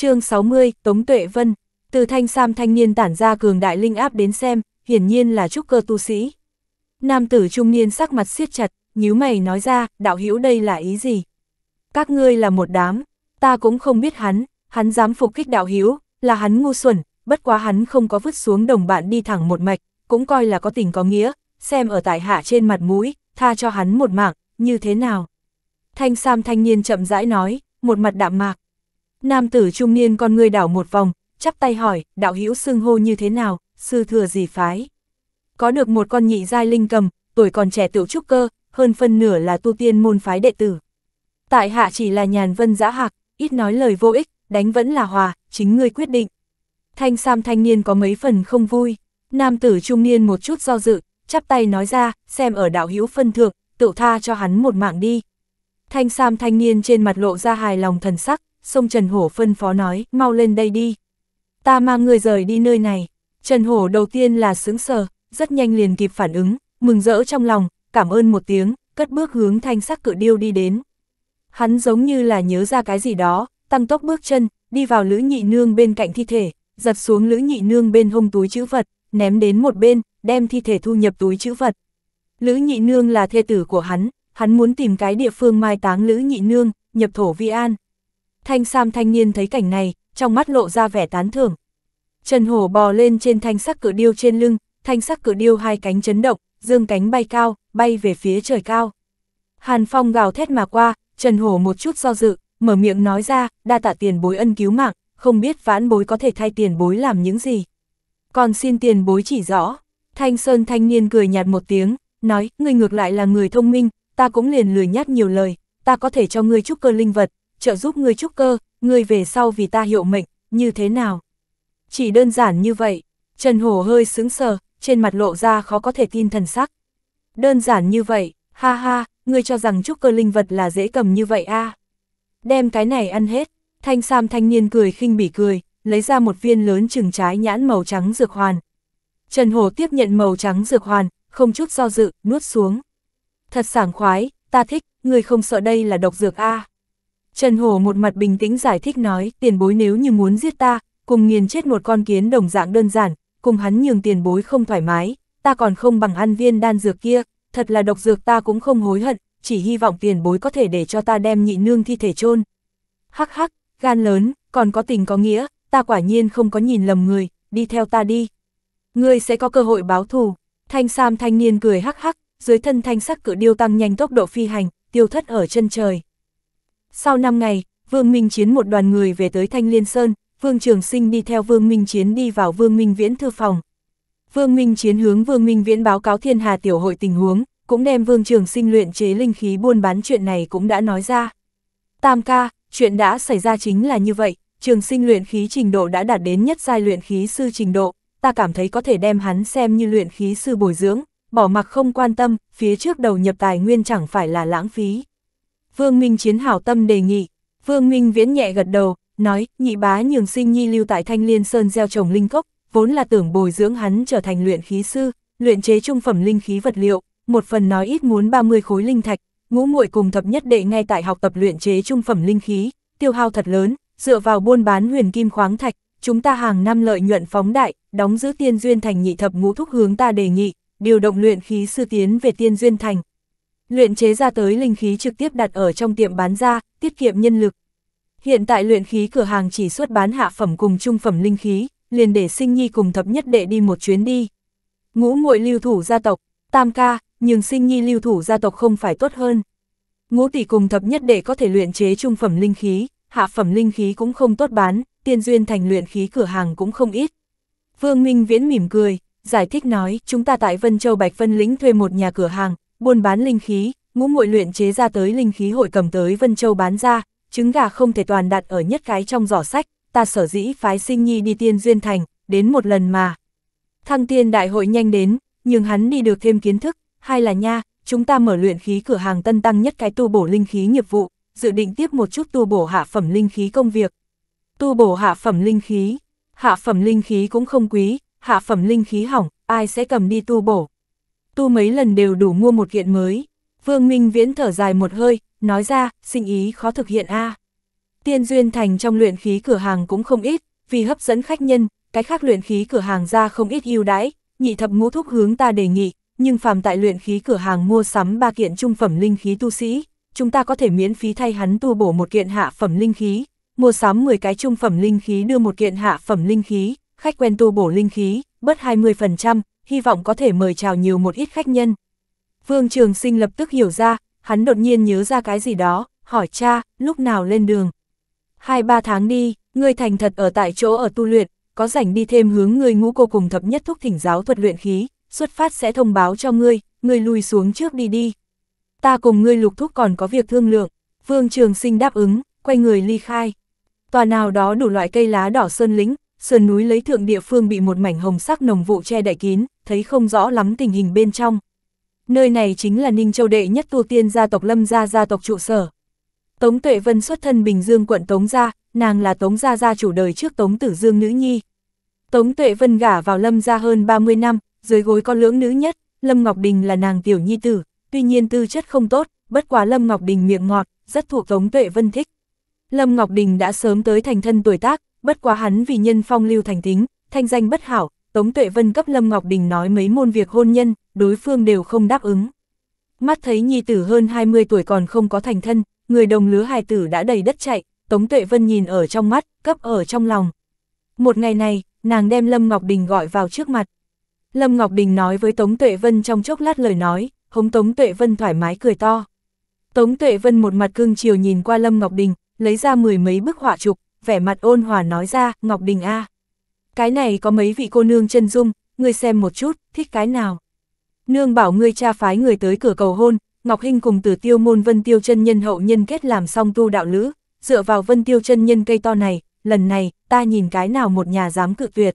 chương 60, Tống Tuệ Vân, từ thanh sam thanh niên tản ra cường đại linh áp đến xem, hiển nhiên là trúc cơ tu sĩ. Nam tử trung niên sắc mặt siết chặt, nhíu mày nói ra, đạo hữu đây là ý gì? Các ngươi là một đám, ta cũng không biết hắn, hắn dám phục kích đạo hữu, là hắn ngu xuẩn, bất quá hắn không có vứt xuống đồng bạn đi thẳng một mạch, cũng coi là có tình có nghĩa, xem ở tại hạ trên mặt mũi, tha cho hắn một mạng, như thế nào? Thanh sam thanh niên chậm rãi nói, một mặt đạm mạc, Nam tử trung niên con người đảo một vòng, chắp tay hỏi, đạo hữu xưng hô như thế nào, sư thừa gì phái. Có được một con nhị giai linh cầm, tuổi còn trẻ tiểu trúc cơ, hơn phân nửa là tu tiên môn phái đệ tử. Tại hạ chỉ là nhàn vân giã hạc, ít nói lời vô ích, đánh vẫn là hòa, chính ngươi quyết định. Thanh sam thanh niên có mấy phần không vui, nam tử trung niên một chút do dự, chắp tay nói ra, xem ở đạo hữu phân thượng, tự tha cho hắn một mạng đi. Thanh sam thanh niên trên mặt lộ ra hài lòng thần sắc, sông Trần Hổ phân phó nói, mau lên đây đi. Ta mang người rời đi nơi này. Trần Hổ đầu tiên là sững sờ, rất nhanh liền kịp phản ứng, mừng rỡ trong lòng, cảm ơn một tiếng, cất bước hướng thanh sắc cự điêu đi đến. Hắn giống như là nhớ ra cái gì đó, tăng tốc bước chân, đi vào lữ nhị nương bên cạnh thi thể, giật xuống lữ nhị nương bên hông túi chữ vật, ném đến một bên, đem thi thể thu nhập túi chữ vật. Lữ nhị nương là thê tử của hắn, hắn muốn tìm cái địa phương mai táng lữ nhị nương, nhập thổ vi an, Thanh Sam thanh niên thấy cảnh này, trong mắt lộ ra vẻ tán thưởng. Trần Hổ bò lên trên thanh sắc cự điêu trên lưng, thanh sắc cự điêu hai cánh chấn động, dương cánh bay cao, bay về phía trời cao. Hàn Phong gào thét mà qua, Trần Hổ một chút do dự, mở miệng nói ra, đa tạ tiền bối ân cứu mạng, không biết vãn bối có thể thay tiền bối làm những gì. Còn xin tiền bối chỉ rõ, Thanh Sơn thanh niên cười nhạt một tiếng, nói, ngươi ngược lại là người thông minh, ta cũng liền lười nhát nhiều lời, ta có thể cho ngươi chút cơ linh vật, trợ giúp ngươi trúc cơ, ngươi về sau vì ta hiệu mệnh, như thế nào? Chỉ đơn giản như vậy, Trần Hổ hơi sững sờ, trên mặt lộ ra khó có thể tin thần sắc. Đơn giản như vậy, ha ha, ngươi cho rằng trúc cơ linh vật là dễ cầm như vậy a Đem cái này ăn hết, thanh sam thanh niên cười khinh bỉ cười, lấy ra một viên lớn chừng trái nhãn màu trắng dược hoàn. Trần Hổ tiếp nhận màu trắng dược hoàn, không chút do dự, nuốt xuống. Thật sảng khoái, ta thích, ngươi không sợ đây là độc dược a Trần Hổ một mặt bình tĩnh giải thích nói, tiền bối nếu như muốn giết ta, cùng nghiền chết một con kiến đồng dạng đơn giản, cùng hắn nhường tiền bối không thoải mái, ta còn không bằng ăn viên đan dược kia, thật là độc dược ta cũng không hối hận, chỉ hy vọng tiền bối có thể để cho ta đem nhị nương thi thể chôn. Hắc hắc, gan lớn, còn có tình có nghĩa, ta quả nhiên không có nhìn lầm người, đi theo ta đi. Ngươi sẽ có cơ hội báo thù. Thanh Sam thanh niên cười hắc hắc, dưới thân thanh sắc cự điêu tăng nhanh tốc độ phi hành, tiêu thất ở chân trời. Sau 5 ngày, Vương Minh Chiến một đoàn người về tới Thanh Liên Sơn, Vương Trường Sinh đi theo Vương Minh Chiến đi vào Vương Minh Viễn thư phòng. Vương Minh Chiến hướng Vương Minh Viễn báo cáo Thiên Hà Tiểu hội tình huống, cũng đem Vương Trường Sinh luyện chế linh khí buôn bán chuyện này cũng đã nói ra. Tam ca, chuyện đã xảy ra chính là như vậy, Trường Sinh luyện khí trình độ đã đạt đến nhất giai luyện khí sư trình độ, ta cảm thấy có thể đem hắn xem như luyện khí sư bồi dưỡng, bỏ mặc không quan tâm, phía trước đầu nhập tài nguyên chẳng phải là lãng phí. Vương Minh Chiến hảo tâm đề nghị, Vương Minh Viễn nhẹ gật đầu, nói, nhị bá nhường sinh nhi lưu tại Thanh Liên Sơn gieo trồng linh cốc, vốn là tưởng bồi dưỡng hắn trở thành luyện khí sư, luyện chế trung phẩm linh khí vật liệu, một phần nói ít muốn 30 khối linh thạch, ngũ muội cùng thập nhất đệ ngay tại học tập luyện chế trung phẩm linh khí, tiêu hao thật lớn, dựa vào buôn bán huyền kim khoáng thạch, chúng ta hàng năm lợi nhuận phóng đại, đóng giữ tiên duyên thành nhị thập ngũ thúc hướng ta đề nghị, điều động luyện khí sư tiến về tiên duyên thành, Luyện chế ra tới linh khí trực tiếp đặt ở trong tiệm bán ra, tiết kiệm nhân lực. Hiện tại luyện khí cửa hàng chỉ xuất bán hạ phẩm cùng trung phẩm linh khí, liền để sinh nhi cùng thập nhất đệ đi một chuyến đi. Ngũ muội lưu thủ gia tộc, tam ca, nhưng sinh nhi lưu thủ gia tộc không phải tốt hơn. Ngũ tỷ cùng thập nhất đệ có thể luyện chế trung phẩm linh khí, hạ phẩm linh khí cũng không tốt bán, tiên duyên thành luyện khí cửa hàng cũng không ít. Vương Minh Viễn mỉm cười, giải thích nói, chúng ta tại Vân Châu Bạch Vân Lĩnh thuê một nhà cửa hàng, buôn bán linh khí, ngũ muội luyện chế ra tới linh khí hội cầm tới Vân Châu bán ra, trứng gà không thể toàn đặt ở nhất cái trong giỏ sách, ta sở dĩ phái sinh nhi đi tiên duyên thành, đến một lần mà. Thăng tiên đại hội nhanh đến, nhưng hắn đi được thêm kiến thức, hay là nha, chúng ta mở luyện khí cửa hàng tân tăng nhất cái tu bổ linh khí nghiệp vụ, dự định tiếp một chút tu bổ hạ phẩm linh khí công việc. Tu bổ hạ phẩm linh khí, hạ phẩm linh khí cũng không quý, hạ phẩm linh khí hỏng, ai sẽ cầm đi tu bổ tu mấy lần đều đủ mua một kiện mới. Vương Minh Viễn thở dài một hơi, nói ra, sinh ý khó thực hiện a. Tiên duyên thành trong luyện khí cửa hàng cũng không ít, vì hấp dẫn khách nhân, cái khác luyện khí cửa hàng ra không ít ưu đãi, nhị thập ngũ thúc hướng ta đề nghị, nhưng phàm tại luyện khí cửa hàng mua sắm ba kiện trung phẩm linh khí tu sĩ, chúng ta có thể miễn phí thay hắn tu bổ một kiện hạ phẩm linh khí, mua sắm 10 cái trung phẩm linh khí đưa một kiện hạ phẩm linh khí, khách quen tu bổ linh khí, bớt 20%, hy vọng có thể mời chào nhiều một ít khách nhân. Vương Trường Sinh lập tức hiểu ra, hắn đột nhiên nhớ ra cái gì đó, hỏi cha, lúc nào lên đường. Hai ba tháng đi, ngươi thành thật ở tại chỗ ở tu luyện, có rảnh đi thêm hướng ngươi ngũ cô cùng thập nhất thúc thỉnh giáo thuật luyện khí, xuất phát sẽ thông báo cho ngươi, ngươi lùi xuống trước đi đi. Ta cùng ngươi lục thúc còn có việc thương lượng, Vương Trường Sinh đáp ứng, quay người ly khai. Tòa nào đó đủ loại cây lá đỏ sơn lĩnh, sườn núi lấy thượng địa phương bị một mảnh hồng sắc nồng vụ che đậy kín, thấy không rõ lắm tình hình bên trong. Nơi này chính là Ninh Châu đệ nhất tu tiên gia tộc Lâm gia gia tộc trụ sở. Tống Tuệ Vân xuất thân Bình Dương quận Tống gia, nàng là Tống gia gia chủ đời trước Tống Tử Dương nữ nhi. Tống Tuệ Vân gả vào Lâm gia hơn 30 năm, dưới gối có lưỡng nữ nhất, Lâm Ngọc Đình là nàng tiểu nhi tử, tuy nhiên tư chất không tốt, bất quá Lâm Ngọc Đình miệng ngọt, rất thuộc Tống Tuệ Vân thích. Lâm Ngọc Đình đã sớm tới thành thân tuổi tác, bất quá hắn vì nhân phong lưu thành tính, thanh danh bất hảo, Tống Tuệ Vân cấp Lâm Ngọc Đình nói mấy môn việc hôn nhân, đối phương đều không đáp ứng. Mắt thấy nhi tử hơn 20 tuổi còn không có thành thân, người đồng lứa hài tử đã đầy đất chạy, Tống Tuệ Vân nhìn ở trong mắt, cấp ở trong lòng. Một ngày này, nàng đem Lâm Ngọc Đình gọi vào trước mặt. Lâm Ngọc Đình nói với Tống Tuệ Vân trong chốc lát lời nói, hống Tống Tuệ Vân thoải mái cười to. Tống Tuệ Vân một mặt cương chiều nhìn qua Lâm Ngọc Đình, lấy ra mười mấy bức họa chụp, vẻ mặt ôn hòa nói ra, Ngọc Đình A. Cái này có mấy vị cô nương chân dung, ngươi xem một chút, thích cái nào. Nương bảo ngươi cha phái người tới cửa cầu hôn, Ngọc Hinh cùng từ tiêu môn vân tiêu chân nhân hậu nhân kết làm song tu đạo lữ, dựa vào vân tiêu chân nhân cây to này, lần này, ta nhìn cái nào một nhà dám cự tuyệt.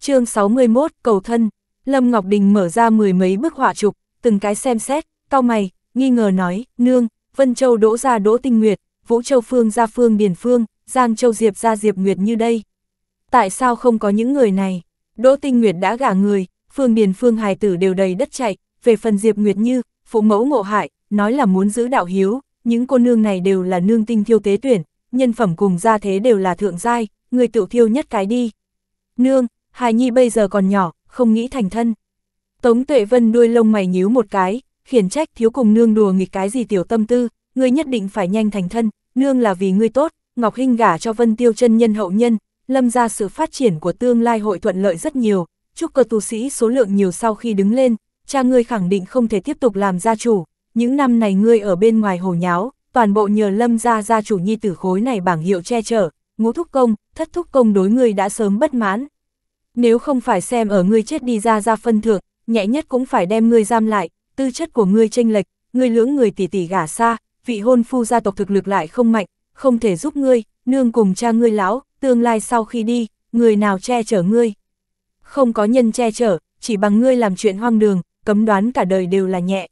chương 61, cầu thân, Lâm Ngọc Đình mở ra mười mấy bức họa trục, từng cái xem xét, cao mày, nghi ngờ nói, nương, Vân Châu đỗ ra đỗ tinh nguyệt, Vũ Châu phương ra phương điền phương, Giang Châu Diệp ra Diệp Nguyệt như đây. Tại sao không có những người này? Đỗ Tinh Nguyệt đã gả người, Phương Điền Phương Hải tử đều đầy đất chạy, về phần Diệp Nguyệt như, phụ mẫu ngộ hại, nói là muốn giữ đạo hiếu, những cô nương này đều là nương tinh thiêu tế tuyển, nhân phẩm cùng gia thế đều là thượng giai, người tự thiêu nhất cái đi. Nương, Hải nhi bây giờ còn nhỏ, không nghĩ thành thân. Tống Tuệ Vân đuôi lông mày nhíu một cái, khiển trách thiếu cùng nương đùa nghịch cái gì tiểu tâm tư, người nhất định phải nhanh thành thân, nương là vì ngươi tốt, Ngọc Hinh gả cho Vân Tiêu chân nhân hậu nhân, lâm ra sự phát triển của tương lai hội thuận lợi rất nhiều, chúc cơ tu sĩ số lượng nhiều sau khi đứng lên, cha ngươi khẳng định không thể tiếp tục làm gia chủ, những năm này ngươi ở bên ngoài hồ nháo, toàn bộ nhờ lâm ra gia chủ nhi tử khối này bảng hiệu che chở, ngũ thúc công, thất thúc công đối ngươi đã sớm bất mãn. Nếu không phải xem ở ngươi chết đi ra ra phân thượng, nhẹ nhất cũng phải đem ngươi giam lại, tư chất của ngươi chênh lệch, ngươi lưỡng người tỷ tỷ gả xa, vị hôn phu gia tộc thực lực lại không mạnh, không thể giúp ngươi, nương cùng cha ngươi lão, tương lai sau khi đi, người nào che chở ngươi. Không có nhân che chở, chỉ bằng ngươi làm chuyện hoang đường, cấm đoán cả đời đều là nhẹ.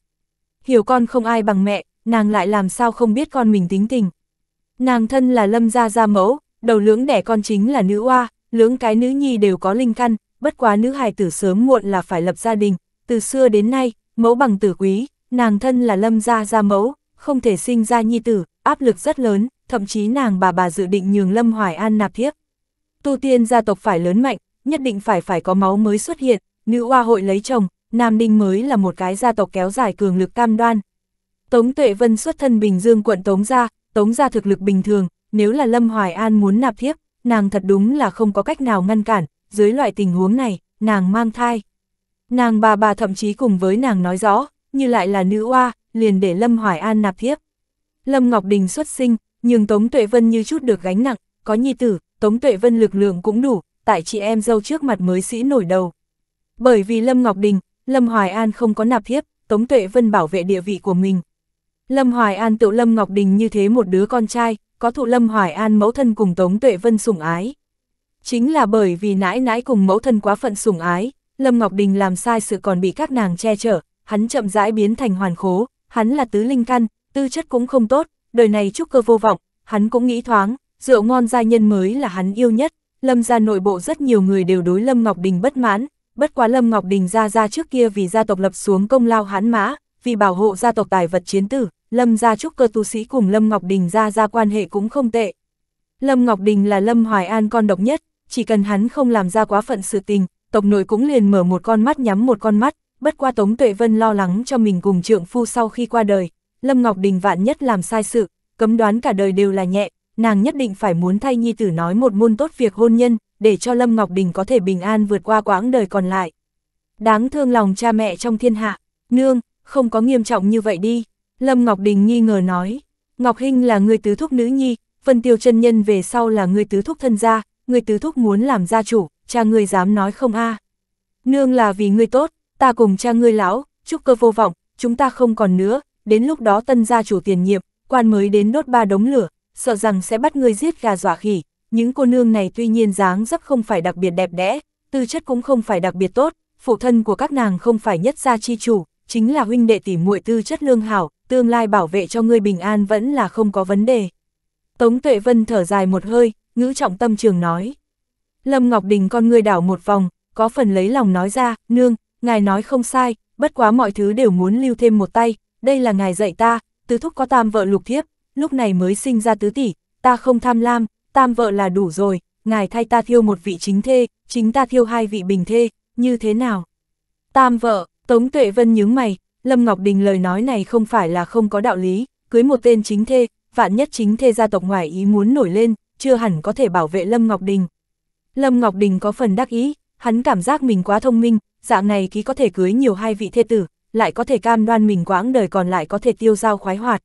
Hiểu con không ai bằng mẹ, nàng lại làm sao không biết con mình tính tình. Nàng thân là lâm gia gia mẫu, đầu lưỡng đẻ con chính là nữ oa, lưỡng cái nữ nhi đều có linh căn, bất quá nữ hài tử sớm muộn là phải lập gia đình, từ xưa đến nay, mẫu bằng tử quý, nàng thân là lâm gia gia mẫu, không thể sinh ra nhi tử, áp lực rất lớn thậm chí nàng bà bà dự định nhường Lâm Hoài An nạp thiếp. Tu tiên gia tộc phải lớn mạnh, nhất định phải phải có máu mới xuất hiện, nữ hoa hội lấy chồng, Nam Ninh mới là một cái gia tộc kéo dài cường lực cam đoan. Tống Tuệ Vân xuất thân Bình Dương quận Tống Gia, Tống Gia thực lực bình thường, nếu là Lâm Hoài An muốn nạp thiếp, nàng thật đúng là không có cách nào ngăn cản, dưới loại tình huống này, nàng mang thai. Nàng bà bà thậm chí cùng với nàng nói rõ, như lại là nữ Hoa liền để Lâm Hoài An nạp thiếp. Lâm Ngọc Đình xuất sinh, nhưng Tống Tuệ Vân như chút được gánh nặng, có nhi tử, Tống Tuệ Vân lực lượng cũng đủ, tại chị em dâu trước mặt mới sĩ nổi đầu. Bởi vì Lâm Ngọc Đình, Lâm Hoài An không có nạp hiếp, Tống Tuệ Vân bảo vệ địa vị của mình. Lâm Hoài An tự Lâm Ngọc Đình như thế một đứa con trai, có thụ Lâm Hoài An mẫu thân cùng Tống Tuệ Vân sủng ái. Chính là bởi vì nãi nãi cùng mẫu thân quá phận sủng ái, Lâm Ngọc Đình làm sai sự còn bị các nàng che chở, hắn chậm rãi biến thành hoàn khố, hắn là tứ linh căn, tư chất cũng không tốt, đời này trúc cơ vô vọng, hắn cũng nghĩ thoáng, rượu ngon gia nhân mới là hắn yêu nhất, Lâm gia nội bộ rất nhiều người đều đối Lâm Ngọc Đình bất mãn, bất quá Lâm Ngọc Đình ra ra trước kia vì gia tộc lập xuống công lao hán mã, vì bảo hộ gia tộc tài vật chiến tử, Lâm gia trúc cơ tu sĩ cùng Lâm Ngọc Đình ra ra quan hệ cũng không tệ. Lâm Ngọc Đình là Lâm Hoài An con độc nhất, chỉ cần hắn không làm ra quá phận sự tình, tộc nội cũng liền mở một con mắt nhắm một con mắt, bất qua Tống Tuệ Vân lo lắng cho mình cùng trượng phu sau khi qua đời, Lâm Ngọc Đình vạn nhất làm sai sự, cấm đoán cả đời đều là nhẹ, nàng nhất định phải muốn thay nhi tử nói một môn tốt việc hôn nhân, để cho Lâm Ngọc Đình có thể bình an vượt qua quãng đời còn lại. Đáng thương lòng cha mẹ trong thiên hạ, nương, không có nghiêm trọng như vậy đi. Lâm Ngọc Đình nghi ngờ nói, Ngọc Hinh là người tứ thúc nữ nhi, Phân tiêu chân nhân về sau là người tứ thúc thân gia, người tứ thúc muốn làm gia chủ, cha ngươi dám nói không a Nương là vì ngươi tốt, ta cùng cha ngươi lão, chúc cơ vô vọng, chúng ta không còn nữa, đến lúc đó tân gia chủ tiền nhiệm, quan mới đến đốt ba đống lửa, sợ rằng sẽ bắt người giết gà dọa khỉ, những cô nương này tuy nhiên dáng dấp không phải đặc biệt đẹp đẽ, tư chất cũng không phải đặc biệt tốt, phụ thân của các nàng không phải nhất gia chi chủ, chính là huynh đệ tỷ muội tư chất lương hảo, tương lai bảo vệ cho ngươi bình an vẫn là không có vấn đề. Tống Tuệ Vân thở dài một hơi, ngữ trọng tâm trường nói. Lâm Ngọc Đình con ngươi đảo một vòng, có phần lấy lòng nói ra, nương, ngài nói không sai, bất quá mọi thứ đều muốn lưu thêm một tay, đây là ngài dạy ta, tứ thúc có tam vợ lục thiếp, lúc này mới sinh ra tứ tỷ, ta không tham lam, tam vợ là đủ rồi, ngài thay ta thiêu một vị chính thê, chính ta thiêu hai vị bình thê, như thế nào? Tam vợ, Tống Tuệ Vân nhướng mày, Lâm Ngọc Đình lời nói này không phải là không có đạo lý, cưới một tên chính thê, vạn nhất chính thê gia tộc ngoài ý muốn nổi lên, chưa hẳn có thể bảo vệ Lâm Ngọc Đình. Lâm Ngọc Đình có phần đắc ý, hắn cảm giác mình quá thông minh, dạng này ký có thể cưới nhiều hai vị thê tử, lại có thể cam đoan mình quãng đời còn lại có thể tiêu giao khoái hoạt.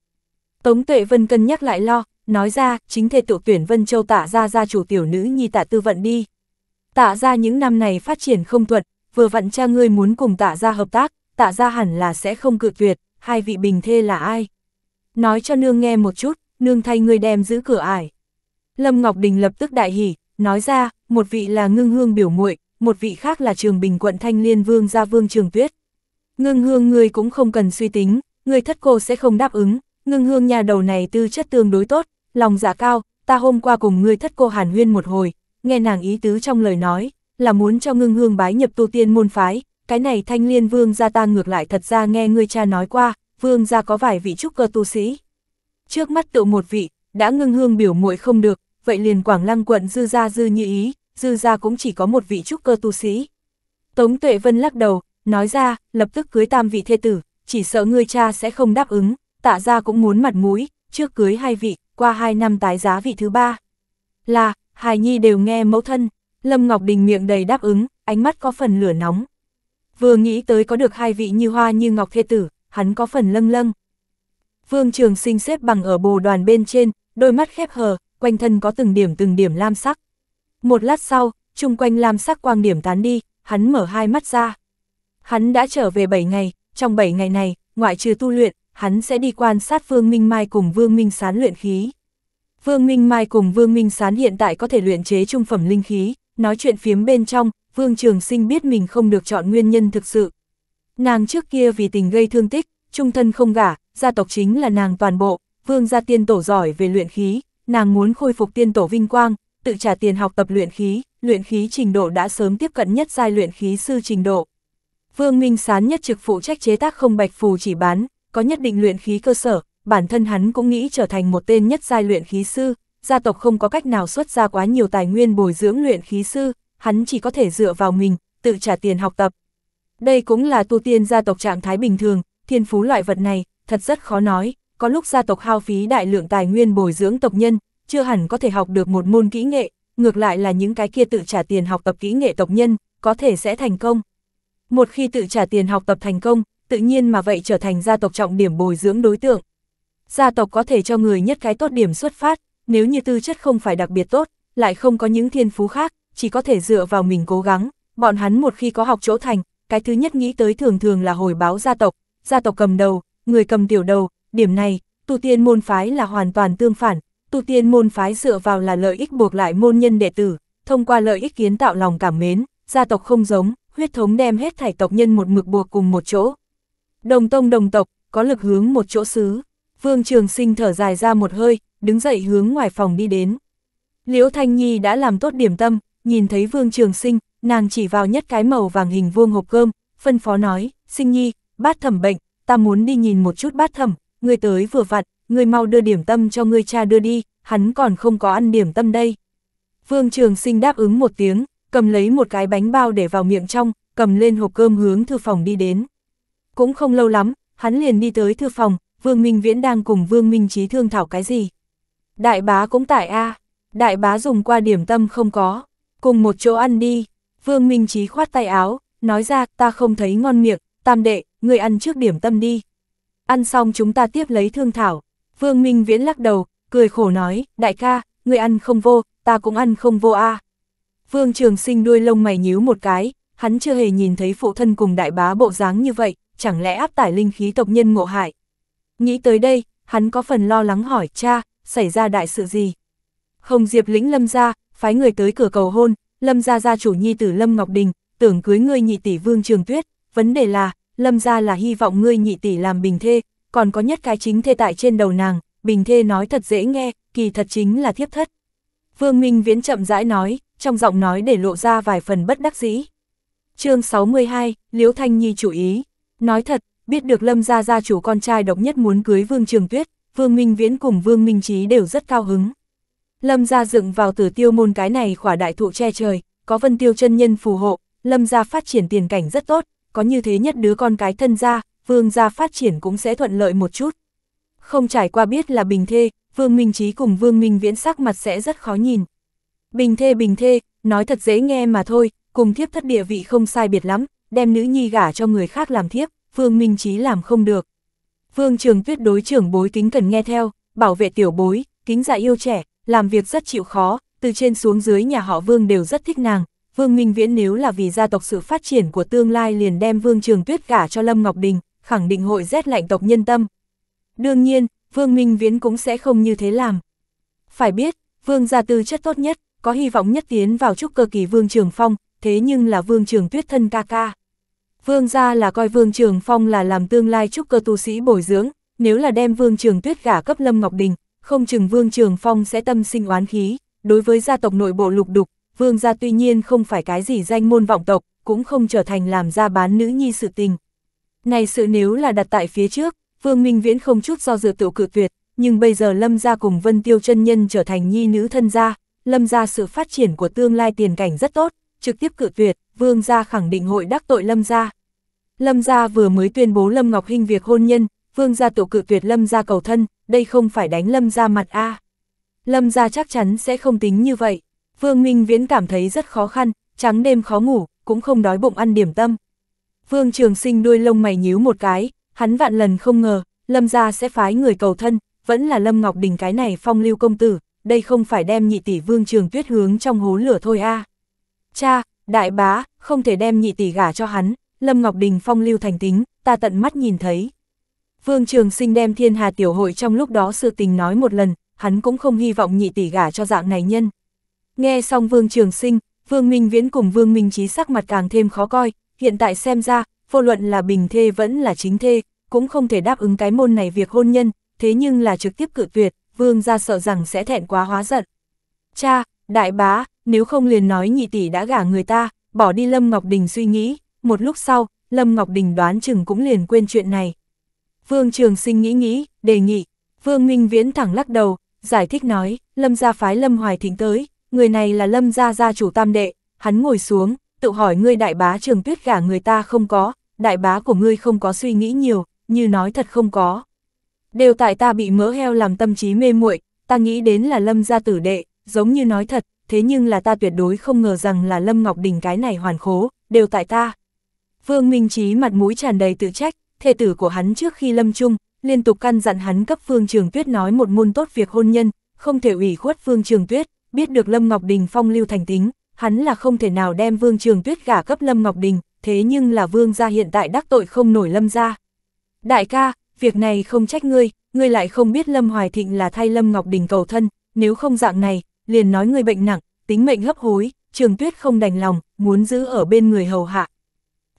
Tống Tuệ Vân cân nhắc lại lo, nói ra, chính thể tự tuyển Vân Châu tạ ra gia chủ tiểu nữ nhi tạ tư vận đi. Tạ ra những năm này phát triển không thuận, vừa vặn cha ngươi muốn cùng tạ ra hợp tác, tạ ra hẳn là sẽ không cự tuyệt, hai vị bình thê là ai. Nói cho nương nghe một chút, nương thay ngươi đem giữ cửa ải. Lâm Ngọc Đình lập tức đại hỉ, nói ra, một vị là ngưng hương biểu muội, một vị khác là trường bình quận thanh liên vương gia vương trường tuyết. Ngưng hương ngươi cũng không cần suy tính, ngươi thất cô sẽ không đáp ứng, ngưng hương nhà đầu này tư chất tương đối tốt, lòng dạ cao, ta hôm qua cùng ngươi thất cô hàn huyên một hồi, nghe nàng ý tứ trong lời nói, là muốn cho ngưng hương bái nhập tu tiên môn phái, cái này thanh liên vương gia ta ngược lại thật ra nghe ngươi cha nói qua, vương gia có vài vị trúc cơ tu sĩ. Trước mắt tự một vị, đã ngưng hương biểu muội không được, vậy liền quảng lăng quận dư gia dư như ý, dư gia cũng chỉ có một vị trúc cơ tu sĩ. Tống Tuệ Vân lắc đầu, nói ra, lập tức cưới tam vị thê tử, chỉ sợ ngươi cha sẽ không đáp ứng, tạ ra cũng muốn mặt mũi, trước cưới hai vị, qua hai năm tái giá vị thứ ba. Là, hài nhi đều nghe mẫu thân, Lâm Ngọc Đình miệng đầy đáp ứng, ánh mắt có phần lửa nóng. Vừa nghĩ tới có được hai vị như hoa như ngọc thê tử, hắn có phần lâng lâng. Vương Trường Sinh xếp bằng ở bồ đoàn bên trên, đôi mắt khép hờ, quanh thân có từng điểm từng điểm lam sắc. Một lát sau, chung quanh lam sắc quang điểm tán đi, hắn mở hai mắt ra. Hắn đã trở về 7 ngày, trong 7 ngày này, ngoại trừ tu luyện, hắn sẽ đi quan sát Vương Minh Mai cùng Vương Minh Sán luyện khí. Vương Minh Mai cùng Vương Minh Sán hiện tại có thể luyện chế trung phẩm linh khí, nói chuyện phiếm bên trong, Vương Trường Sinh biết mình không được chọn nguyên nhân thực sự. Nàng trước kia vì tình gây thương tích, trung thân không gả, gia tộc chính là nàng toàn bộ, Vương gia tiên tổ giỏi về luyện khí, nàng muốn khôi phục tiên tổ vinh quang, tự trả tiền học tập luyện khí, luyện khí trình độ đã sớm tiếp cận nhất giai luyện khí sư trình độ. Vương Minh Sán nhất trực phụ trách chế tác không bạch phù chỉ bán, có nhất định luyện khí cơ sở, bản thân hắn cũng nghĩ trở thành một tên nhất giai luyện khí sư, gia tộc không có cách nào xuất ra quá nhiều tài nguyên bồi dưỡng luyện khí sư, hắn chỉ có thể dựa vào mình, tự trả tiền học tập. Đây cũng là tu tiên gia tộc trạng thái bình thường, thiên phú loại vật này, thật rất khó nói, có lúc gia tộc hao phí đại lượng tài nguyên bồi dưỡng tộc nhân, chưa hẳn có thể học được một môn kỹ nghệ, ngược lại là những cái kia tự trả tiền học tập kỹ nghệ tộc nhân, có thể sẽ thành công. Một khi tự trả tiền học tập thành công, tự nhiên mà vậy trở thành gia tộc trọng điểm bồi dưỡng đối tượng. Gia tộc có thể cho người nhất cái tốt điểm xuất phát, nếu như tư chất không phải đặc biệt tốt, lại không có những thiên phú khác, chỉ có thể dựa vào mình cố gắng. Bọn hắn một khi có học chỗ thành, cái thứ nhất nghĩ tới thường thường là hồi báo gia tộc, gia tộc cầm đầu, người cầm tiểu đầu, điểm này, tu tiên môn phái là hoàn toàn tương phản, tu tiên môn phái dựa vào là lợi ích buộc lại môn nhân đệ tử, thông qua lợi ích kiến tạo lòng cảm mến, gia tộc không giống, huyết thống đem hết thải tộc nhân một mực buộc cùng một chỗ. Đồng tông đồng tộc, có lực hướng một chỗ xứ. Vương Trường Sinh thở dài ra một hơi, đứng dậy hướng ngoài phòng đi đến. Liễu Thanh Nhi đã làm tốt điểm tâm, nhìn thấy Vương Trường Sinh, nàng chỉ vào nhất cái màu vàng hình vuông hộp cơm, phân phó nói, Sinh Nhi, bát thẩm bệnh, ta muốn đi nhìn một chút bát thẩm, người tới vừa vặn, người mau đưa điểm tâm cho người cha đưa đi, hắn còn không có ăn điểm tâm đây. Vương Trường Sinh đáp ứng một tiếng, cầm lấy một cái bánh bao để vào miệng trong, cầm lên hộp cơm hướng thư phòng đi đến. Cũng không lâu lắm, hắn liền đi tới thư phòng, Vương Minh Viễn đang cùng Vương Minh Trí thương thảo cái gì. Đại bá cũng tại A, đại bá dùng qua điểm tâm không có, cùng một chỗ ăn đi. Vương Minh Trí khoát tay áo, nói ra ta không thấy ngon miệng, tam đệ, người ăn trước điểm tâm đi. Ăn xong chúng ta tiếp lấy thương thảo. Vương Minh Viễn lắc đầu, cười khổ nói, đại ca, người ăn không vô, ta cũng ăn không vô A. Vương Trường Sinh đuôi lông mày nhíu một cái, hắn chưa hề nhìn thấy phụ thân cùng đại bá bộ dáng như vậy, chẳng lẽ áp tải linh khí tộc nhân ngộ hại. Nghĩ tới đây, hắn có phần lo lắng hỏi cha, xảy ra đại sự gì? Hồng Diệp lĩnh Lâm ra, phái người tới cửa cầu hôn, Lâm ra gia chủ nhi tử Lâm Ngọc Đình, tưởng cưới ngươi nhị tỷ Vương Trường Tuyết, vấn đề là, Lâm ra là hy vọng ngươi nhị tỷ làm bình thê, còn có nhất cái chính thê tại trên đầu nàng, bình thê nói thật dễ nghe, kỳ thật chính là thiếp thất. Vương Minh Viễn chậm rãi nói, trong giọng nói để lộ ra vài phần bất đắc dĩ. chương 62, Liễu Thanh Nhi chủ ý. Nói thật, biết được Lâm gia gia chủ con trai độc nhất muốn cưới Vương Trường Tuyết, Vương Minh Viễn cùng Vương Minh Trí đều rất cao hứng. Lâm gia dựng vào tử tiêu môn cái này khỏa đại thụ che trời, có vân tiêu chân nhân phù hộ, Lâm gia phát triển tiền cảnh rất tốt, có như thế nhất đứa con cái thân gia, Vương gia phát triển cũng sẽ thuận lợi một chút. Không trải qua biết là bình thê, Vương Minh Trí cùng Vương Minh Viễn sắc mặt sẽ rất khó nhìn. Bình thê bình thê, nói thật dễ nghe mà thôi, cùng thiếp thất địa vị không sai biệt lắm, đem nữ nhi gả cho người khác làm thiếp, Phương Minh Trí làm không được. Vương Trường Tuyết đối trưởng bối kính cần nghe theo, bảo vệ tiểu bối, kính dạ yêu trẻ, làm việc rất chịu khó, từ trên xuống dưới nhà họ Vương đều rất thích nàng. Vương Minh Viễn nếu là vì gia tộc sự phát triển của tương lai liền đem Vương Trường Tuyết gả cho Lâm Ngọc Đình, khẳng định hội rét lạnh tộc nhân tâm. Đương nhiên, Vương Minh Viễn cũng sẽ không như thế làm. Phải biết, Vương gia tư chất tốt nhất, có hy vọng nhất tiến vào trúc cơ kỳ Vương Trường Phong, thế nhưng là Vương Trường Tuyết thân ca ca. Vương gia là coi Vương Trường Phong là làm tương lai trúc cơ tu sĩ bồi dưỡng, nếu là đem Vương Trường Tuyết gả cấp Lâm Ngọc Đình, không chừng Vương Trường Phong sẽ tâm sinh oán khí, đối với gia tộc nội bộ lục đục, Vương gia tuy nhiên không phải cái gì danh môn vọng tộc, cũng không trở thành làm ra bán nữ nhi sự tình. Này sự nếu là đặt tại phía trước, Vương Minh Viễn không chút do dự tự cự tuyệt, nhưng bây giờ Lâm gia cùng Vân Tiêu chân nhân trở thành nhi nữ thân gia, lâm gia sự phát triển của tương lai tiền cảnh rất tốt, trực tiếp cự tuyệt, vương gia khẳng định hội đắc tội lâm gia. Lâm gia vừa mới tuyên bố Lâm Ngọc Hinh việc hôn nhân, vương gia tổ cự tuyệt lâm gia cầu thân, đây không phải đánh lâm gia mặt a. Lâm gia chắc chắn sẽ không tính như vậy. Vương Minh Viễn cảm thấy rất khó khăn, trắng đêm khó ngủ, cũng không đói bụng ăn điểm tâm. Vương Trường Sinh đuôi lông mày nhíu một cái, hắn vạn lần không ngờ, Lâm gia sẽ phái người cầu thân, vẫn là Lâm Ngọc Đình cái này phong lưu công tử, đây không phải đem nhị tỷ vương trường tuyết hướng trong hố lửa thôi a Cha, đại bá, không thể đem nhị tỷ gả cho hắn, Lâm Ngọc Đình phong lưu thành tính, ta tận mắt nhìn thấy. Vương Trường Sinh đem thiên hà tiểu hội trong lúc đó sự tình nói một lần, hắn cũng không hy vọng nhị tỷ gả cho dạng này nhân. Nghe xong Vương Trường Sinh, Vương Minh Viễn cùng Vương Minh Trí sắc mặt càng thêm khó coi, hiện tại xem ra, vô luận là bình thê vẫn là chính thê, cũng không thể đáp ứng cái môn này việc hôn nhân, thế nhưng là trực tiếp cự tuyệt, vương ra sợ rằng sẽ thẹn quá hóa giận. Cha, đại bá, nếu không liền nói nhị tỷ đã gả người ta, bỏ đi Lâm Ngọc Đình suy nghĩ, một lúc sau, Lâm Ngọc Đình đoán chừng cũng liền quên chuyện này. Vương Trường Sinh nghĩ nghĩ, đề nghị, Vương Minh Viễn thẳng lắc đầu, giải thích nói, Lâm gia phái Lâm Hoài Thính tới, người này là Lâm gia gia chủ tam đệ, hắn ngồi xuống, tự hỏi ngươi đại bá Trường Tuyết gả người ta không có, đại bá của ngươi không có suy nghĩ nhiều, như nói thật không có đều tại ta bị mỡ heo làm tâm trí mê muội, ta nghĩ đến là Lâm gia tử đệ, giống như nói thật, thế nhưng là ta tuyệt đối không ngờ rằng là Lâm Ngọc Đình cái này hoàn khố, đều tại ta. Vương Minh Trí mặt mũi tràn đầy tự trách, thể tử của hắn trước khi lâm chung, liên tục căn dặn hắn cấp Phương Trường Tuyết nói một môn tốt việc hôn nhân, không thể ủy khuất Phương Trường Tuyết, biết được Lâm Ngọc Đình phong lưu thành tính, hắn là không thể nào đem Vương Trường Tuyết gả cấp Lâm Ngọc Đình, thế nhưng là Vương gia hiện tại đắc tội không nổi Lâm gia. Đại ca, việc này không trách ngươi, ngươi lại không biết Lâm Hoài Thịnh là thay Lâm Ngọc Đình cầu thân, nếu không dạng này, liền nói ngươi bệnh nặng, tính mệnh hấp hối, trường tuyết không đành lòng, muốn giữ ở bên người hầu hạ.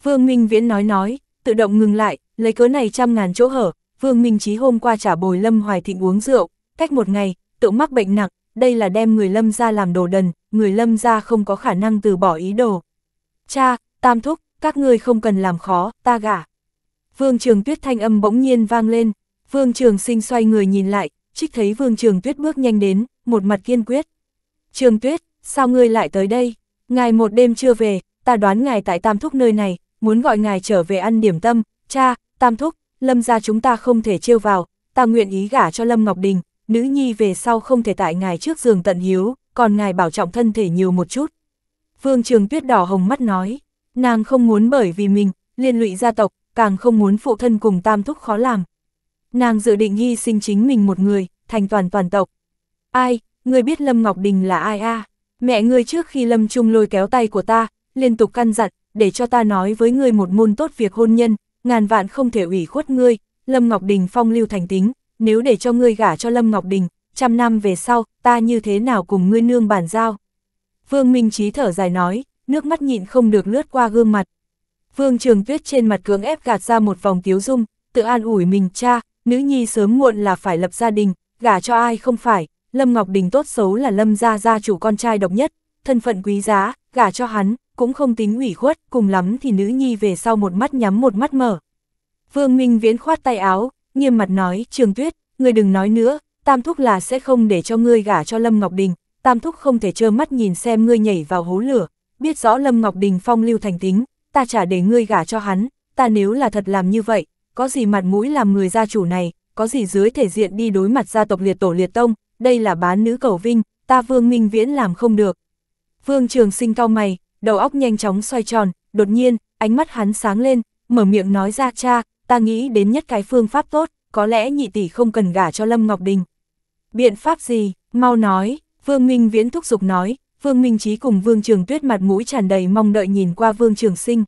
Vương Minh Viễn nói nói, tự động ngừng lại, lấy cớ này trăm ngàn chỗ hở, Vương Minh Chí hôm qua trả bồi Lâm Hoài Thịnh uống rượu, cách một ngày, tự mắc bệnh nặng, đây là đem người Lâm ra làm đồ đần, người Lâm ra không có khả năng từ bỏ ý đồ. Cha, Tam Thúc, các ngươi không cần làm khó, ta gả. Vương Trường Tuyết thanh âm bỗng nhiên vang lên, Vương Trường Sinh xoay người nhìn lại, trích thấy Vương Trường Tuyết bước nhanh đến, một mặt kiên quyết. Trường Tuyết, sao ngươi lại tới đây? Ngài một đêm chưa về, ta đoán ngài tại Tam Thúc nơi này, muốn gọi ngài trở về ăn điểm tâm, cha, Tam Thúc, Lâm ra chúng ta không thể trêu vào, ta nguyện ý gả cho Lâm Ngọc Đình, nữ nhi về sau không thể tại ngài trước giường tận hiếu, còn ngài bảo trọng thân thể nhiều một chút. Vương Trường Tuyết đỏ hồng mắt nói, nàng không muốn bởi vì mình, liên lụy gia tộc, càng không muốn phụ thân cùng tam thúc khó làm. Nàng dự định hy sinh chính mình một người, thành toàn toàn tộc. Ai, ngươi biết Lâm Ngọc Đình là ai a à? Mẹ ngươi trước khi Lâm Trung lôi kéo tay của ta, liên tục căn dặn, để cho ta nói với ngươi một môn tốt việc hôn nhân, ngàn vạn không thể ủy khuất ngươi, Lâm Ngọc Đình phong lưu thành tính, nếu để cho ngươi gả cho Lâm Ngọc Đình, trăm năm về sau, ta như thế nào cùng ngươi nương bàn giao. Vương Minh Trí thở dài nói, nước mắt nhịn không được lướt qua gương mặt. Vương Trường Tuyết trên mặt cưỡng ép gạt ra một vòng tiếu dung, tự an ủi mình cha, nữ nhi sớm muộn là phải lập gia đình, gả cho ai không phải, Lâm Ngọc Đình tốt xấu là Lâm gia gia chủ con trai độc nhất, thân phận quý giá, gả cho hắn, cũng không tính ủy khuất, cùng lắm thì nữ nhi về sau một mắt nhắm một mắt mở. Vương Minh Viễn khoát tay áo, nghiêm mặt nói, Trường Tuyết, ngươi đừng nói nữa, Tam Thúc là sẽ không để cho ngươi gả cho Lâm Ngọc Đình, Tam Thúc không thể trơ mắt nhìn xem ngươi nhảy vào hố lửa, biết rõ Lâm Ngọc Đình phong lưu thành tính, ta trả để ngươi gả cho hắn, ta nếu là thật làm như vậy, có gì mặt mũi làm người gia chủ này, có gì dưới thể diện đi đối mặt gia tộc liệt tổ liệt tông, đây là bán nữ cầu vinh, ta vương minh viễn làm không được. Vương trường sinh cao mày, đầu óc nhanh chóng xoay tròn, đột nhiên, ánh mắt hắn sáng lên, mở miệng nói ra cha, ta nghĩ đến nhất cái phương pháp tốt, có lẽ nhị tỷ không cần gả cho Lâm Ngọc Đình. Biện pháp gì, mau nói, Vương Minh Viễn thúc giục nói, Vương Minh Chí cùng Vương Trường Tuyết mặt mũi tràn đầy mong đợi nhìn qua Vương Trường Sinh.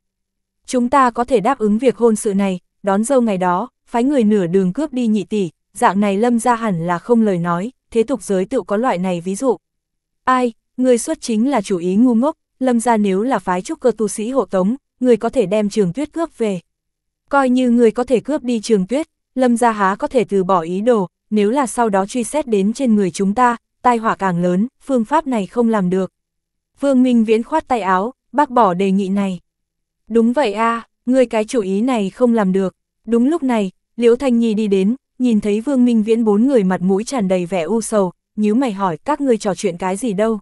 Chúng ta có thể đáp ứng việc hôn sự này, đón dâu ngày đó, phái người nửa đường cướp đi nhị tỷ, dạng này lâm ra hẳn là không lời nói, thế tục giới tự có loại này ví dụ. Ai, người xuất chính là chủ ý ngu ngốc, lâm ra nếu là phái trúc cơ tu sĩ hộ tống, người có thể đem trường tuyết cướp về. Coi như người có thể cướp đi trường tuyết, lâm ra há có thể từ bỏ ý đồ, nếu là sau đó truy xét đến trên người chúng ta, tai họa càng lớn, phương pháp này không làm được. Vương Minh Viễn khoát tay áo, bác bỏ đề nghị này. Đúng vậy a, à, ngươi cái chủ ý này không làm được. Đúng lúc này, Liễu Thanh Nhi đi đến, nhìn thấy Vương Minh Viễn bốn người mặt mũi tràn đầy vẻ u sầu, nhíu mày hỏi các ngươi trò chuyện cái gì đâu.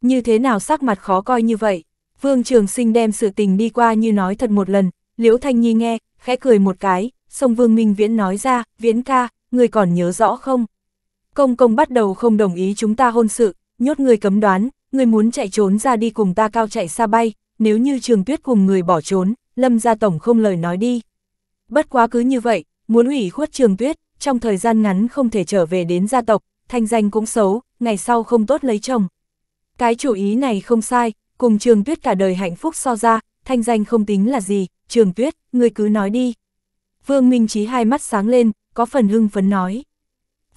Như thế nào sắc mặt khó coi như vậy? Vương Trường Sinh đem sự tình đi qua như nói thật một lần, Liễu Thanh Nhi nghe, khẽ cười một cái, xong Vương Minh Viễn nói ra, Viễn ca, người còn nhớ rõ không? Công công bắt đầu không đồng ý chúng ta hôn sự, nhốt người cấm đoán, người muốn chạy trốn ra đi cùng ta cao chạy xa bay, nếu như trường tuyết cùng người bỏ trốn, lâm gia tổng không lời nói đi. Bất quá cứ như vậy, muốn ủy khuất trường tuyết, trong thời gian ngắn không thể trở về đến gia tộc, thanh danh cũng xấu, ngày sau không tốt lấy chồng. Cái chủ ý này không sai, cùng trường tuyết cả đời hạnh phúc so ra, thanh danh không tính là gì, trường tuyết, người cứ nói đi. Vương Minh Chí hai mắt sáng lên, có phần hưng phấn nói.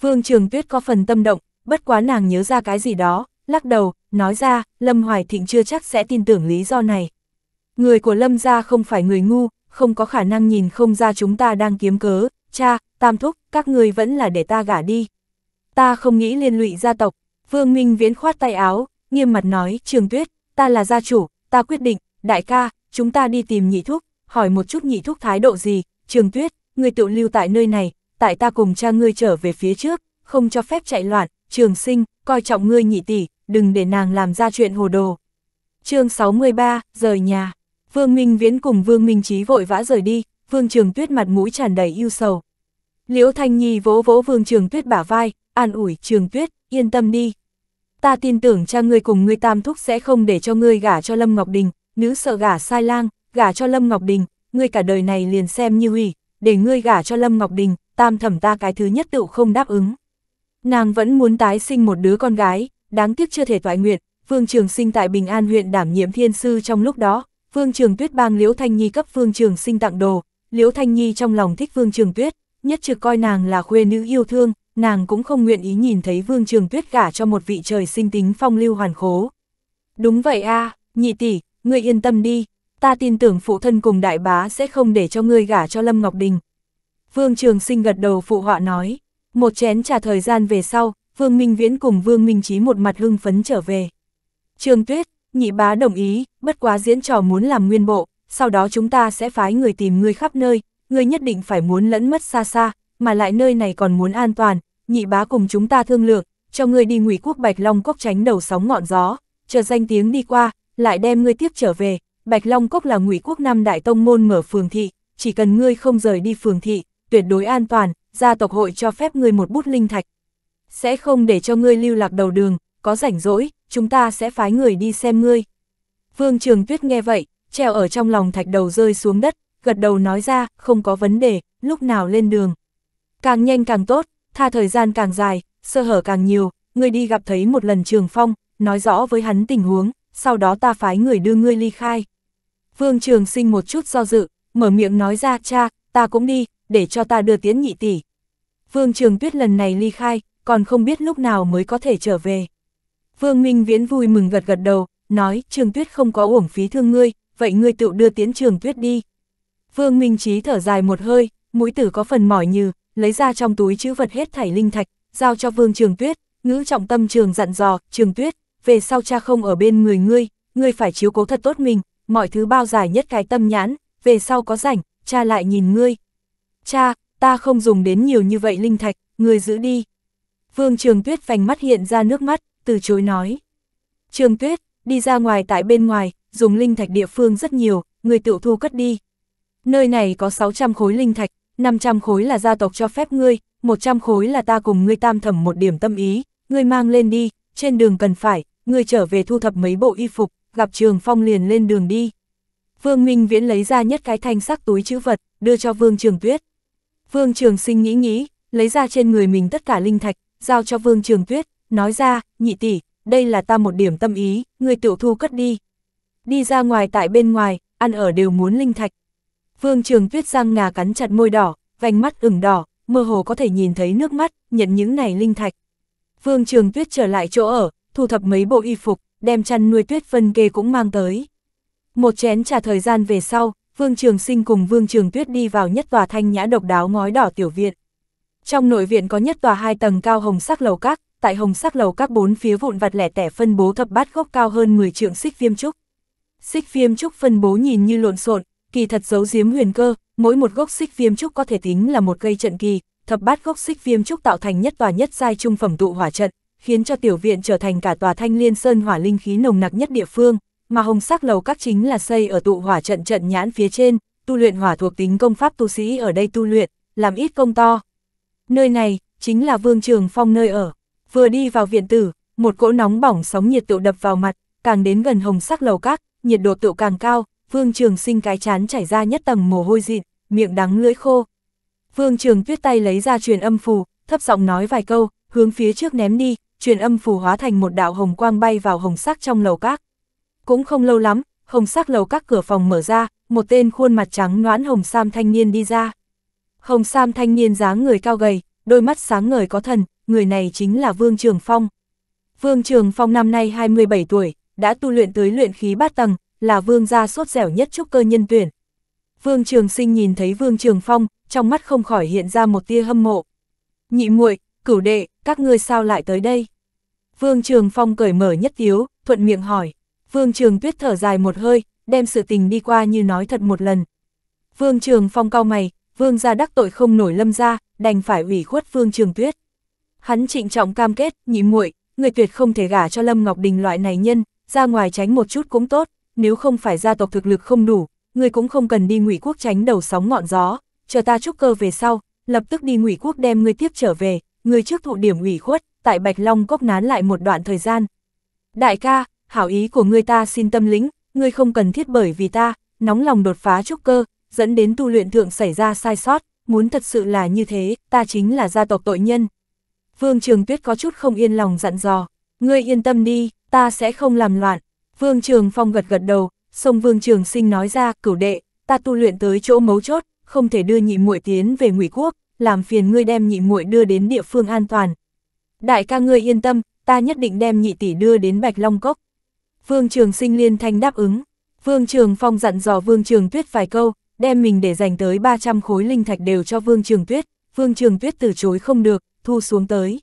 Vương Trường Tuyết có phần tâm động, bất quá nàng nhớ ra cái gì đó, lắc đầu, nói ra, Lâm Hoài Thịnh chưa chắc sẽ tin tưởng lý do này. Người của Lâm gia không phải người ngu, không có khả năng nhìn không ra chúng ta đang kiếm cớ, cha, tam thúc, các ngươi vẫn là để ta gả đi. Ta không nghĩ liên lụy gia tộc, Vương Minh Viễn khoát tay áo, nghiêm mặt nói, Trường Tuyết, ta là gia chủ, ta quyết định, đại ca, chúng ta đi tìm nhị thúc, hỏi một chút nhị thúc thái độ gì, Trường Tuyết, người tự lưu tại nơi này, tại ta cùng cha ngươi trở về phía trước, không cho phép chạy loạn, trường sinh, coi trọng ngươi nhị tỷ, đừng để nàng làm ra chuyện hồ đồ. chương 63, rời nhà. Vương Minh Viễn cùng Vương Minh Chí vội vã rời đi, Vương Trường Tuyết mặt mũi tràn đầy ưu sầu. Liễu Thanh Nhi vỗ vỗ Vương Trường Tuyết bả vai, an ủi Trường Tuyết, yên tâm đi. Ta tin tưởng cha ngươi cùng ngươi tam thúc sẽ không để cho ngươi gả cho Lâm Ngọc Đình, nữ sợ gả sai lang, gả cho Lâm Ngọc Đình, ngươi cả đời này liền xem như hủy, để ngươi gả cho Lâm Ngọc Đình, tam thẩm ta cái thứ nhất tựu không đáp ứng. Nàng vẫn muốn tái sinh một đứa con gái, đáng tiếc chưa thể toại nguyện, Vương Trường Sinh tại Bình An huyện đảm nhiệm thiên sư trong lúc đó, Vương Trường Tuyết bang Liễu Thanh Nhi cấp Vương Trường Sinh tặng đồ, Liễu Thanh Nhi trong lòng thích Vương Trường Tuyết, nhất trực coi nàng là khuê nữ yêu thương, nàng cũng không nguyện ý nhìn thấy Vương Trường Tuyết gả cho một vị trời sinh tính phong lưu hoàn khố. Đúng vậy a, nhị tỷ, ngươi yên tâm đi, ta tin tưởng phụ thân cùng đại bá sẽ không để cho ngươi gả cho Lâm Ngọc Đình, Vương Trường Sinh gật đầu phụ họa nói, một chén trà thời gian về sau, Vương Minh Viễn cùng Vương Minh Chí một mặt hưng phấn trở về. Trường Tuyết, nhị bá đồng ý, bất quá diễn trò muốn làm nguyên bộ, sau đó chúng ta sẽ phái người tìm người khắp nơi, người nhất định phải muốn lẫn mất xa xa, mà lại nơi này còn muốn an toàn, nhị bá cùng chúng ta thương lượng, cho người đi ngụy quốc Bạch Long Cốc tránh đầu sóng ngọn gió, chờ danh tiếng đi qua, lại đem ngươi tiếp trở về, Bạch Long Cốc là ngụy quốc năm đại tông môn mở phường thị, chỉ cần ngươi không rời đi phường thị, tuyệt đối an toàn, gia tộc hội cho phép ngươi một bút linh thạch. Sẽ không để cho ngươi lưu lạc đầu đường, có rảnh rỗi, chúng ta sẽ phái người đi xem ngươi. Vương Trường Tuyết nghe vậy, treo ở trong lòng thạch đầu rơi xuống đất, gật đầu nói ra, không có vấn đề, lúc nào lên đường. Càng nhanh càng tốt, tha thời gian càng dài, sơ hở càng nhiều, ngươi đi gặp thấy một lần Trường Phong, nói rõ với hắn tình huống, sau đó ta phái người đưa ngươi ly khai. Vương Trường Sinh một chút do dự, mở miệng nói ra cha, ta cũng đi, để cho ta đưa tiến nhị tỷ. Vương Trường Tuyết lần này ly khai, còn không biết lúc nào mới có thể trở về. Vương Minh Viễn vui mừng gật gật đầu, nói Trường Tuyết không có uổng phí thương ngươi, vậy ngươi tự đưa tiến Trường Tuyết đi. Vương Minh Chí thở dài một hơi, mũi tử có phần mỏi như, lấy ra trong túi chữ vật hết thảy linh thạch, giao cho Vương Trường Tuyết, ngữ trọng tâm trường dặn dò, Trường Tuyết, về sau cha không ở bên người ngươi, ngươi phải chiếu cố thật tốt mình, mọi thứ bao giải nhất cái tâm nhãn, về sau có rảnh, cha lại nhìn ngươi, cha, ta không dùng đến nhiều như vậy linh thạch, người giữ đi. Vương Trường Tuyết vành mắt hiện ra nước mắt, từ chối nói. Trường Tuyết, đi ra ngoài tại bên ngoài, dùng linh thạch địa phương rất nhiều, người tự thu cất đi. Nơi này có 600 khối linh thạch, 500 khối là gia tộc cho phép ngươi, 100 khối là ta cùng ngươi tam thẩm một điểm tâm ý, ngươi mang lên đi, trên đường cần phải, ngươi trở về thu thập mấy bộ y phục, gặp Trường Phong liền lên đường đi. Vương Minh Viễn lấy ra nhất cái thanh sắc túi chữ vật, đưa cho Vương Trường Tuyết. Vương Trường Sinh nghĩ nghĩ, lấy ra trên người mình tất cả linh thạch, giao cho Vương Trường Tuyết, nói ra, nhị tỷ, đây là ta một điểm tâm ý, người tiểu thu cất đi. Đi ra ngoài tại bên ngoài, ăn ở đều muốn linh thạch. Vương Trường Tuyết răng ngà cắn chặt môi đỏ, vành mắt ửng đỏ, mơ hồ có thể nhìn thấy nước mắt, nhận những này linh thạch. Vương Trường Tuyết trở lại chỗ ở, thu thập mấy bộ y phục, đem chăn nuôi tuyết phân kê cũng mang tới. Một chén trà thời gian về sau, Vương Trường Sinh cùng Vương Trường Tuyết đi vào nhất tòa thanh nhã độc đáo ngói đỏ tiểu viện. Trong nội viện có nhất tòa hai tầng cao hồng sắc lầu các, tại hồng sắc lầu các bốn phía vụn vặt lẻ tẻ phân bố thập bát gốc cao hơn 10 trượng xích viêm trúc. Xích viêm trúc phân bố nhìn như lộn xộn, kỳ thật giấu giếm huyền cơ, mỗi một gốc xích viêm trúc có thể tính là một cây trận kỳ, thập bát gốc xích viêm trúc tạo thành nhất tòa nhất giai trung phẩm tụ hỏa trận, khiến cho tiểu viện trở thành cả tòa thanh liên sơn hỏa linh khí nồng nặc nhất địa phương, mà hồng sắc lầu các chính là xây ở tụ hỏa trận trận nhãn phía trên, tu luyện hỏa thuộc tính công pháp tu sĩ ở đây tu luyện, làm ít công to. Nơi này, chính là Vương Trường Phong nơi ở. Vừa đi vào viện tử, một cỗ nóng bỏng sóng nhiệt tụ đập vào mặt, càng đến gần hồng sắc lầu các, nhiệt độ tụ càng cao, Vương Trường sinh cái chán chảy ra nhất tầng mồ hôi dịt miệng đắng lưỡi khô. Vương Trường tuyết tay lấy ra truyền âm phù, thấp giọng nói vài câu, hướng phía trước ném đi, truyền âm phù hóa thành một đạo hồng quang bay vào hồng sắc trong lầu các. Cũng không lâu lắm, hồng sắc lầu các cửa phòng mở ra, một tên khuôn mặt trắng noãn hồng sam thanh niên đi ra. Hồng sam thanh niên dáng người cao gầy, đôi mắt sáng ngời có thần, người này chính là Vương Trường Phong. Vương Trường Phong năm nay 27 tuổi, đã tu luyện tới luyện khí bát tầng, là vương gia sốt dẻo nhất trúc cơ nhân tuyển. Vương Trường Sinh nhìn thấy Vương Trường Phong, trong mắt không khỏi hiện ra một tia hâm mộ. Nhị muội, cửu đệ, các ngươi sao lại tới đây? Vương Trường Phong cởi mở nhất tiếu, thuận miệng hỏi. Vương Trường Tuyết thở dài một hơi, đem sự tình đi qua như nói thật một lần. Vương Trường Phong cao mày, Vương gia đắc tội không nổi lâm gia, đành phải ủy khuất Vương Trường Tuyết. Hắn trịnh trọng cam kết, nhị muội, người tuyệt không thể gả cho Lâm Ngọc Đình loại này nhân, ra ngoài tránh một chút cũng tốt, nếu không phải gia tộc thực lực không đủ, người cũng không cần đi Ngụy Quốc tránh đầu sóng ngọn gió, chờ ta trúc cơ về sau, lập tức đi Ngụy Quốc đem ngươi tiếp trở về, người trước thụ điểm ủy khuất, tại Bạch Long cốc nán lại một đoạn thời gian. Đại ca, hảo ý của ngươi ta xin tâm lĩnh, ngươi không cần thiết bởi vì ta, nóng lòng đột phá trúc cơ, dẫn đến tu luyện thượng xảy ra sai sót, muốn thật sự là như thế, ta chính là gia tộc tội nhân. Vương Trường Tuyết có chút không yên lòng dặn dò, ngươi yên tâm đi, ta sẽ không làm loạn. Vương Trường Phong gật gật đầu, sông Vương Trường Sinh nói ra, cửu đệ, ta tu luyện tới chỗ mấu chốt, không thể đưa nhị muội tiến về ngụy quốc, làm phiền ngươi đem nhị muội đưa đến địa phương an toàn. Đại ca ngươi yên tâm, ta nhất định đem nhị tỷ đưa đến Bạch Long Cốc. Vương Trường Sinh liên thanh đáp ứng. Vương Trường Phong dặn dò Vương Trường Tuyết vài câu, đem mình để dành tới 300 khối linh thạch đều cho Vương Trường Tuyết, Vương Trường Tuyết từ chối không được, thu xuống tới.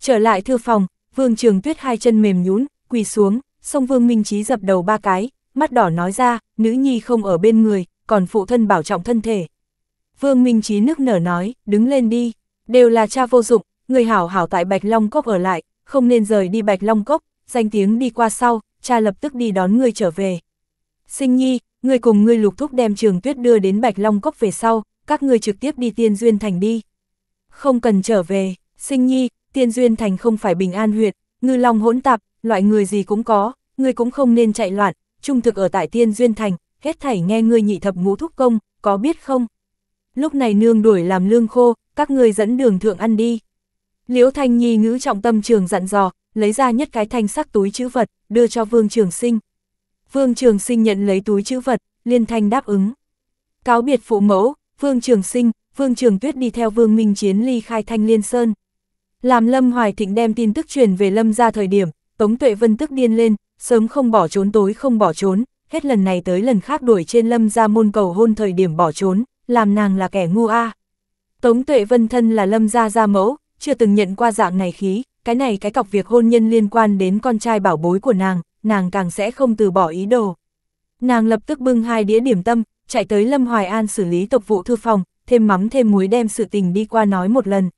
Trở lại thư phòng, Vương Trường Tuyết hai chân mềm nhũn, quỳ xuống, song Vương Minh Chí dập đầu ba cái, mắt đỏ nói ra, nữ nhi không ở bên người, còn phụ thân bảo trọng thân thể. Vương Minh Chí nước nở nói, đứng lên đi, đều là cha vô dụng, người hảo hảo tại Bạch Long Cốc ở lại, không nên rời đi Bạch Long Cốc, danh tiếng đi qua sau, cha lập tức đi đón ngươi trở về. Sinh nhi, ngươi cùng ngươi lục thúc đem trường tuyết đưa đến Bạch Long Cốc về sau, các ngươi trực tiếp đi tiên duyên thành đi. Không cần trở về, sinh nhi, tiên duyên thành không phải bình an huyệt, ngư long hỗn tạp, loại người gì cũng có, ngươi cũng không nên chạy loạn, trung thực ở tại tiên duyên thành, hết thảy nghe ngươi nhị thập ngũ thúc công, có biết không? Lúc này nương đuổi làm lương khô, các ngươi dẫn đường thượng ăn đi. Liễu Thanh Nhi ngữ trọng tâm trường dặn dò, lấy ra nhất cái thanh sắc túi chữ vật, đưa cho Vương Trường Sinh. Vương Trường Sinh nhận lấy túi chữ vật, liên thanh đáp ứng. Cáo biệt phụ mẫu, Vương Trường Sinh, Vương Trường Tuyết đi theo Vương Minh Chiến ly khai Thanh Liên Sơn. Làm Lâm Hoài Thịnh đem tin tức truyền về Lâm ra thời điểm, Tống Tuệ Vân tức điên lên, sớm không bỏ trốn tối không bỏ trốn, hết lần này tới lần khác đuổi trên Lâm ra môn cầu hôn thời điểm bỏ trốn, làm nàng là kẻ ngu a. Tống Tuệ Vân thân là Lâm ra gia mẫu, chưa từng nhận qua dạng này khí, cái này cái cọc việc hôn nhân liên quan đến con trai bảo bối của nàng, nàng càng sẽ không từ bỏ ý đồ. Nàng lập tức bưng hai đĩa điểm tâm, chạy tới Lâm Hoài An xử lý tộc vụ thư phòng, thêm mắm thêm muối đem sự tình đi qua nói một lần.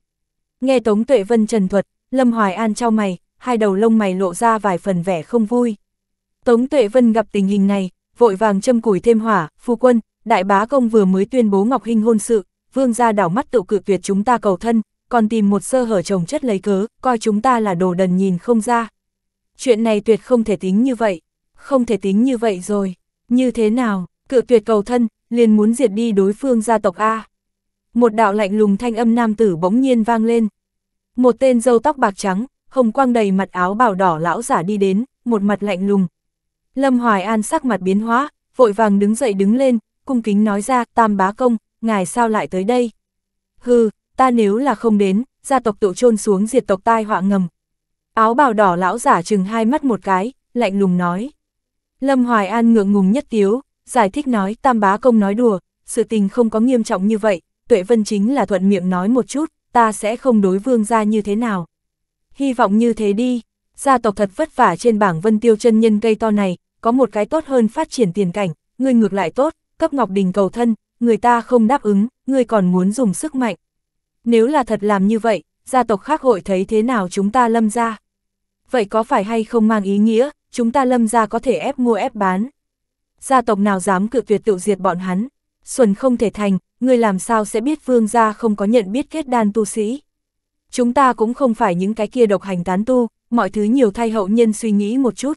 Nghe Tống Tuệ Vân trần thuật, Lâm Hoài An trao mày, hai đầu lông mày lộ ra vài phần vẻ không vui. Tống Tuệ Vân gặp tình hình này, vội vàng châm củi thêm hỏa, phu quân, đại bá công vừa mới tuyên bố Ngọc Hinh hôn sự, vương gia đảo mắt tự cự tuyệt chúng ta cầu thân, còn tìm một sơ hở trồng chất lấy cớ, coi chúng ta là đồ đần nhìn không ra. Chuyện này tuyệt không thể tính như vậy, không thể tính như vậy rồi, như thế nào, cự tuyệt cầu thân, liền muốn diệt đi đối phương gia tộc A. Một đạo lạnh lùng thanh âm nam tử bỗng nhiên vang lên. Một tên dâu tóc bạc trắng, hồng quang đầy mặt áo bào đỏ lão giả đi đến, một mặt lạnh lùng. Lâm Hoài An sắc mặt biến hóa, vội vàng đứng dậy đứng lên, cung kính nói ra, tam bá công, ngài sao lại tới đây? Hừ, ta nếu là không đến, gia tộc tự chôn xuống diệt tộc tai họa ngầm. Áo bào đỏ lão giả chừng hai mắt một cái, lạnh lùng nói. Lâm Hoài An ngượng ngùng nhất tiếu, giải thích nói tam bá công nói đùa, sự tình không có nghiêm trọng như vậy, tuệ vân chính là thuận miệng nói một chút, ta sẽ không đối vương ra như thế nào. Hy vọng như thế đi, gia tộc thật vất vả trên bảng vân tiêu chân nhân cây to này, có một cái tốt hơn phát triển tiền cảnh, ngươi ngược lại tốt, cấp Ngọc Đình cầu thân, người ta không đáp ứng, ngươi còn muốn dùng sức mạnh, nếu là thật làm như vậy, gia tộc khác hội thấy thế nào chúng ta lâm ra? Vậy có phải hay không mang ý nghĩa, chúng ta lâm ra có thể ép mua ép bán? Gia tộc nào dám cự tuyệt tự diệt bọn hắn? Xuân không thể thành, người làm sao sẽ biết vương gia không có nhận biết kết đan tu sĩ? Chúng ta cũng không phải những cái kia độc hành tán tu, mọi thứ nhiều thay hậu nhân suy nghĩ một chút.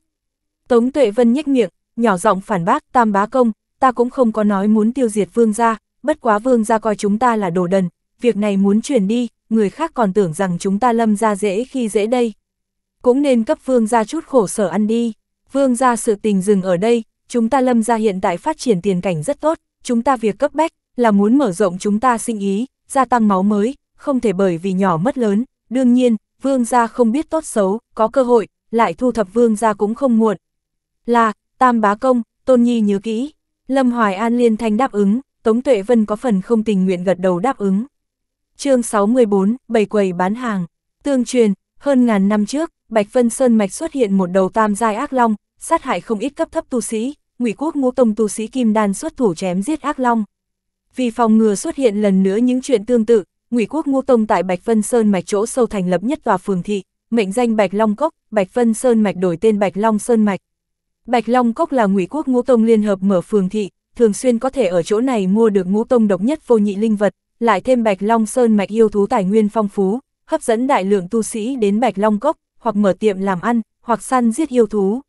Tống Tuệ Vân nhếch miệng, nhỏ giọng phản bác tam bá công, ta cũng không có nói muốn tiêu diệt vương gia, bất quá vương gia coi chúng ta là đồ đần, việc này muốn chuyển đi, người khác còn tưởng rằng chúng ta lâm ra dễ khi dễ đây. Cũng nên cấp vương ra chút khổ sở ăn đi, vương ra sự tình dừng ở đây, chúng ta lâm ra hiện tại phát triển tiền cảnh rất tốt, chúng ta việc cấp bách là muốn mở rộng chúng ta sinh ý, gia tăng máu mới, không thể bởi vì nhỏ mất lớn, đương nhiên, vương gia không biết tốt xấu, có cơ hội, lại thu thập vương gia cũng không muộn. Là, tam bá công, tôn nhi nhớ kỹ, Lâm Hoài An liên thanh đáp ứng, Tống Tuệ Vân có phần không tình nguyện gật đầu đáp ứng chương 614, bày quầy bán hàng. Tương truyền, hơn ngàn năm trước, Bạch Vân Sơn Mạch xuất hiện một đầu tam giai ác long, sát hại không ít cấp thấp tu sĩ, ngụy quốc ngũ tông tu sĩ Kim Đan xuất thủ chém giết ác long. Vì phòng ngừa xuất hiện lần nữa những chuyện tương tự, ngụy quốc ngũ tông tại Bạch Vân Sơn Mạch chỗ sâu thành lập nhất tòa phường thị, mệnh danh Bạch Long Cốc, Bạch Vân Sơn Mạch đổi tên Bạch Long Sơn Mạch. Bạch Long Cốc là ngụy quốc ngũ tông liên hợp mở phường thị, thường xuyên có thể ở chỗ này mua được ngũ tông độc nhất vô nhị linh vật, lại thêm Bạch Long Sơn mạch yêu thú tài nguyên phong phú, hấp dẫn đại lượng tu sĩ đến Bạch Long Cốc, hoặc mở tiệm làm ăn, hoặc săn giết yêu thú.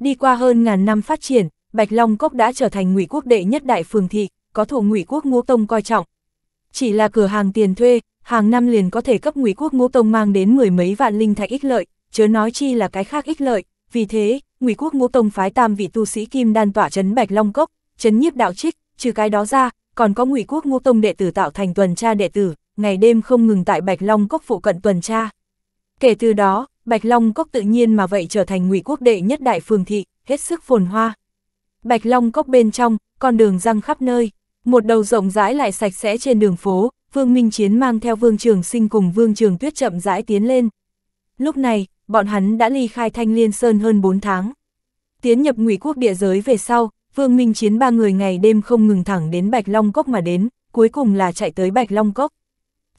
Đi qua hơn ngàn năm phát triển, Bạch Long Cốc đã trở thành ngụy quốc đệ nhất đại phường thị, có thuộc ngụy quốc ngũ tông coi trọng. Chỉ là cửa hàng tiền thuê, hàng năm liền có thể cấp ngụy quốc ngũ tông mang đến mười mấy vạn linh thạch ích lợi, chớ nói chi là cái khác ích lợi, vì thế, ngụy quốc ngũ tông phái tam vị tu sĩ kim đan tỏa trấn Bạch Long Cốc, trấn nhiếp đạo trích, trừ cái đó ra, còn có ngụy quốc ngô tông đệ tử tạo thành tuần tra đệ tử, ngày đêm không ngừng tại Bạch Long Cốc phụ cận tuần tra. Kể từ đó, Bạch Long Cốc tự nhiên mà vậy trở thành ngụy quốc đệ nhất đại phường thị, hết sức phồn hoa. Bạch Long Cốc bên trong, con đường răng khắp nơi, một đầu rộng rãi lại sạch sẽ trên đường phố, Vương Minh Chiến mang theo Vương Trường Sinh cùng Vương Trường Tuyết chậm rãi tiến lên. Lúc này, bọn hắn đã ly khai Thanh Liên Sơn hơn 4 tháng. Tiến nhập Ngụy Quốc địa giới về sau, Vương Minh Chiến ba người ngày đêm không ngừng thẳng đến Bạch Long Cốc mà đến, cuối cùng là chạy tới Bạch Long Cốc.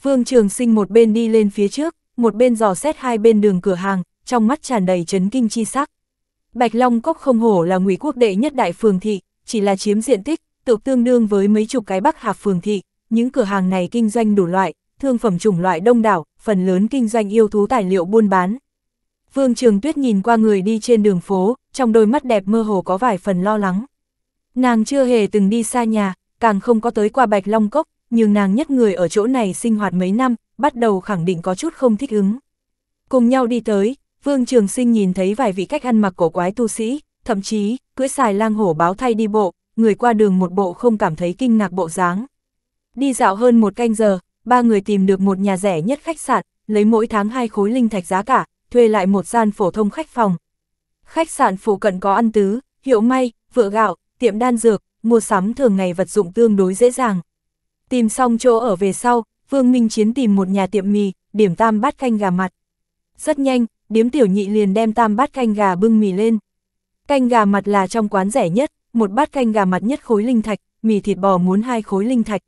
Vương Trường Sinh một bên đi lên phía trước, một bên dò xét hai bên đường cửa hàng, trong mắt tràn đầy chấn kinh chi sắc. Bạch Long Cốc không hổ là ngụy quốc đệ nhất đại phường thị, chỉ là chiếm diện tích, tự tương đương với mấy chục cái bắc hạp phường thị, những cửa hàng này kinh doanh đủ loại, thương phẩm chủng loại đông đảo, phần lớn kinh doanh yêu thú tài liệu buôn bán. Vương Trường Tuyết nhìn qua người đi trên đường phố, trong đôi mắt đẹp mơ hồ có vài phần lo lắng. Nàng chưa hề từng đi xa nhà, càng không có tới qua Bạch Long Cốc, nhưng nàng nhất người ở chỗ này sinh hoạt mấy năm, bắt đầu khẳng định có chút không thích ứng. Cùng nhau đi tới, Vương Trường Sinh nhìn thấy vài vị cách ăn mặc cổ quái tu sĩ, thậm chí, cưỡi xài lang hổ báo thay đi bộ, người qua đường một bộ không cảm thấy kinh ngạc bộ dáng. Đi dạo hơn một canh giờ, ba người tìm được một nhà rẻ nhất khách sạn, lấy mỗi tháng hai khối linh thạch giá cả, thuê lại một gian phổ thông khách phòng. Khách sạn phụ cận có ăn tứ, hiệu may, vựa gạo, tiệm đan dược, mua sắm thường ngày vật dụng tương đối dễ dàng. Tìm xong chỗ ở về sau, Vương Minh Chiến tìm một nhà tiệm mì, điểm tam bát canh gà mặt. Rất nhanh, điếm tiểu nhị liền đem tam bát canh gà bưng mì lên. Canh gà mặt là trong quán rẻ nhất, một bát canh gà mặt nhất khối linh thạch, mì thịt bò muốn hai khối linh thạch.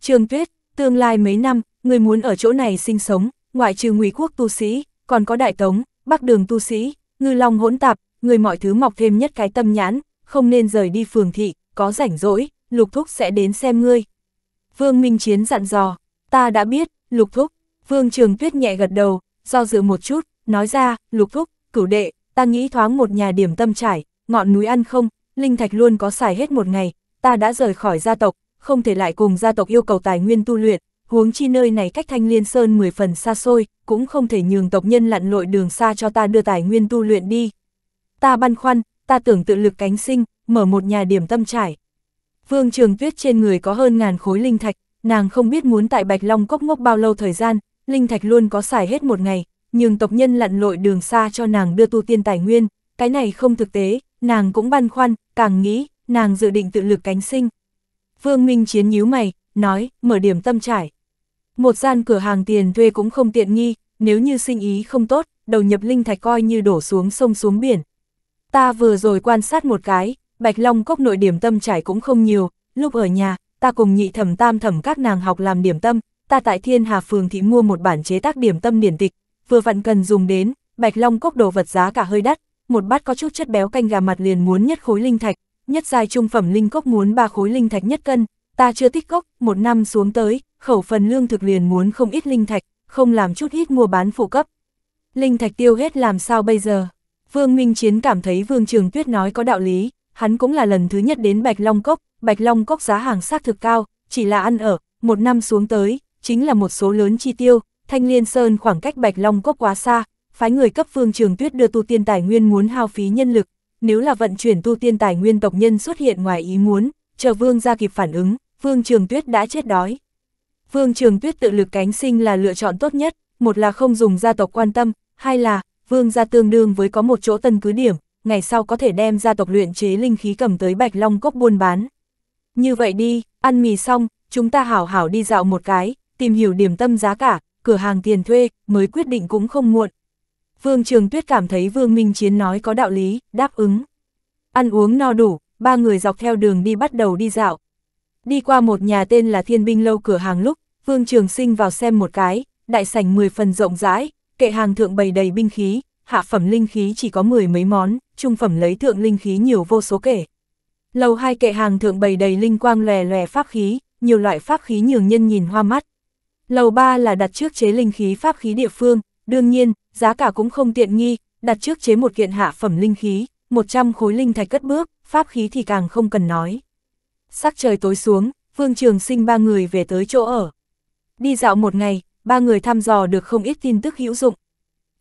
Trường Tuyết, tương lai mấy năm, người muốn ở chỗ này sinh sống, ngoại trừ ngụy quốc tu sĩ, còn có đại tống, bắc đường tu sĩ, ngư long hỗn tạp, người mọi thứ mọc thêm nhất cái tâm nhãn, không nên rời đi phường thị, có rảnh rỗi, Lục Thúc sẽ đến xem ngươi. Vương Minh Chiến dặn dò, ta đã biết, Lục Thúc, Vương Trường Tuyết nhẹ gật đầu, do dự một chút, nói ra, Lục Thúc, cửu đệ, ta nghĩ thoáng một nhà điểm tâm trải, ngọn núi ăn không, linh thạch luôn có xài hết một ngày, ta đã rời khỏi gia tộc, không thể lại cùng gia tộc yêu cầu tài nguyên tu luyện, huống chi nơi này cách thanh liên sơn 10 phần xa xôi, cũng không thể nhường tộc nhân lặn lội đường xa cho ta đưa tài nguyên tu luyện đi. Ta băn khoăn, ta tưởng tự lực cánh sinh, mở một nhà điểm tâm trải. Vương Trường Tuyết trên người có hơn ngàn khối linh thạch, nàng không biết muốn tại Bạch Long Cốc ngốc bao lâu thời gian, linh thạch luôn có xài hết một ngày, nhưng tộc nhân lặn lội đường xa cho nàng đưa tu tiên tài nguyên, cái này không thực tế, nàng cũng băn khoăn, càng nghĩ, nàng dự định tự lực cánh sinh. Vương Minh Chiến nhíu mày, nói, mở điểm tâm trải. Một gian cửa hàng tiền thuê cũng không tiện nghi, nếu như sinh ý không tốt, đầu nhập linh thạch coi như đổ xuống sông xuống biển, Ta vừa rồi quan sát một cái, Bạch Long cốc nội điểm tâm trải cũng không nhiều, lúc ở nhà, ta cùng nhị thẩm tam thẩm các nàng học làm điểm tâm, ta tại Thiên Hà Phường thị mua một bản chế tác điểm tâm điển tịch, vừa vặn cần dùng đến, Bạch Long cốc đồ vật giá cả hơi đắt, một bát có chút chất béo canh gà mặt liền muốn nhất khối linh thạch, nhất giai trung phẩm linh cốc muốn ba khối linh thạch nhất cân, ta chưa tích cốc, một năm xuống tới, khẩu phần lương thực liền muốn không ít linh thạch, không làm chút ít mua bán phụ cấp. Linh thạch tiêu hết làm sao bây giờ? Vương Minh Chiến cảm thấy Vương Trường Tuyết nói có đạo lý, hắn cũng là lần thứ nhất đến Bạch Long Cốc, Bạch Long Cốc giá hàng xác thực cao, chỉ là ăn ở, một năm xuống tới, chính là một số lớn chi tiêu, Thanh Liên Sơn khoảng cách Bạch Long Cốc quá xa, phái người cấp Vương Trường Tuyết đưa tu tiên tài nguyên muốn hao phí nhân lực, nếu là vận chuyển tu tiên tài nguyên tộc nhân xuất hiện ngoài ý muốn, chờ Vương ra kịp phản ứng, Vương Trường Tuyết đã chết đói. Vương Trường Tuyết tự lực cánh sinh là lựa chọn tốt nhất, một là không dùng gia tộc quan tâm, hai là vương gia tương đương với có một chỗ tân cứ điểm, ngày sau có thể đem gia tộc luyện chế linh khí cầm tới Bạch Long Cốc buôn bán. Như vậy đi, ăn mì xong, chúng ta hảo hảo đi dạo một cái, tìm hiểu điểm tâm giá cả, cửa hàng tiền thuê, mới quyết định cũng không muộn. Vương Trường Tuyết cảm thấy Vương Minh Chiến nói có đạo lý, đáp ứng. Ăn uống no đủ, ba người dọc theo đường đi bắt đầu đi dạo. Đi qua một nhà tên là Thiên Binh Lâu cửa hàng lúc, Vương Trường Sinh vào xem một cái, đại sảnh 10 phần rộng rãi, kệ hàng thượng bày đầy binh khí, hạ phẩm linh khí chỉ có mười mấy món, trung phẩm lấy thượng linh khí nhiều vô số kể. Lầu hai kệ hàng thượng bày đầy linh quang lòe lòe pháp khí, nhiều loại pháp khí nhường nhân nhìn hoa mắt. Lầu ba là đặt trước chế linh khí pháp khí địa phương, đương nhiên, giá cả cũng không tiện nghi, đặt trước chế một kiện hạ phẩm linh khí, 100 khối linh thạch cất bước, pháp khí thì càng không cần nói. Sắc trời tối xuống, Vương Trường Sinh ba người về tới chỗ ở. Đi dạo một ngày, ba người thăm dò được không ít tin tức hữu dụng.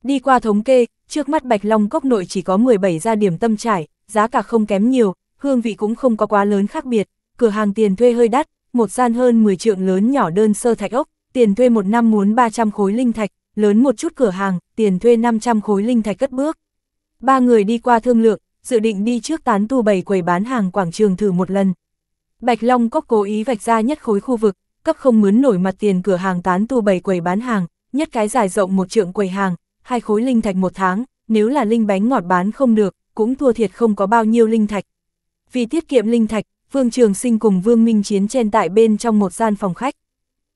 Đi qua thống kê, trước mắt Bạch Long Cốc nội chỉ có 17 gia điểm tâm trải, giá cả không kém nhiều, hương vị cũng không có quá lớn khác biệt, cửa hàng tiền thuê hơi đắt, một gian hơn 10 trượng lớn nhỏ đơn sơ thạch ốc, tiền thuê một năm muốn 300 khối linh thạch, lớn một chút cửa hàng, tiền thuê 500 khối linh thạch cất bước. Ba người đi qua thương lượng, dự định đi trước tán tu bày quầy bán hàng quảng trường thử một lần. Bạch Long Cốc cố ý vạch ra nhất khối khu vực, cấp không mướn nổi mặt tiền cửa hàng tán tu bày quầy bán hàng, nhất cái dài rộng một trượng quầy hàng, hai khối linh thạch một tháng, nếu là linh bánh ngọt bán không được, cũng thua thiệt không có bao nhiêu linh thạch. Vì tiết kiệm linh thạch, Vương Trường Sinh cùng Vương Minh Chiến chen tại bên trong một gian phòng khách.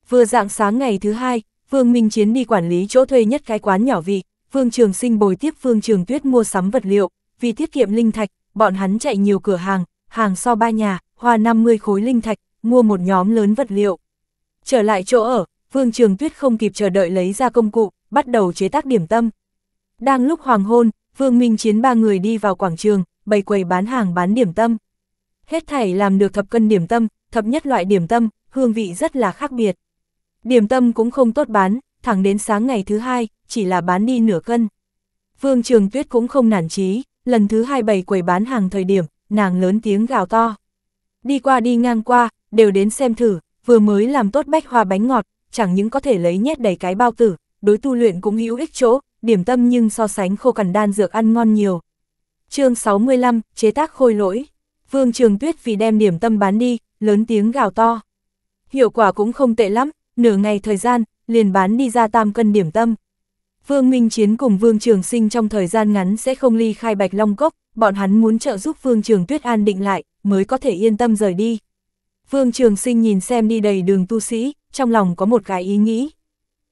Vừa dạng sáng ngày thứ hai, Vương Minh Chiến đi quản lý chỗ thuê nhất cái quán nhỏ vị, Vương Trường Sinh bồi tiếp Vương Trường Tuyết mua sắm vật liệu, vì tiết kiệm linh thạch, bọn hắn chạy nhiều cửa hàng, hàng so ba nhà, hoa 50 khối linh thạch, mua một nhóm lớn vật liệu. Trở lại chỗ ở, Vương Trường Tuyết không kịp chờ đợi lấy ra công cụ, bắt đầu chế tác điểm tâm. Đang lúc hoàng hôn, Vương Minh Chiến ba người đi vào quảng trường, bày quầy bán hàng bán điểm tâm. Hết thảy làm được thập cân điểm tâm, thập nhất loại điểm tâm, hương vị rất là khác biệt. Điểm tâm cũng không tốt bán, thẳng đến sáng ngày thứ hai, chỉ là bán đi nửa cân. Vương Trường Tuyết cũng không nản chí, lần thứ hai bày quầy bán hàng thời điểm, nàng lớn tiếng gào to. Đi qua đi ngang qua, đều đến xem thử, vừa mới làm tốt bách hoa bánh ngọt, chẳng những có thể lấy nhét đầy cái bao tử, đối tu luyện cũng hữu ích chỗ, điểm tâm nhưng so sánh khô cằn đan dược ăn ngon nhiều. chương 65, chế tác khôi lỗi. Vương Trường Tuyết vì đem điểm tâm bán đi, lớn tiếng gào to. Hiệu quả cũng không tệ lắm, nửa ngày thời gian, liền bán đi ra tam cân điểm tâm. Vương Minh Chiến cùng Vương Trường Sinh trong thời gian ngắn sẽ không ly khai Bạch Long Cốc, bọn hắn muốn trợ giúp Vương Trường Tuyết an định lại, mới có thể yên tâm rời đi. Vương Trường Sinh nhìn xem đi đầy đường tu sĩ, trong lòng có một cái ý nghĩ.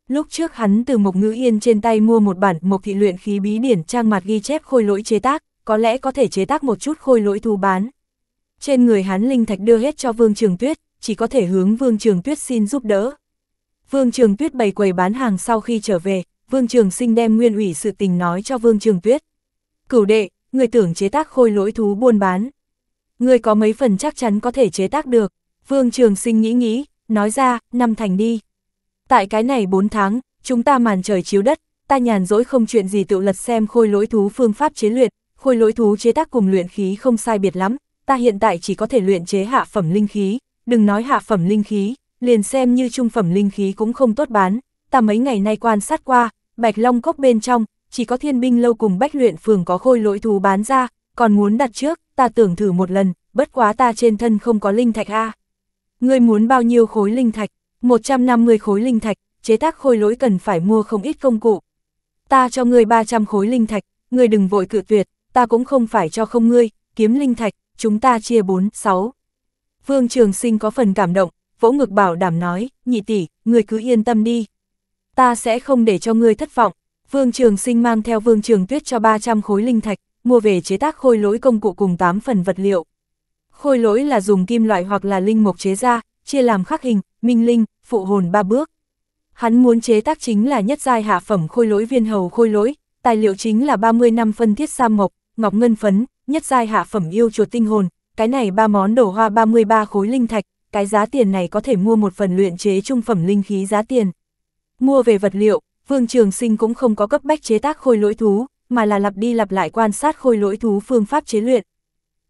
Lúc trước hắn từ Mộc Ngữ Yên trên tay mua một bản Mộc Thị Luyện Khí Bí Điển trang mặt ghi chép khôi lỗi chế tác, có lẽ có thể chế tác một chút khôi lỗi thu bán. Trên người hắn Linh Thạch đưa hết cho Vương Trường Tuyết, chỉ có thể hướng Vương Trường Tuyết xin giúp đỡ. Vương Trường Tuyết bày quầy bán hàng sau khi trở về, Vương Trường Sinh đem nguyên ủy sự tình nói cho Vương Trường Tuyết. Cửu đệ, người tưởng chế tác khôi lỗi thú buôn bán. Người có mấy phần chắc chắn có thể chế tác được. Vương Trường Sinh nghĩ nghĩ, nói ra, năm thành đi. Tại cái này 4 tháng, chúng ta màn trời chiếu đất, ta nhàn rỗi không chuyện gì tự lật xem khôi lỗi thú phương pháp chế luyện, khôi lỗi thú chế tác cùng luyện khí không sai biệt lắm, ta hiện tại chỉ có thể luyện chế hạ phẩm linh khí, đừng nói hạ phẩm linh khí, liền xem như trung phẩm linh khí cũng không tốt bán, ta mấy ngày nay quan sát qua, Bạch Long cốc bên trong, chỉ có thiên binh lâu cùng bách luyện phường có khôi lỗi thú bán ra, còn muốn đặt trước, ta tưởng thử một lần, bất quá ta trên thân không có linh thạch a. Ngươi muốn bao nhiêu khối linh thạch? 150 khối linh thạch, chế tác khôi lỗi cần phải mua không ít công cụ. Ta cho ngươi 300 khối linh thạch, ngươi đừng vội cự tuyệt, ta cũng không phải cho không ngươi, kiếm linh thạch, chúng ta chia 4, 6. Vương Trường Sinh có phần cảm động, vỗ ngực bảo đảm nói, nhị tỷ, ngươi cứ yên tâm đi. Ta sẽ không để cho ngươi thất vọng. Vương Trường Sinh mang theo Vương Trường Tuyết cho 300 khối linh thạch, mua về chế tác khôi lỗi công cụ cùng 8 phần vật liệu. Khôi lỗi là dùng kim loại hoặc là linh mộc chế ra, chia làm khắc hình, minh linh, phụ hồn ba bước. Hắn muốn chế tác chính là nhất giai hạ phẩm khôi lỗi viên hầu khôi lỗi, tài liệu chính là 30 năm phân thiết sa mộc, ngọc ngân phấn, nhất giai hạ phẩm yêu chuột tinh hồn, cái này ba món đổ hoa 33 khối linh thạch, cái giá tiền này có thể mua một phần luyện chế trung phẩm linh khí giá tiền. Mua về vật liệu, Vương Trường Sinh cũng không có cấp bách chế tác khôi lỗi thú, mà là lặp đi lặp lại quan sát khôi lỗi thú phương pháp chế luyện,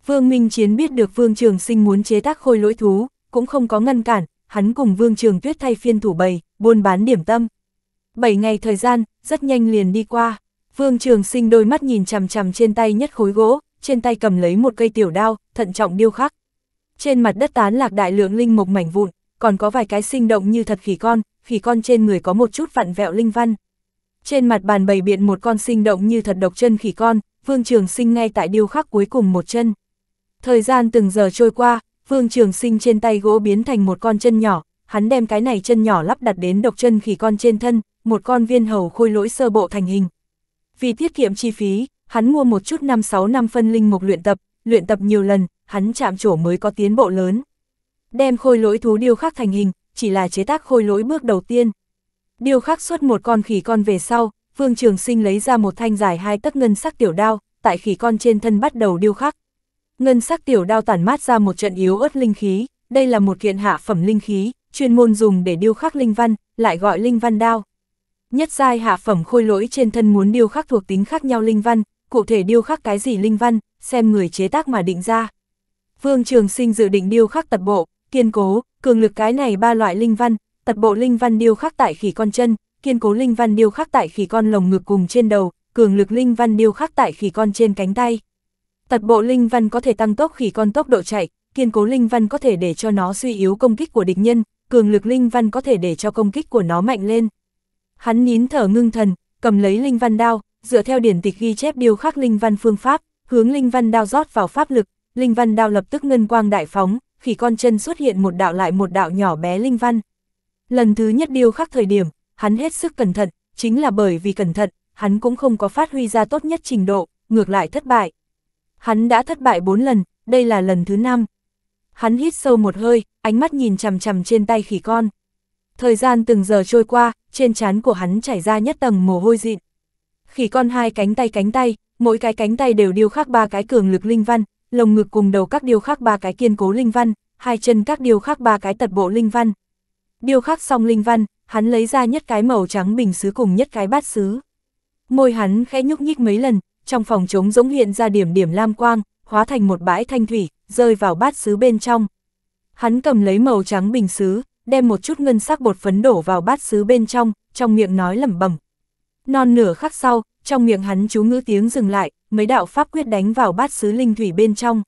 Vương Minh Chiến biết được Vương Trường Sinh muốn chế tác khôi lỗi thú, cũng không có ngăn cản, hắn cùng Vương Trường Tuyết thay phiên thủ bày, buôn bán điểm tâm. 7 ngày thời gian, rất nhanh liền đi qua. Vương Trường Sinh đôi mắt nhìn chằm chằm trên tay nhất khối gỗ, trên tay cầm lấy một cây tiểu đao, thận trọng điêu khắc. Trên mặt đất tán lạc đại lượng linh mộc mảnh vụn, còn có vài cái sinh động như thật khỉ con, khỉ con trên người có một chút vặn vẹo linh văn. Trên mặt bàn bày biện một con sinh động như thật độc chân khỉ con, Vương Trường Sinh ngay tại điêu khắc cuối cùng một chân. Thời gian từng giờ trôi qua, Vương Trường Sinh trên tay gỗ biến thành một con chân nhỏ, hắn đem cái này chân nhỏ lắp đặt đến độc chân khỉ con trên thân, một con viên hầu khôi lỗi sơ bộ thành hình. Vì tiết kiệm chi phí, hắn mua một chút năm sáu năm phân linh mục luyện tập, luyện tập nhiều lần, hắn chạm chỗ mới có tiến bộ lớn. Đem khôi lỗi thú điêu khắc thành hình, chỉ là chế tác khôi lỗi bước đầu tiên. Điêu khắc suốt một con khỉ con về sau, Vương Trường Sinh lấy ra một thanh dài hai tấc ngân sắc tiểu đao, tại khỉ con trên thân bắt đầu điêu khắc. Ngân sắc tiểu đao tản mát ra một trận yếu ớt linh khí, đây là một kiện hạ phẩm linh khí, chuyên môn dùng để điêu khắc linh văn, lại gọi linh văn đao. Nhất giai hạ phẩm khôi lỗi trên thân muốn điêu khắc thuộc tính khác nhau linh văn, cụ thể điêu khắc cái gì linh văn, xem người chế tác mà định ra. Vương Trường Sinh dự định điêu khắc tập bộ, kiên cố, cường lực cái này ba loại linh văn, tập bộ linh văn điêu khắc tại khỉ con chân, kiên cố linh văn điêu khắc tại khỉ con lồng ngực cùng trên đầu, cường lực linh văn điêu khắc tại khỉ con trên cánh tay. Tật bộ linh văn có thể tăng tốc khỉ con tốc độ chạy, kiên cố linh văn có thể để cho nó suy yếu công kích của địch nhân, cường lực linh văn có thể để cho công kích của nó mạnh lên. Hắn nín thở ngưng thần, cầm lấy linh văn đao, dựa theo điển tịch ghi chép điêu khắc linh văn phương pháp, hướng linh văn đao rót vào pháp lực, linh văn đao lập tức ngân quang đại phóng, khỉ con chân xuất hiện một đạo lại một đạo nhỏ bé linh văn. Lần thứ nhất điêu khắc thời điểm, hắn hết sức cẩn thận, chính là bởi vì cẩn thận, hắn cũng không có phát huy ra tốt nhất trình độ, ngược lại thất bại. Hắn đã thất bại 4 lần, đây là lần thứ 5. Hắn hít sâu một hơi, ánh mắt nhìn chằm chằm trên tay khỉ con. Thời gian từng giờ trôi qua, trên trán của hắn chảy ra nhất tầng mồ hôi dịn. Khỉ con hai cánh tay cánh tay, mỗi cái cánh tay đều điêu khắc ba cái cường lực linh văn, lồng ngực cùng đầu các điêu khắc ba cái kiên cố linh văn, hai chân các điêu khắc ba cái tật bộ linh văn. Điêu khắc xong linh văn, hắn lấy ra nhất cái màu trắng bình sứ cùng nhất cái bát sứ. Môi hắn khẽ nhúc nhích mấy lần, trong phòng trống rỗng hiện ra điểm điểm lam quang, hóa thành một bãi thanh thủy, rơi vào bát sứ bên trong. Hắn cầm lấy màu trắng bình sứ, đem một chút ngân sắc bột phấn đổ vào bát sứ bên trong, trong miệng nói lẩm bẩm. Non nửa khắc sau, trong miệng hắn chú ngữ tiếng dừng lại, mấy đạo pháp quyết đánh vào bát sứ linh thủy bên trong.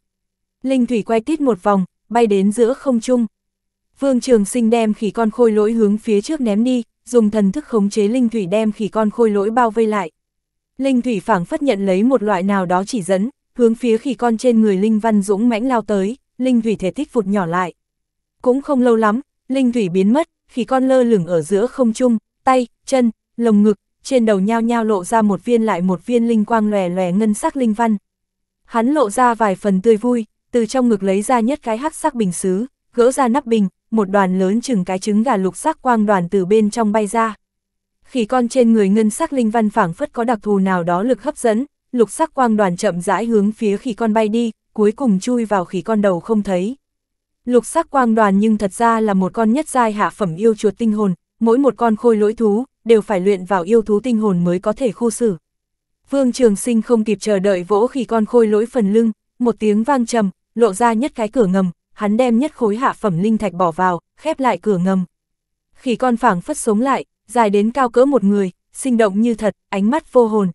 Linh thủy quay tít một vòng, bay đến giữa không trung. Vương Trường Sinh đem khỉ con khôi lỗi hướng phía trước ném đi, dùng thần thức khống chế linh thủy đem khỉ con khôi lỗi bao vây lại. Linh Thủy phảng phất nhận lấy một loại nào đó chỉ dẫn, hướng phía khỉ con trên người Linh Văn Dũng mãnh lao tới, Linh Thủy thể tích vụt nhỏ lại. Cũng không lâu lắm, Linh Thủy biến mất, khỉ con lơ lửng ở giữa không trung, tay, chân, lồng ngực, trên đầu nhao nhao lộ ra một viên lại một viên linh quang lòe lòe ngân sắc linh văn. Hắn lộ ra vài phần tươi vui, từ trong ngực lấy ra nhất cái hắc sắc bình xứ, gỡ ra nắp bình, một đoàn lớn chừng cái trứng gà lục sắc quang đoàn từ bên trong bay ra khi con trên người ngân sắc linh văn phảng phất có đặc thù nào đó lực hấp dẫn, lục sắc quang đoàn chậm rãi hướng phía khỉ con bay đi, cuối cùng chui vào khỉ con đầu không thấy. Lục sắc quang đoàn nhưng thật ra là một con nhất giai hạ phẩm yêu chuột tinh hồn, mỗi một con khôi lỗi thú đều phải luyện vào yêu thú tinh hồn mới có thể khu xử. Vương Trường Sinh không kịp chờ đợi vỗ khỉ con khôi lỗi phần lưng, một tiếng vang trầm, lộ ra nhất cái cửa ngầm, hắn đem nhất khối hạ phẩm linh thạch bỏ vào, khép lại cửa ngầm. Khỉ con phảng phất sống lại, dài đến cao cỡ một người, sinh động như thật, ánh mắt vô hồn.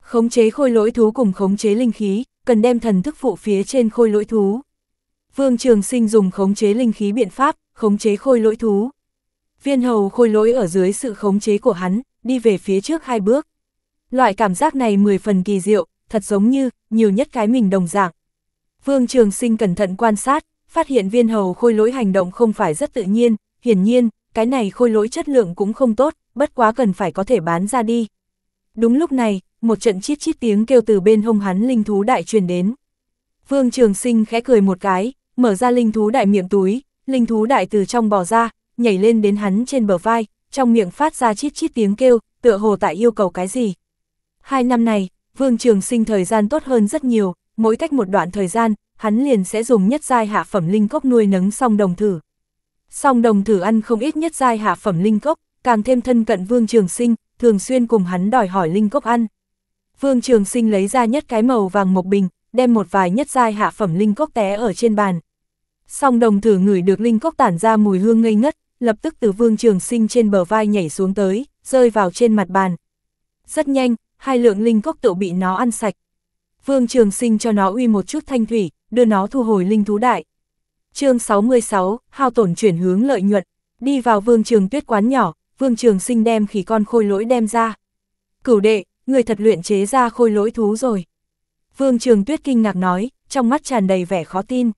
Khống chế khôi lỗi thú cùng khống chế linh khí, cần đem thần thức phụ phía trên khôi lỗi thú. Vương Trường Sinh dùng khống chế linh khí biện pháp, khống chế khôi lỗi thú. Viên hầu khôi lỗi ở dưới sự khống chế của hắn, đi về phía trước hai bước. Loại cảm giác này mười phần kỳ diệu, thật giống như, nhiều nhất cái mình đồng dạng. Vương Trường Sinh cẩn thận quan sát, phát hiện viên hầu khôi lỗi hành động không phải rất tự nhiên, hiển nhiên, cái này khôi lỗi chất lượng cũng không tốt, bất quá cần phải có thể bán ra đi. Đúng lúc này, một trận chiết chiết tiếng kêu từ bên hông hắn linh thú đại truyền đến. Vương Trường Sinh khẽ cười một cái, mở ra linh thú đại miệng túi, linh thú đại từ trong bò ra, nhảy lên đến hắn trên bờ vai, trong miệng phát ra chiết chiết tiếng kêu, tựa hồ tại yêu cầu cái gì. Hai năm này, Vương Trường Sinh thời gian tốt hơn rất nhiều, mỗi cách một đoạn thời gian, hắn liền sẽ dùng nhất giai hạ phẩm linh cốc nuôi nấng xong đồng thử. Song đồng thử ăn không ít nhất giai hạ phẩm linh cốc, càng thêm thân cận Vương Trường Sinh, thường xuyên cùng hắn đòi hỏi linh cốc ăn. Vương Trường Sinh lấy ra nhất cái màu vàng mộc bình, đem một vài nhất giai hạ phẩm linh cốc té ở trên bàn. Song đồng thử ngửi được linh cốc tản ra mùi hương ngây ngất, lập tức từ Vương Trường Sinh trên bờ vai nhảy xuống tới, rơi vào trên mặt bàn. Rất nhanh, hai lượng linh cốc tự bị nó ăn sạch. Vương Trường Sinh cho nó uy một chút thanh thủy, đưa nó thu hồi linh thú đại, chương 66, hao tổn chuyển hướng lợi nhuận, đi vào vương trường tuyết quán nhỏ, vương trường sinh đem khỉ con khôi lỗi đem ra. Cửu đệ, người thật luyện chế ra khôi lỗi thú rồi. Vương trường tuyết kinh ngạc nói, trong mắt tràn đầy vẻ khó tin.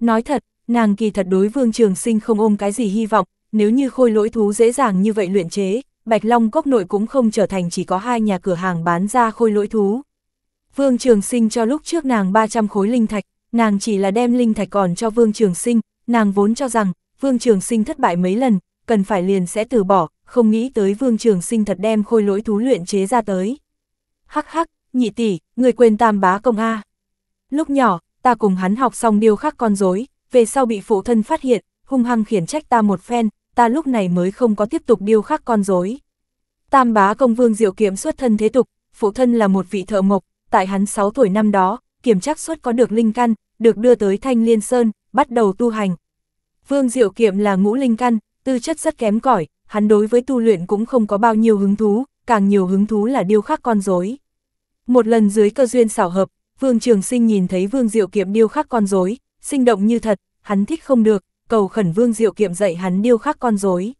Nói thật, nàng kỳ thật đối vương trường sinh không ôm cái gì hy vọng, nếu như khôi lỗi thú dễ dàng như vậy luyện chế, Bạch Long Cốc nội cũng không trở thành chỉ có hai nhà cửa hàng bán ra khôi lỗi thú. Vương Trường Sinh cho lúc trước nàng 300 khối linh thạch, nàng chỉ là đem linh thạch còn cho Vương Trường Sinh, nàng vốn cho rằng, Vương Trường Sinh thất bại mấy lần, cần phải liền sẽ từ bỏ, không nghĩ tới Vương Trường Sinh thật đem khôi lỗi thú luyện chế ra tới. Hắc hắc, nhị tỷ, người quên tam bá công A. Lúc nhỏ, ta cùng hắn học xong điêu khắc con rối, về sau bị phụ thân phát hiện, hung hăng khiển trách ta một phen, ta lúc này mới không có tiếp tục điêu khắc con rối. Tam bá công vương diệu kiếm xuất thân thế tục, phụ thân là một vị thợ mộc, tại hắn 6 tuổi năm đó, kiểm chắc suất có được linh căn, được đưa tới Thanh Liên Sơn, bắt đầu tu hành. Vương Diệu Kiệm là ngũ linh căn, tư chất rất kém cỏi, hắn đối với tu luyện cũng không có bao nhiêu hứng thú, càng nhiều hứng thú là điêu khắc con rối. Một lần dưới cơ duyên xảo hợp, Vương Trường Sinh nhìn thấy Vương Diệu Kiệm điêu khắc con rối, sinh động như thật, hắn thích không được, cầu khẩn Vương Diệu Kiệm dạy hắn điêu khắc con rối.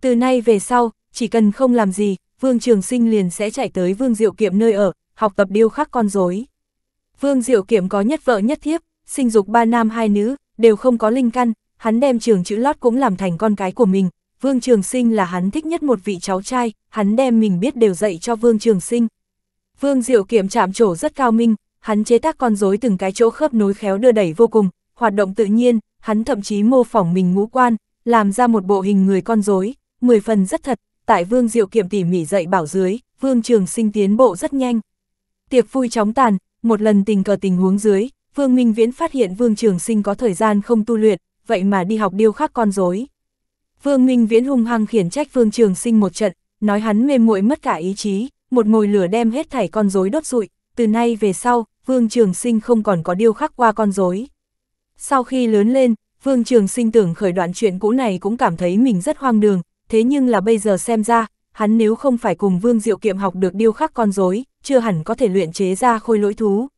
Từ nay về sau, chỉ cần không làm gì, Vương Trường Sinh liền sẽ chạy tới Vương Diệu Kiệm nơi ở, học tập điêu khắc con rối. Vương Diệu Kiểm có nhất vợ nhất thiếp, sinh dục ba nam hai nữ, đều không có linh căn, hắn đem trường chữ lót cũng làm thành con cái của mình. Vương Trường Sinh là hắn thích nhất một vị cháu trai, hắn đem mình biết đều dạy cho Vương Trường Sinh. Vương Diệu Kiểm chạm trổ rất cao minh, hắn chế tác con rối từng cái chỗ khớp nối khéo đưa đẩy vô cùng, hoạt động tự nhiên, hắn thậm chí mô phỏng mình ngũ quan, làm ra một bộ hình người con rối, mười phần rất thật, tại Vương Diệu Kiểm tỉ mỉ dạy bảo dưới, Vương Trường Sinh tiến bộ rất nhanh. Tiệc vui chóng tàn, một lần tình cờ tình huống dưới, Vương Minh Viễn phát hiện Vương Trường Sinh có thời gian không tu luyện, vậy mà đi học điêu khắc con rối. Vương Minh Viễn hung hăng khiển trách Vương Trường Sinh một trận, nói hắn mềm muội mất cả ý chí, một ngồi lửa đem hết thảy con rối đốt rụi, từ nay về sau, Vương Trường Sinh không còn có điêu khắc qua con rối. Sau khi lớn lên, Vương Trường Sinh tưởng khởi đoạn chuyện cũ này cũng cảm thấy mình rất hoang đường, thế nhưng là bây giờ xem ra, hắn nếu không phải cùng Vương Diệu Kiệm học được điêu khắc con rối, chưa hẳn có thể luyện chế ra khôi lỗi thú.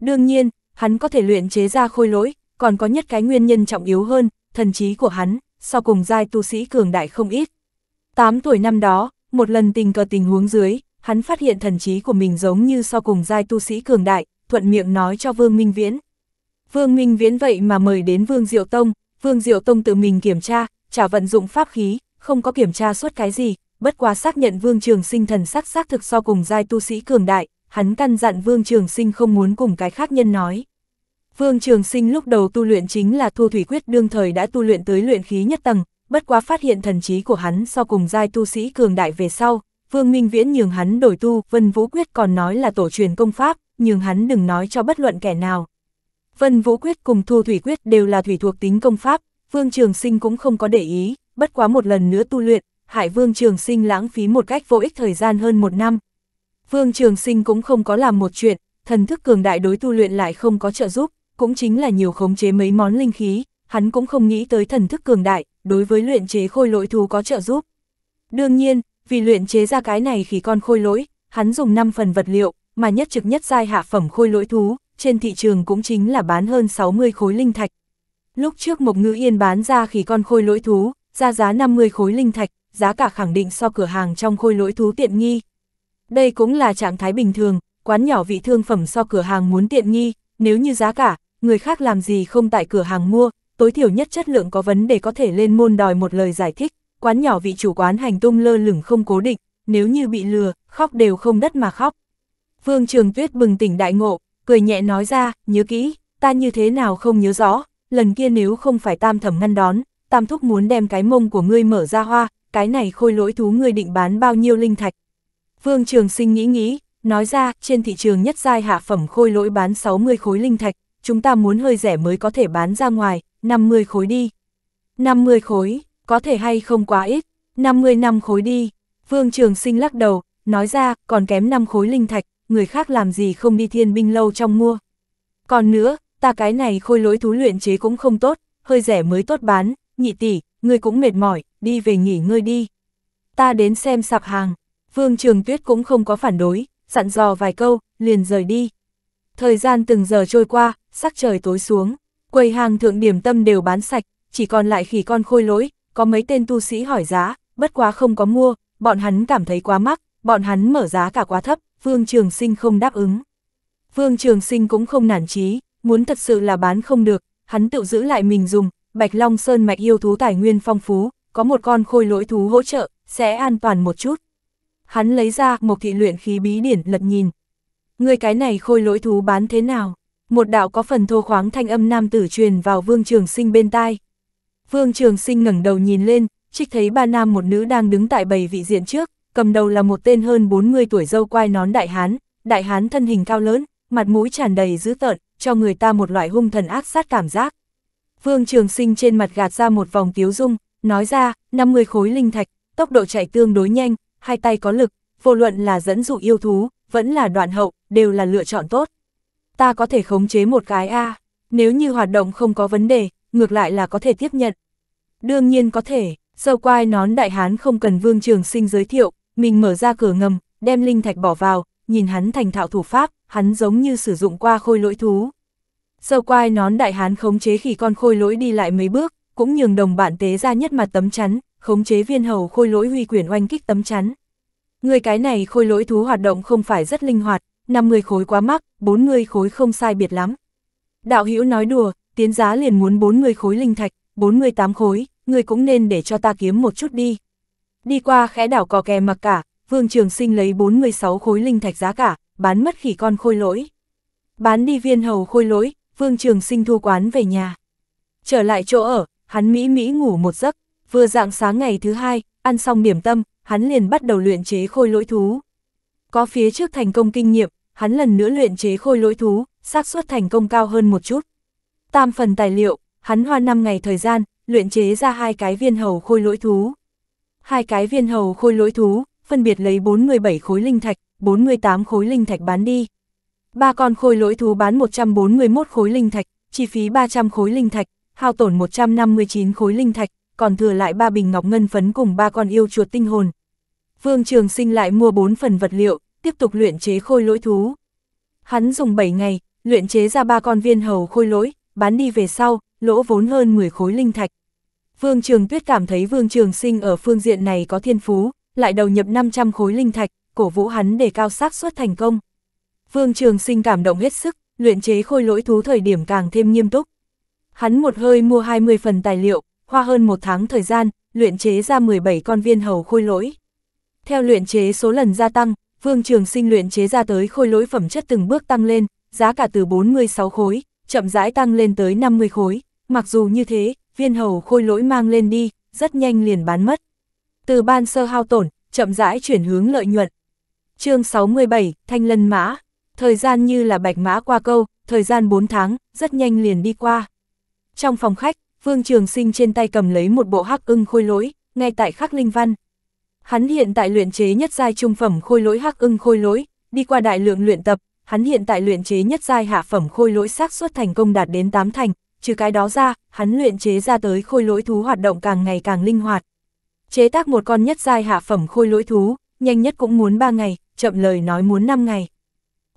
Đương nhiên, hắn có thể luyện chế ra khôi lỗi, còn có nhất cái nguyên nhân trọng yếu hơn, thần trí của hắn, sau cùng giai tu sĩ cường đại không ít. 8 tuổi năm đó, một lần tình cờ tình huống dưới, hắn phát hiện thần trí của mình giống như sau cùng giai tu sĩ cường đại, thuận miệng nói cho Vương Minh Viễn. Vương Minh Viễn vậy mà mời đến Vương Diệu Tông, Vương Diệu Tông tự mình kiểm tra, trả vận dụng pháp khí, không có kiểm tra suốt cái gì, bất quá xác nhận Vương Trường Sinh thần sắc xác thực so cùng giai tu sĩ cường đại, hắn căn dặn Vương Trường Sinh không muốn cùng cái khác nhân nói. Vương Trường Sinh lúc đầu tu luyện chính là Thu Thủy Quyết đương thời đã tu luyện tới luyện khí nhất tầng, bất quá phát hiện thần trí của hắn so cùng giai tu sĩ cường đại về sau, Vương Minh Viễn nhường hắn đổi tu, Vân Vũ Quyết còn nói là tổ truyền công pháp, nhường hắn đừng nói cho bất luận kẻ nào. Vân Vũ Quyết cùng Thu Thủy Quyết đều là thủy thuộc tính công pháp, Vương Trường Sinh cũng không có để ý, bất quá một lần nữa tu luyện, Hải Vương Trường Sinh lãng phí một cách vô ích thời gian hơn một năm. Vương Trường Sinh cũng không có làm một chuyện, thần thức cường đại đối tu luyện lại không có trợ giúp, cũng chính là nhiều khống chế mấy món linh khí, hắn cũng không nghĩ tới thần thức cường đại, đối với luyện chế khôi lỗi thú có trợ giúp. Đương nhiên, vì luyện chế ra cái này khi con khôi lỗi, hắn dùng 5 phần vật liệu, mà nhất trực nhất giai hạ phẩm khôi lỗi thú, trên thị trường cũng chính là bán hơn 60 khối linh thạch. Lúc trước Mộc Ngữ Yên bán ra khỉ con khôi lỗi thú, ra giá 50 khối linh thạch, giá cả khẳng định so cửa hàng trong khôi lỗi thú tiện nghi. Đây cũng là trạng thái bình thường, quán nhỏ vị thương phẩm so cửa hàng muốn tiện nghi, nếu như giá cả, người khác làm gì không tại cửa hàng mua, tối thiểu nhất chất lượng có vấn đề có thể lên môn đòi một lời giải thích, quán nhỏ vị chủ quán hành tung lơ lửng không cố định, nếu như bị lừa, khóc đều không đất mà khóc. Vương Trường Tuyết bừng tỉnh đại ngộ, cười nhẹ nói ra, nhớ kỹ, ta như thế nào không nhớ rõ, lần kia nếu không phải tam thẩm ngăn đón, tam thúc muốn đem cái mông của ngươi mở ra hoa, cái này khôi lỗi thú người định bán bao nhiêu linh thạch. Vương Trường Sinh nghĩ nghĩ, nói ra, trên thị trường nhất giai hạ phẩm khôi lỗi bán 60 khối linh thạch, chúng ta muốn hơi rẻ mới có thể bán ra ngoài, 50 khối đi. 50 khối, có thể hay không quá ít, 50 năm khối đi. Vương Trường Sinh lắc đầu, nói ra, còn kém 5 khối linh thạch, người khác làm gì không đi thiên binh lâu trong mua. Còn nữa, ta cái này khôi lỗi thú luyện chế cũng không tốt, hơi rẻ mới tốt bán, nhị tỷ, người cũng mệt mỏi, đi về nghỉ ngơi đi. Ta đến xem sạp hàng, Vương Trường Tuyết cũng không có phản đối, dặn dò vài câu, liền rời đi. Thời gian từng giờ trôi qua, sắc trời tối xuống, quầy hàng thượng điểm tâm đều bán sạch, chỉ còn lại khỉ con khôi lỗi, có mấy tên tu sĩ hỏi giá, bất quá không có mua, bọn hắn cảm thấy quá mắc, bọn hắn mở giá cả quá thấp, Vương Trường Sinh không đáp ứng. Vương Trường Sinh cũng không nản chí, muốn thật sự là bán không được, hắn tự giữ lại mình dùng, Bạch Long Sơn mạch yêu thú tài nguyên phong phú, có một con khôi lỗi thú hỗ trợ, sẽ an toàn một chút. Hắn lấy ra một thị luyện khí bí điển lật nhìn. Người cái này khôi lỗi thú bán thế nào? Một đạo có phần thô khoáng thanh âm nam tử truyền vào vương trường sinh bên tai. Vương trường sinh ngẩng đầu nhìn lên, trích thấy ba nam một nữ đang đứng tại bầy vị diện trước, cầm đầu là một tên hơn 40 tuổi dâu quai nón đại hán, đại hán thân hình cao lớn, mặt mũi tràn đầy dữ tợn, cho người ta một loại hung thần ác sát cảm giác. Vương Trường Sinh trên mặt gạt ra một vòng tiếu dung, Nói ra, 50 khối linh thạch, tốc độ chạy tương đối nhanh, hai tay có lực, vô luận là dẫn dụ yêu thú, vẫn là đoạn hậu, đều là lựa chọn tốt. Ta có thể khống chế một cái A, nếu như hoạt động không có vấn đề, ngược lại là có thể tiếp nhận. Đương nhiên có thể, sâu quai nón đại hán không cần vương trường sinh giới thiệu, mình mở ra cửa ngầm, đem linh thạch bỏ vào, nhìn hắn thành thạo thủ pháp, hắn giống như sử dụng qua khôi lỗi thú. Sâu quai nón đại hán khống chế khỉ con khôi lỗi đi lại mấy bước, cũng nhường đồng bạn tế ra nhất mặt tấm chắn, khống chế viên hầu khôi lỗi huy quyển oanh kích tấm chắn. Người cái này khôi lỗi thú hoạt động không phải rất linh hoạt, 50 khối quá mắc, 40 khối không sai biệt lắm. Đạo hữu nói đùa, tiến giá liền muốn 40 khối linh thạch, 48 khối, người cũng nên để cho ta kiếm một chút đi. Đi qua khẽ đảo cò kè mặc cả, Vương Trường Sinh lấy 46 khối linh thạch giá cả, bán mất khỉ con khôi lỗi. Bán đi viên hầu khôi lỗi, Vương Trường Sinh thu quán về nhà. Trở lại chỗ ở, hắn mỹ mỹ ngủ một giấc, vừa dạng sáng ngày thứ hai, ăn xong điểm tâm, hắn liền bắt đầu luyện chế khôi lỗi thú. Có phía trước thành công kinh nghiệm, hắn lần nữa luyện chế khôi lỗi thú, xác suất thành công cao hơn một chút. Tam phần tài liệu, hắn hoa 5 ngày thời gian, luyện chế ra hai cái viên hầu khôi lỗi thú. Hai cái viên hầu khôi lỗi thú, phân biệt lấy 47 khối linh thạch, 48 khối linh thạch bán đi. Ba con khôi lỗi thú bán 141 khối linh thạch, chi phí 300 khối linh thạch, hao tổn 159 khối linh thạch, còn thừa lại ba bình ngọc ngân phấn cùng ba con yêu chuột tinh hồn. Vương Trường Sinh lại mua 4 phần vật liệu, tiếp tục luyện chế khôi lỗi thú. Hắn dùng 7 ngày, luyện chế ra ba con viên hầu khôi lỗi, bán đi về sau, lỗ vốn hơn 10 khối linh thạch. Vương Trường Tuyết cảm thấy Vương Trường Sinh ở phương diện này có thiên phú, lại đầu nhập 500 khối linh thạch, cổ vũ hắn để cao xác suất thành công. Vương Trường Sinh cảm động hết sức, luyện chế khôi lỗi thú thời điểm càng thêm nghiêm túc. Hắn một hơi mua 20 phần tài liệu, hoa hơn một tháng thời gian, luyện chế ra 17 con viên hầu khôi lỗi. Theo luyện chế số lần gia tăng, Vương Trường Sinh luyện chế ra tới khôi lỗi phẩm chất từng bước tăng lên, giá cả từ 46 khối, chậm rãi tăng lên tới 50 khối. Mặc dù như thế, viên hầu khôi lỗi mang lên đi, rất nhanh liền bán mất. Từ ban sơ hao tổn, chậm rãi chuyển hướng lợi nhuận. chương 67, Thanh Lân Mã. Thời gian như là bạch mã qua câu, thời gian 4 tháng, rất nhanh liền đi qua. Trong phòng khách, Vương Trường Sinh trên tay cầm lấy một bộ hắc ưng khôi lỗi, ngay tại khắc linh văn. Hắn hiện tại luyện chế nhất giai trung phẩm khôi lỗi hắc ưng khôi lỗi, đi qua đại lượng luyện tập, hắn hiện tại luyện chế nhất giai hạ phẩm khôi lỗi xác suất thành công đạt đến 8 thành, trừ cái đó ra, hắn luyện chế ra tới khôi lỗi thú hoạt động càng ngày càng linh hoạt. Chế tác một con nhất giai hạ phẩm khôi lỗi thú, nhanh nhất cũng muốn 3 ngày, chậm lời nói muốn 5 ngày.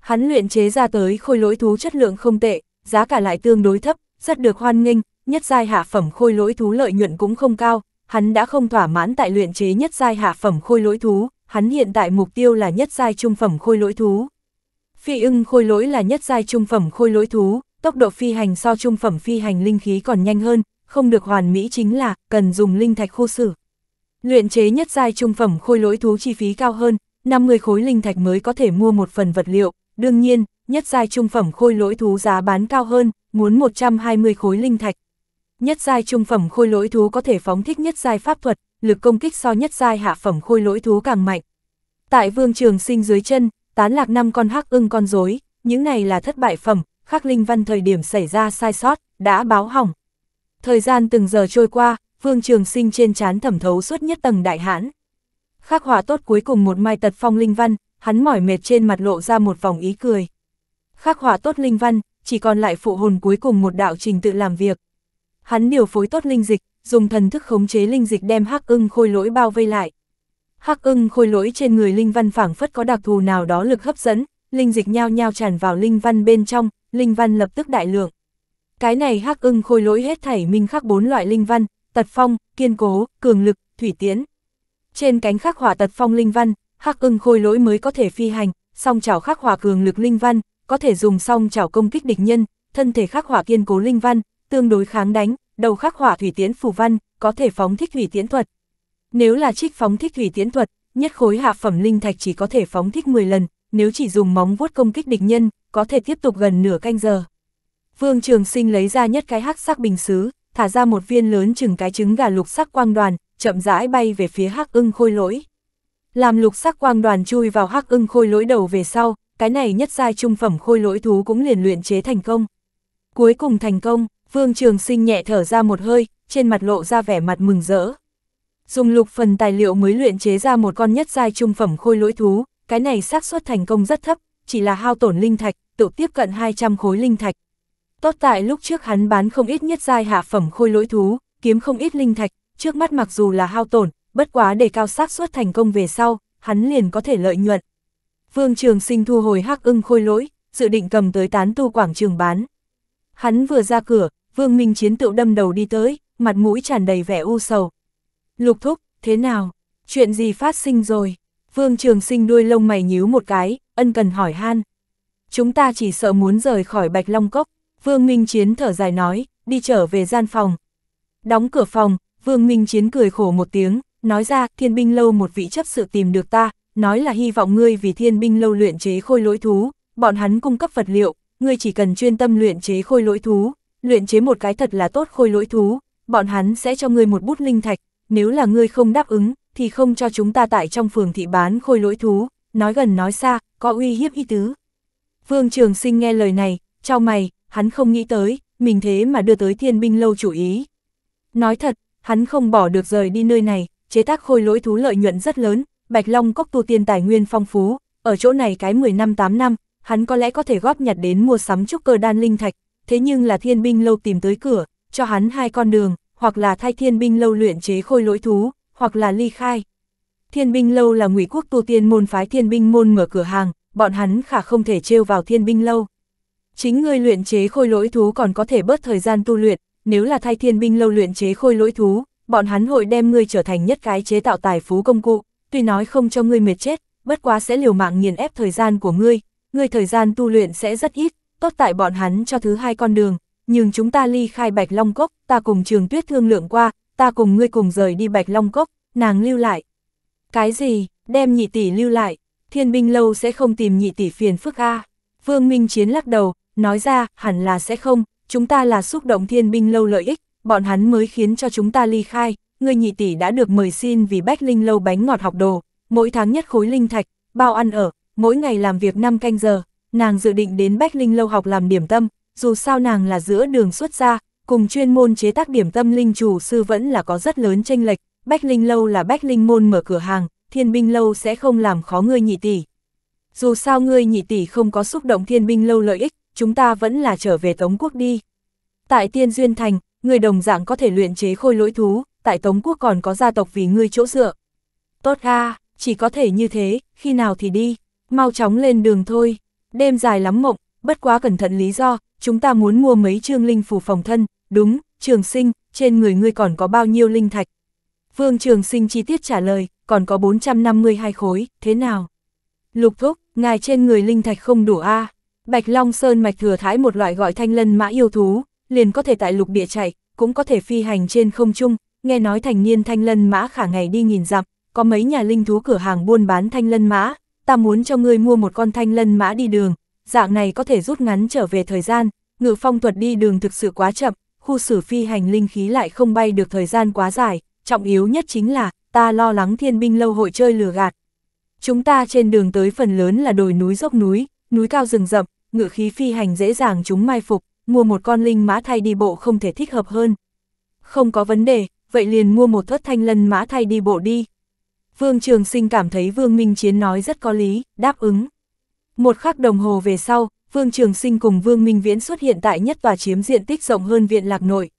Hắn luyện chế ra tới khôi lỗi thú chất lượng không tệ, giá cả lại tương đối thấp, rất được hoan nghênh, nhất giai hạ phẩm khôi lỗi thú lợi nhuận cũng không cao, hắn đã không thỏa mãn tại luyện chế nhất giai hạ phẩm khôi lỗi thú, hắn hiện tại mục tiêu là nhất giai trung phẩm khôi lỗi thú. Phi ưng khôi lỗi là nhất giai trung phẩm khôi lỗi thú, tốc độ phi hành so trung phẩm phi hành linh khí còn nhanh hơn, không được hoàn mỹ chính là cần dùng linh thạch khu xử. Luyện chế nhất giai trung phẩm khôi lỗi thú chi phí cao hơn, 50 khối linh thạch mới có thể mua một phần vật liệu, đương nhiên, nhất giai trung phẩm khôi lỗi thú giá bán cao hơn, muốn 120 khối linh thạch. Nhất giai trung phẩm khôi lỗi thú có thể phóng thích nhất giai pháp thuật, lực công kích so nhất giai hạ phẩm khôi lỗi thú càng mạnh. Tại Vương Trường Sinh dưới chân, tán lạc năm con hắc ưng con rối, những này là thất bại phẩm, khắc linh văn thời điểm xảy ra sai sót, đã báo hỏng. Thời gian từng giờ trôi qua, Vương Trường Sinh trên trán thẩm thấu suốt nhất tầng đại hãn. Khắc họa tốt cuối cùng một mai tật phong linh văn, hắn mỏi mệt trên mặt lộ ra một vòng ý cười. Khắc họa tốt linh văn, chỉ còn lại phụ hồn cuối cùng một đạo trình tự làm việc. Hắn điều phối tốt linh dịch, dùng thần thức khống chế linh dịch đem hắc ưng khôi lỗi bao vây lại. Hắc ưng khôi lỗi trên người linh văn phảng phất có đặc thù nào đó lực hấp dẫn, linh dịch nhao nhao tràn vào linh văn bên trong, linh văn lập tức đại lượng. Cái này hắc ưng khôi lỗi hết thảy minh khắc bốn loại linh văn, tật phong, kiên cố, cường lực, thủy tiễn. Trên cánh khắc hỏa tật phong linh văn, hắc ưng khôi lỗi mới có thể phi hành, song chảo khắc hỏa cường lực linh văn, có thể dùng song chảo công kích địch nhân, thân thể khắc hỏa kiên cố linh văn, tương đối kháng đánh, đầu khắc hỏa thủy tiễn phù văn, có thể phóng thích thủy tiễn thuật. Nếu là trích phóng thích thủy tiễn thuật, nhất khối hạ phẩm linh thạch chỉ có thể phóng thích 10 lần, nếu chỉ dùng móng vuốt công kích địch nhân, có thể tiếp tục gần nửa canh giờ. Vương Trường Sinh lấy ra nhất cái hắc sắc bình sứ, thả ra một viên lớn chừng cái trứng gà lục sắc quang đoàn, chậm rãi bay về phía hắc ưng khôi lỗi. Làm lục sắc quang đoàn chui vào hắc ưng khôi lỗi đầu về sau, cái này nhất giai trung phẩm khôi lỗi thú cũng liền luyện chế thành công. Cuối cùng thành công, Vương Trường Sinh nhẹ thở ra một hơi, trên mặt lộ ra vẻ mặt mừng rỡ. Dùng lục phần tài liệu mới luyện chế ra một con nhất giai trung phẩm khôi lỗi thú, cái này xác suất thành công rất thấp, chỉ là hao tổn linh thạch, tự tiếp cận 200 khối linh thạch. Tốt tại lúc trước hắn bán không ít nhất giai hạ phẩm khôi lỗi thú, kiếm không ít linh thạch, trước mắt mặc dù là hao tổn, bất quá để cao xác suất thành công về sau, hắn liền có thể lợi nhuận. Vương Trường Sinh thu hồi hắc ưng khôi lỗi, dự định cầm tới tán tu quảng trường bán. Hắn vừa ra cửa, Vương Minh Chiến tựu đâm đầu đi tới, mặt mũi tràn đầy vẻ u sầu. Lục thúc, thế nào? Chuyện gì phát sinh rồi? Vương Trường Sinh đuôi lông mày nhíu một cái, ân cần hỏi han. Chúng ta chỉ sợ muốn rời khỏi Bạch Long Cốc, Vương Minh Chiến thở dài nói, đi trở về gian phòng. Đóng cửa phòng, Vương Minh Chiến cười khổ một tiếng, nói ra, thiên binh lâu một vị chấp sự tìm được ta, nói là hy vọng ngươi vì thiên binh lâu luyện chế khôi lỗi thú, bọn hắn cung cấp vật liệu, ngươi chỉ cần chuyên tâm luyện chế khôi lỗi thú, luyện chế một cái thật là tốt khôi lỗi thú, bọn hắn sẽ cho ngươi một bút linh thạch, nếu là ngươi không đáp ứng, thì không cho chúng ta tại trong phường thị bán khôi lỗi thú, nói gần nói xa, có uy hiếp y tứ. Vương Trường Sinh nghe lời này, trao mày, hắn không nghĩ tới, mình thế mà đưa tới thiên binh lâu chủ ý. Nói thật, hắn không bỏ được rời đi nơi này, chế tác khôi lỗi thú lợi nhuận rất lớn, Bạch Long Cốc tu tiên tài nguyên phong phú, ở chỗ này cái 10 năm 8 năm, hắn có lẽ có thể góp nhặt đến mua sắm trúc cơ đan linh thạch, thế nhưng là thiên binh lâu tìm tới cửa, cho hắn hai con đường, hoặc là thay thiên binh lâu luyện chế khôi lỗi thú, hoặc là ly khai. Thiên binh lâu là ngụy quốc tu tiên môn phái thiên binh môn mở cửa hàng, bọn hắn khả không thể trêu vào thiên binh lâu. Chính người luyện chế khôi lỗi thú còn có thể bớt thời gian tu luyện, nếu là thay thiên binh lâu luyện chế khôi lỗi thú, bọn hắn hội đem ngươi trở thành nhất cái chế tạo tài phú công cụ tuy nói không cho ngươi mệt chết, bất quá sẽ liều mạng nghiền ép thời gian của ngươi, ngươi thời gian tu luyện sẽ rất ít, tốt tại bọn hắn cho thứ hai con đường, nhưng chúng ta ly khai Bạch Long Cốc, ta cùng Trường Tuyết thương lượng qua, ta cùng ngươi cùng rời đi Bạch Long Cốc, nàng lưu lại. Cái gì, đem nhị tỷ lưu lại, thiên binh lâu sẽ không tìm nhị tỷ phiền phức a Vương Minh Chiến lắc đầu, nói ra, hẳn là sẽ không, chúng ta là xúc động thiên binh lâu lợi ích, bọn hắn mới khiến cho chúng ta ly khai, người nhị tỷ đã được mời xin vì bách linh lâu bánh ngọt học đồ, mỗi tháng nhất khối linh thạch, bao ăn ở, mỗi ngày làm việc 5 canh giờ, nàng dự định đến bách linh lâu học làm điểm tâm, dù sao nàng là giữa đường xuất gia, cùng chuyên môn chế tác điểm tâm linh chủ sư vẫn là có rất lớn tranh lệch, bách linh lâu là bách linh môn mở cửa hàng, thiên binh lâu sẽ không làm khó ngươi nhị tỷ. Dù sao ngươi nhị tỷ không có xúc động thiên binh lâu lợi ích, chúng ta vẫn là trở về Tống Quốc đi. Tại Tiên Duyên Thành, người đồng dạng có thể luyện chế khôi lỗi thú, tại Tống Quốc còn có gia tộc vì ngươi chỗ dựa. Tốt ga, chỉ có thể như thế, khi nào thì đi, mau chóng lên đường thôi, đêm dài lắm mộng, bất quá cẩn thận lý do, chúng ta muốn mua mấy trương linh phù phòng thân, đúng, trường sinh, trên người ngươi còn có bao nhiêu linh thạch. Vương trường sinh chi tiết trả lời, còn có 452 khối, thế nào? Lục thúc, ngài trên người linh thạch không đủ a à. Bạch Long Sơn mạch thừa thái một loại gọi thanh lân mã yêu thú, liền có thể tại lục địa chạy, cũng có thể phi hành trên không trung, nghe nói thành niên thanh lân mã khả ngày đi nghìn dặm, có mấy nhà linh thú cửa hàng buôn bán thanh lân mã, ta muốn cho ngươi mua một con thanh lân mã đi đường, dạng này có thể rút ngắn trở về thời gian, ngự phong thuật đi đường thực sự quá chậm, khu xử phi hành linh khí lại không bay được thời gian quá dài, trọng yếu nhất chính là, ta lo lắng thiên binh lâu hội chơi lừa gạt. Chúng ta trên đường tới phần lớn là đồi núi dốc núi, núi cao rừng rậm, ngự khí phi hành dễ dàng chúng mai phục, mua một con linh mã thay đi bộ không thể thích hợp hơn. Không có vấn đề, vậy liền mua một thất thanh lân mã thay đi bộ đi. Vương Trường Sinh cảm thấy Vương Minh Chiến nói rất có lý, đáp ứng. Một khắc đồng hồ về sau, Vương Trường Sinh cùng Vương Minh Viễn xuất hiện tại nhất tòa chiếm diện tích rộng hơn viện lạc nội.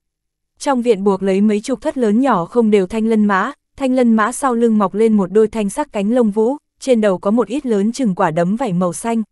Trong viện buộc lấy mấy chục thất lớn nhỏ không đều thanh lân mã, thanh lân mã sau lưng mọc lên một đôi thanh sắc cánh lông vũ, trên đầu có một ít lớn chừng quả đấm vảy màu xanh.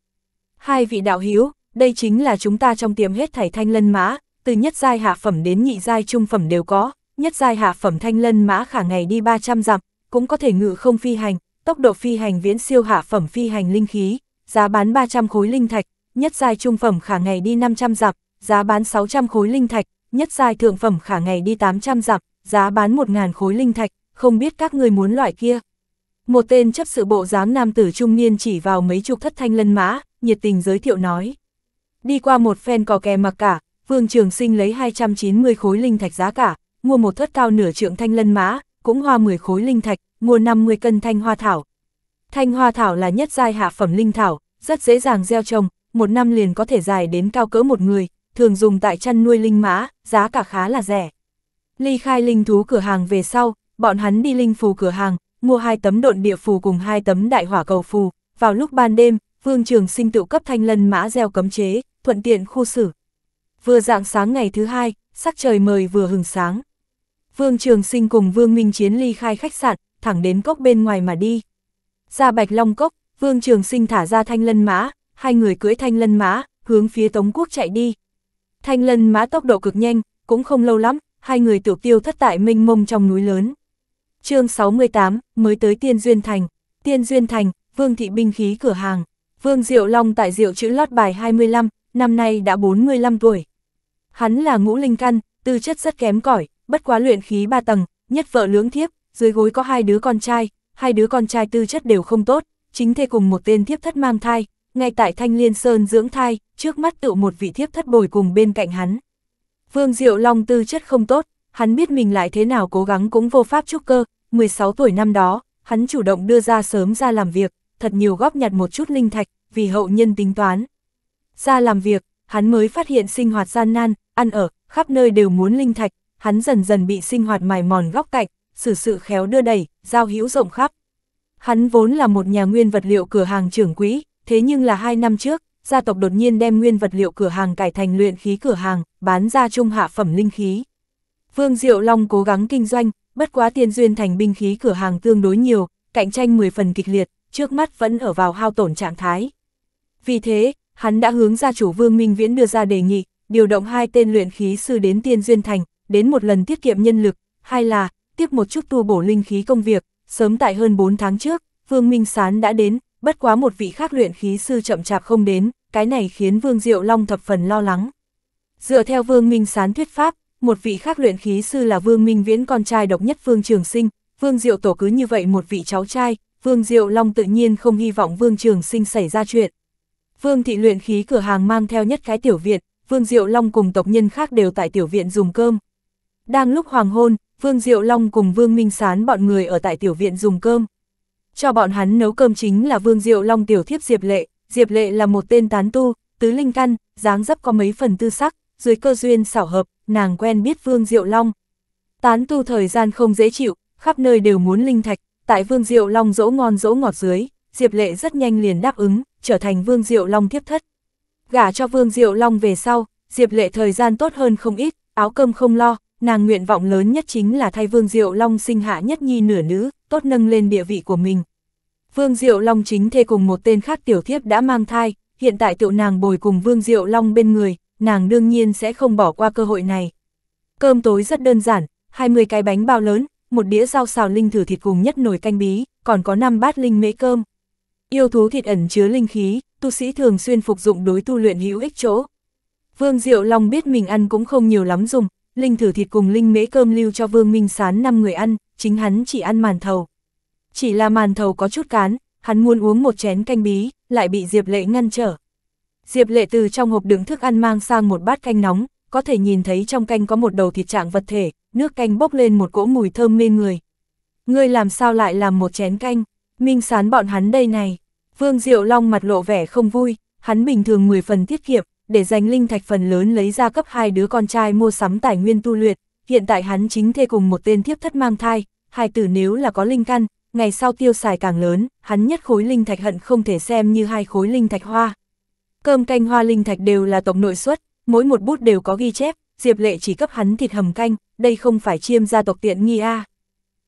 Hai vị đạo hiếu đây chính là chúng ta trong tiệm hết thảy thanh lân mã, từ nhất giai hạ phẩm đến nhị giai trung phẩm đều có, nhất giai hạ phẩm thanh lân mã khả ngày đi 300 dặm, cũng có thể ngự không phi hành, tốc độ phi hành viễn siêu hạ phẩm phi hành linh khí, giá bán 300 khối linh thạch, nhất giai trung phẩm khả ngày đi 500 dặm, giá bán 600 khối linh thạch, nhất giai thượng phẩm khả ngày đi 800 dặm, giá bán 1000 khối linh thạch, không biết các người muốn loại kia. Một tên chấp sự bộ dáng nam tử trung niên chỉ vào mấy chục thất thanh lân mã, nhiệt tình giới thiệu nói. Đi qua một phen cò kè mặc cả, Vương Trường Sinh lấy 290 khối linh thạch giá cả, mua một thất cao nửa trượng thanh lân mã, cũng hoa 10 khối linh thạch, mua 50 cân thanh hoa thảo. Thanh hoa thảo là nhất giai hạ phẩm linh thảo, rất dễ dàng gieo trồng, một năm liền có thể dài đến cao cỡ một người, thường dùng tại chăn nuôi linh mã, giá cả khá là rẻ. Ly khai linh thú cửa hàng về sau, bọn hắn đi linh phù cửa hàng, mua hai tấm độn địa phù cùng hai tấm đại hỏa cầu phù, vào lúc ban đêm, Vương Trường Sinh tự cấp thanh lân mã gieo cấm chế, thuận tiện khu xử. Vừa dạng sáng ngày thứ hai, sắc trời mời vừa hừng sáng. Vương Trường Sinh cùng Vương Minh Chiến ly khai khách sạn, thẳng đến cốc bên ngoài mà đi. Ra Bạch Long Cốc, Vương Trường Sinh thả ra thanh lân mã, hai người cưỡi thanh lân mã, hướng phía Tống Quốc chạy đi. Thanh lân mã tốc độ cực nhanh, cũng không lâu lắm, hai người tiểu tiêu thất tại Minh mông trong núi lớn. chương 68, mới tới Tiên Duyên Thành. Tiên Duyên Thành, Vương Thị Binh Khí cửa hàng. Vương Diệu Long tại Diệu chữ lót bài 25, năm nay đã 45 tuổi. Hắn là ngũ linh căn, tư chất rất kém cỏi, bất quá luyện khí ba tầng, nhất vợ lưỡng thiếp, dưới gối có hai đứa con trai, hai đứa con trai tư chất đều không tốt, chính thê cùng một tên thiếp thất mang thai, ngay tại Thanh Liên Sơn dưỡng thai, trước mắt tự một vị thiếp thất bồi cùng bên cạnh hắn. Vương Diệu Long tư chất không tốt, hắn biết mình lại thế nào cố gắng cũng vô pháp trúc cơ, 16 tuổi năm đó, hắn chủ động đưa ra sớm ra làm việc, thật nhiều góp nhặt một chút linh thạch, vì hậu nhân tính toán. Ra làm việc, hắn mới phát hiện sinh hoạt gian nan, ăn ở, khắp nơi đều muốn linh thạch, hắn dần dần bị sinh hoạt mài mòn góc cạnh, xử sự, khéo đưa đẩy, giao hữu rộng khắp. Hắn vốn là một nhà nguyên vật liệu cửa hàng trưởng quỹ, thế nhưng là hai năm trước, gia tộc đột nhiên đem nguyên vật liệu cửa hàng cải thành luyện khí cửa hàng, bán ra trung hạ phẩm linh khí. Vương Diệu Long cố gắng kinh doanh, bất quá tiên duyên thành binh khí cửa hàng tương đối nhiều, cạnh tranh 10 phần kịch liệt, trước mắt vẫn ở vào hao tổn trạng thái. Vì thế, hắn đã hướng gia chủ Vương Minh Viễn đưa ra đề nghị, điều động hai tên luyện khí sư đến tiên duyên thành, đến một lần tiết kiệm nhân lực, hai là, tiếp một chút tu bổ linh khí công việc, sớm tại hơn 4 tháng trước, Vương Minh Sán đã đến, bất quá một vị khác luyện khí sư chậm chạp không đến, cái này khiến Vương Diệu Long thập phần lo lắng. Dựa theo Vương Minh Sán thuyết pháp, một vị khác luyện khí sư là Vương Minh Viễn con trai độc nhất Vương Trường Sinh, Vương Diệu tổ cứ như vậy một vị cháu trai, Vương Diệu Long tự nhiên không hy vọng Vương Trường Sinh xảy ra chuyện. Vương thị luyện khí cửa hàng mang theo nhất cái tiểu viện, Vương Diệu Long cùng tộc nhân khác đều tại tiểu viện dùng cơm, đang lúc hoàng hôn, Vương Diệu Long cùng Vương Minh Sán bọn người ở tại tiểu viện dùng cơm. Cho bọn hắn nấu cơm chính là Vương Diệu Long tiểu thiếp Diệp Lệ, Diệp Lệ là một tên tán tu, tứ linh căn, dáng dấp có mấy phần tư sắc, dưới cơ duyên xảo hợp, nàng quen biết Vương Diệu Long. Tán tu thời gian không dễ chịu, khắp nơi đều muốn linh thạch, tại Vương Diệu Long dỗ ngon dỗ ngọt dưới, Diệp Lệ rất nhanh liền đáp ứng, trở thành Vương Diệu Long thiếp thất. Gả cho Vương Diệu Long về sau, Diệp Lệ thời gian tốt hơn không ít, áo cơm không lo, nàng nguyện vọng lớn nhất chính là thay Vương Diệu Long sinh hạ nhất nhi nửa nữ, tốt nâng lên địa vị của mình. Vương Diệu Long chính thê cùng một tên khác tiểu thiếp đã mang thai, hiện tại tiểu nàng bồi cùng Vương Diệu Long bên người, nàng đương nhiên sẽ không bỏ qua cơ hội này. Cơm tối rất đơn giản, 20 cái bánh bao lớn, một đĩa rau xào linh thử thịt cùng nhất nồi canh bí, còn có 5 bát linh mễ cơm. Yêu thú thịt ẩn chứa linh khí, tu sĩ thường xuyên phục dụng đối tu luyện hữu ích chỗ. Vương Diệu Long biết mình ăn cũng không nhiều lắm dùng, Linh thử thịt cùng Linh mễ cơm lưu cho Vương Minh Sán 5 người ăn, chính hắn chỉ ăn màn thầu. Chỉ là màn thầu có chút cán, hắn muốn uống một chén canh bí, lại bị Diệp Lệ ngăn trở. Diệp Lệ từ trong hộp đựng thức ăn mang sang một bát canh nóng, có thể nhìn thấy trong canh có một đầu thịt trạng vật thể, nước canh bốc lên một cỗ mùi thơm mê người. Ngươi làm sao lại làm một chén canh, minh sán bọn hắn đây này. Vương Diệu Long mặt lộ vẻ không vui, hắn bình thường 10 phần tiết kiệm, để dành linh thạch phần lớn lấy ra cấp hai đứa con trai mua sắm tài nguyên tu luyện, hiện tại hắn chính thê cùng một tên thiếp thất mang thai, hai tử nếu là có linh căn, ngày sau tiêu xài càng lớn, hắn nhất khối linh thạch hận không thể xem như hai khối linh thạch hoa. Cơm canh hoa linh thạch đều là tộc nội xuất, mỗi một bút đều có ghi chép, Diệp Lệ chỉ cấp hắn thịt hầm canh, đây không phải chiêm gia tộc tiện nghi a. À?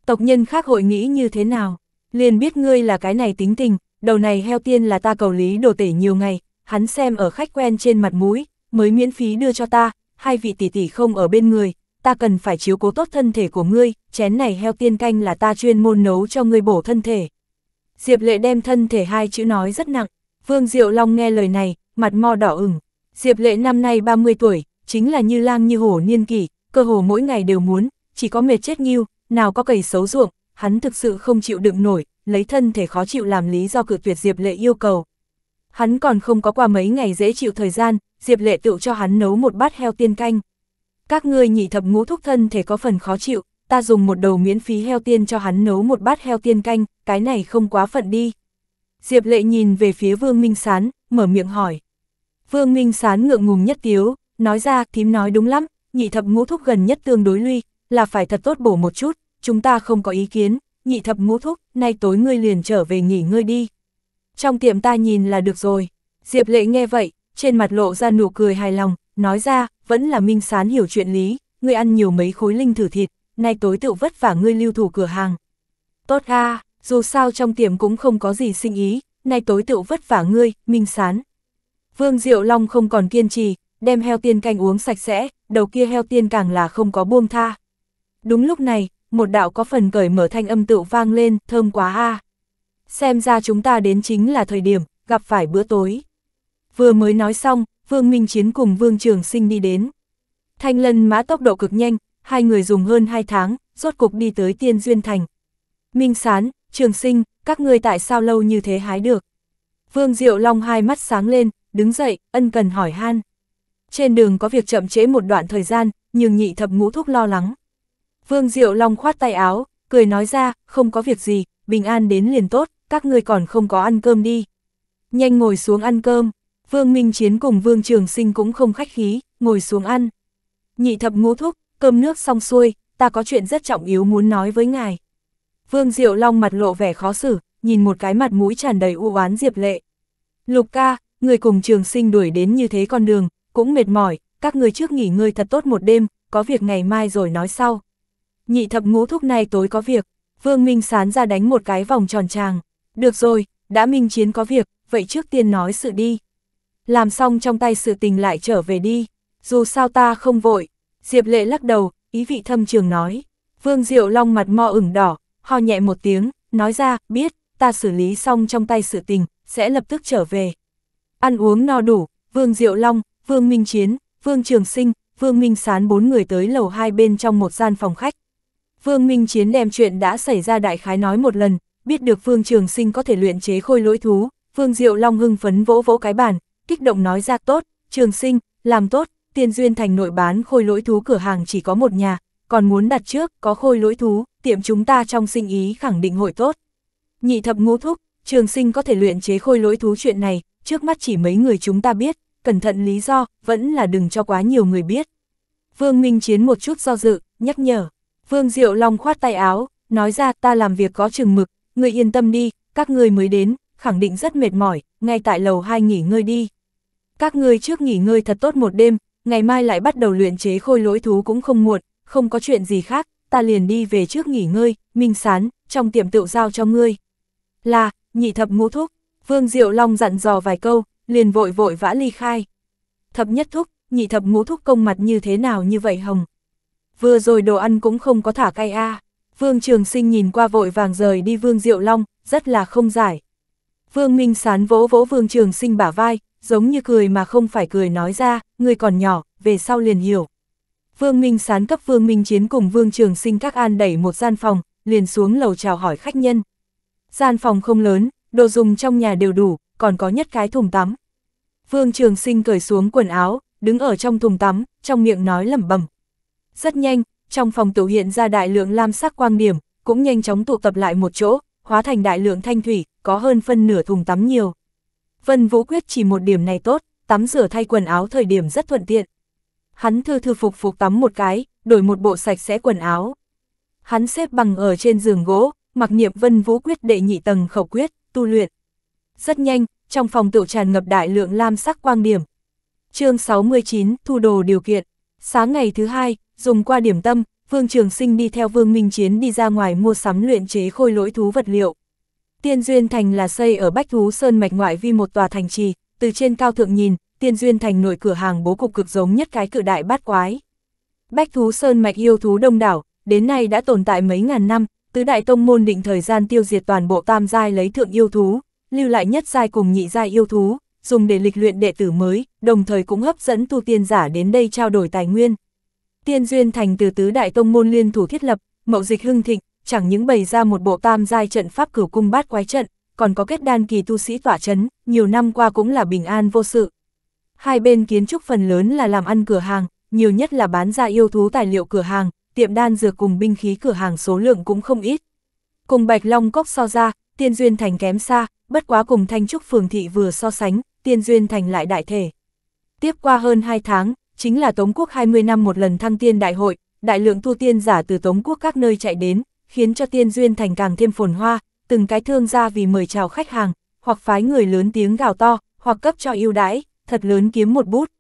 Tộc nhân khác hội nghĩ như thế nào? Liền biết ngươi là cái này tính tình, đầu này heo tiên là ta cầu lý đồ tể nhiều ngày, hắn xem ở khách quen trên mặt mũi, mới miễn phí đưa cho ta, hai vị tỷ tỷ không ở bên người, ta cần phải chiếu cố tốt thân thể của ngươi, chén này heo tiên canh là ta chuyên môn nấu cho ngươi bổ thân thể. Diệp lệ đem thân thể hai chữ nói rất nặng, Vương Diệu Long nghe lời này, mặt mò đỏ ửng. Diệp lệ năm nay 30 tuổi, chính là như lang như hổ niên kỷ, cơ hồ mỗi ngày đều muốn, chỉ có mệt chết nghiêu, nào có cầy xấu ruộng, hắn thực sự không chịu đựng nổi, lấy thân thể khó chịu làm lý do cự tuyệt Diệp lệ yêu cầu hắn còn không có qua mấy ngày dễ chịu thời gian, Diệp Lệ tựu cho hắn nấu một bát heo tiên canh. Các ngươi nhị thập ngũ thúc thân thể có phần khó chịu, ta dùng một đầu miễn phí heo tiên cho hắn nấu một bát heo tiên canh, cái này không quá phận đi. Diệp Lệ nhìn về phía Vương Minh Sán, mở miệng hỏi. Vương Minh Sán ngượng ngùng nhất tiếu, nói ra thím nói đúng lắm, nhị thập ngũ thúc gần nhất tương đối lui, là phải thật tốt bổ một chút, chúng ta không có ý kiến, nhị thập ngũ thúc, nay tối ngươi liền trở về nghỉ ngơi đi trong tiệm ta nhìn là được rồi. Diệp lệ nghe vậy, trên mặt lộ ra nụ cười hài lòng, nói ra, vẫn là minh sán hiểu chuyện lý, ngươi ăn nhiều mấy khối linh thử thịt, nay tối tự vất vả ngươi lưu thủ cửa hàng. Tốt ha dù sao trong tiệm cũng không có gì sinh ý, nay tối tự vất vả ngươi, minh sán. Vương Diệu Long không còn kiên trì, đem heo tiên canh uống sạch sẽ, đầu kia heo tiên càng là không có buông tha. Đúng lúc này, một đạo có phần cởi mở thanh âm tự vang lên, thơm quá ha Xem ra chúng ta đến chính là thời điểm, gặp phải bữa tối. Vừa mới nói xong, Vương Minh Chiến cùng Vương Trường Sinh đi đến. Thanh lân mã tốc độ cực nhanh, hai người dùng hơn hai tháng, rốt cục đi tới Tiên Duyên Thành. Minh Sán, Trường Sinh, các ngươi tại sao lâu như thế hái được? Vương Diệu Long hai mắt sáng lên, đứng dậy, ân cần hỏi han. Trên đường có việc chậm trễ một đoạn thời gian, nhưng nhị thập ngũ thúc lo lắng. Vương Diệu Long khoát tay áo, cười nói ra, không có việc gì, bình an đến liền tốt, các ngươi còn không có ăn cơm đi. Nhanh ngồi xuống ăn cơm, Vương Minh Chiến cùng Vương Trường Sinh cũng không khách khí, ngồi xuống ăn. Nhị thập ngũ thúc, cơm nước xong xuôi, ta có chuyện rất trọng yếu muốn nói với ngài. Vương Diệu Long mặt lộ vẻ khó xử, nhìn một cái mặt mũi tràn đầy u oán Diệp Lệ. Lục ca, người cùng Trường Sinh đuổi đến như thế con đường, cũng mệt mỏi, các người trước nghỉ ngơi thật tốt một đêm, có việc ngày mai rồi nói sau. Nhị thập ngũ thúc này tối có việc, Vương Minh sán ra đánh một cái vòng tròn tràng. Được rồi, đã minh chiến có việc, vậy trước tiên nói sự đi. Làm xong trong tay sự tình lại trở về đi, dù sao ta không vội. Diệp lệ lắc đầu, ý vị thâm trường nói. Vương Diệu Long mặt mo ửng đỏ, ho nhẹ một tiếng, nói ra, biết, ta xử lý xong trong tay sự tình, sẽ lập tức trở về. Ăn uống no đủ, Vương Diệu Long, Vương Minh Chiến, Vương Trường Sinh, Vương Minh Sán bốn người tới lầu hai bên trong một gian phòng khách, Vương Minh Chiến đem chuyện đã xảy ra đại khái nói một lần, biết được Vương Trường Sinh có thể luyện chế khôi lỗi thú, Vương Diệu Long hưng phấn vỗ vỗ cái bàn, kích động nói ra tốt, Trường Sinh, làm tốt, tiên duyên thành nội bán khôi lỗi thú cửa hàng chỉ có một nhà, còn muốn đặt trước, có khôi lỗi thú, tiệm chúng ta trong sinh ý khẳng định hội tốt. Nhị thập ngũ thúc, Trường Sinh có thể luyện chế khôi lỗi thú chuyện này, trước mắt chỉ mấy người chúng ta biết, cẩn thận lý do, vẫn là đừng cho quá nhiều người biết. Vương Minh Chiến một chút do dự, nhắc nhở. Vương Diệu Long khoát tay áo, nói ra ta làm việc có chừng mực, người yên tâm đi, các người mới đến, khẳng định rất mệt mỏi, ngay tại lầu 2 nghỉ ngơi đi. Các người trước nghỉ ngơi thật tốt một đêm, ngày mai lại bắt đầu luyện chế khôi lỗi thú cũng không muộn, không có chuyện gì khác, ta liền đi về trước nghỉ ngơi, minh sán, trong tiệm tựu giao cho ngươi. Là, nhị thập ngũ thúc, Vương Diệu Long dặn dò vài câu, liền vội vội vã ly khai. Thập nhất thúc, nhị thập ngũ thúc công mặt như thế nào như vậy hồng vừa rồi đồ ăn cũng không có thả cay a Vương Trường Sinh nhìn qua vội vàng rời đi Vương Diệu Long, rất là không giải. Vương Minh Sán vỗ vỗ Vương Trường Sinh bả vai, giống như cười mà không phải cười nói ra, người còn nhỏ, về sau liền hiểu. Vương Minh Sán cấp Vương Minh Chiến cùng Vương Trường Sinh các an đẩy một gian phòng, liền xuống lầu chào hỏi khách nhân. Gian phòng không lớn, đồ dùng trong nhà đều đủ, còn có nhất cái thùng tắm. Vương Trường Sinh cởi xuống quần áo, đứng ở trong thùng tắm, trong miệng nói lẩm bẩm, rất nhanh, trong phòng tủ hiện ra đại lượng lam sắc quang điểm, cũng nhanh chóng tụ tập lại một chỗ, hóa thành đại lượng thanh thủy, có hơn phân nửa thùng tắm nhiều. Vân Vũ Quyết chỉ một điểm này tốt, tắm rửa thay quần áo thời điểm rất thuận tiện. Hắn thư thư phục phục tắm một cái, đổi một bộ sạch sẽ quần áo. Hắn xếp bằng ở trên giường gỗ, mặc niệm Vân Vũ Quyết đệ nhị tầng khẩu quyết, tu luyện. Rất nhanh, trong phòng tựu tràn ngập đại lượng lam sắc quang điểm. Chương 69, thu đồ điều kiện. Sáng ngày thứ hai, dùng qua điểm tâm, Vương Trường Sinh đi theo Vương Minh Chiến đi ra ngoài mua sắm luyện chế khôi lỗi thú vật liệu. Tiên Duyên Thành là xây ở Bách Thú Sơn mạch ngoại vi một tòa thành trì, từ trên cao thượng nhìn, Tiên Duyên Thành nội cửa hàng bố cục cực giống nhất cái cự đại bát quái. Bách Thú Sơn mạch yêu thú đông đảo, đến nay đã tồn tại mấy ngàn năm, tứ đại tông môn định thời gian tiêu diệt toàn bộ tam giai lấy thượng yêu thú, lưu lại nhất giai cùng nhị giai yêu thú, dùng để lịch luyện đệ tử mới, đồng thời cũng hấp dẫn tu tiên giả đến đây trao đổi tài nguyên. Tiên Duyên Thành từ tứ đại tông môn liên thủ thiết lập, mậu dịch hưng thịnh, chẳng những bày ra một bộ tam giai trận pháp cửu cung bát quái trận, còn có kết đan kỳ tu sĩ tỏa chấn, nhiều năm qua cũng là bình an vô sự. Hai bên kiến trúc phần lớn là làm ăn cửa hàng, nhiều nhất là bán ra yêu thú tài liệu cửa hàng, tiệm đan dược cùng binh khí cửa hàng số lượng cũng không ít. Cùng Bạch Long Cốc so ra, Tiên Duyên Thành kém xa, bất quá cùng Thanh Trúc Phường Thị vừa so sánh, tiên duyên thành lại đại thể. Tiếp qua hơn 2 tháng, chính là Tống Quốc 20 năm một lần thăng tiên đại hội, đại lượng thu tiên giả từ Tống Quốc các nơi chạy đến, khiến cho tiên duyên thành càng thêm phồn hoa, từng cái thương ra vì mời chào khách hàng, hoặc phái người lớn tiếng gào to, hoặc cấp cho ưu đãi, thật lớn kiếm một bút.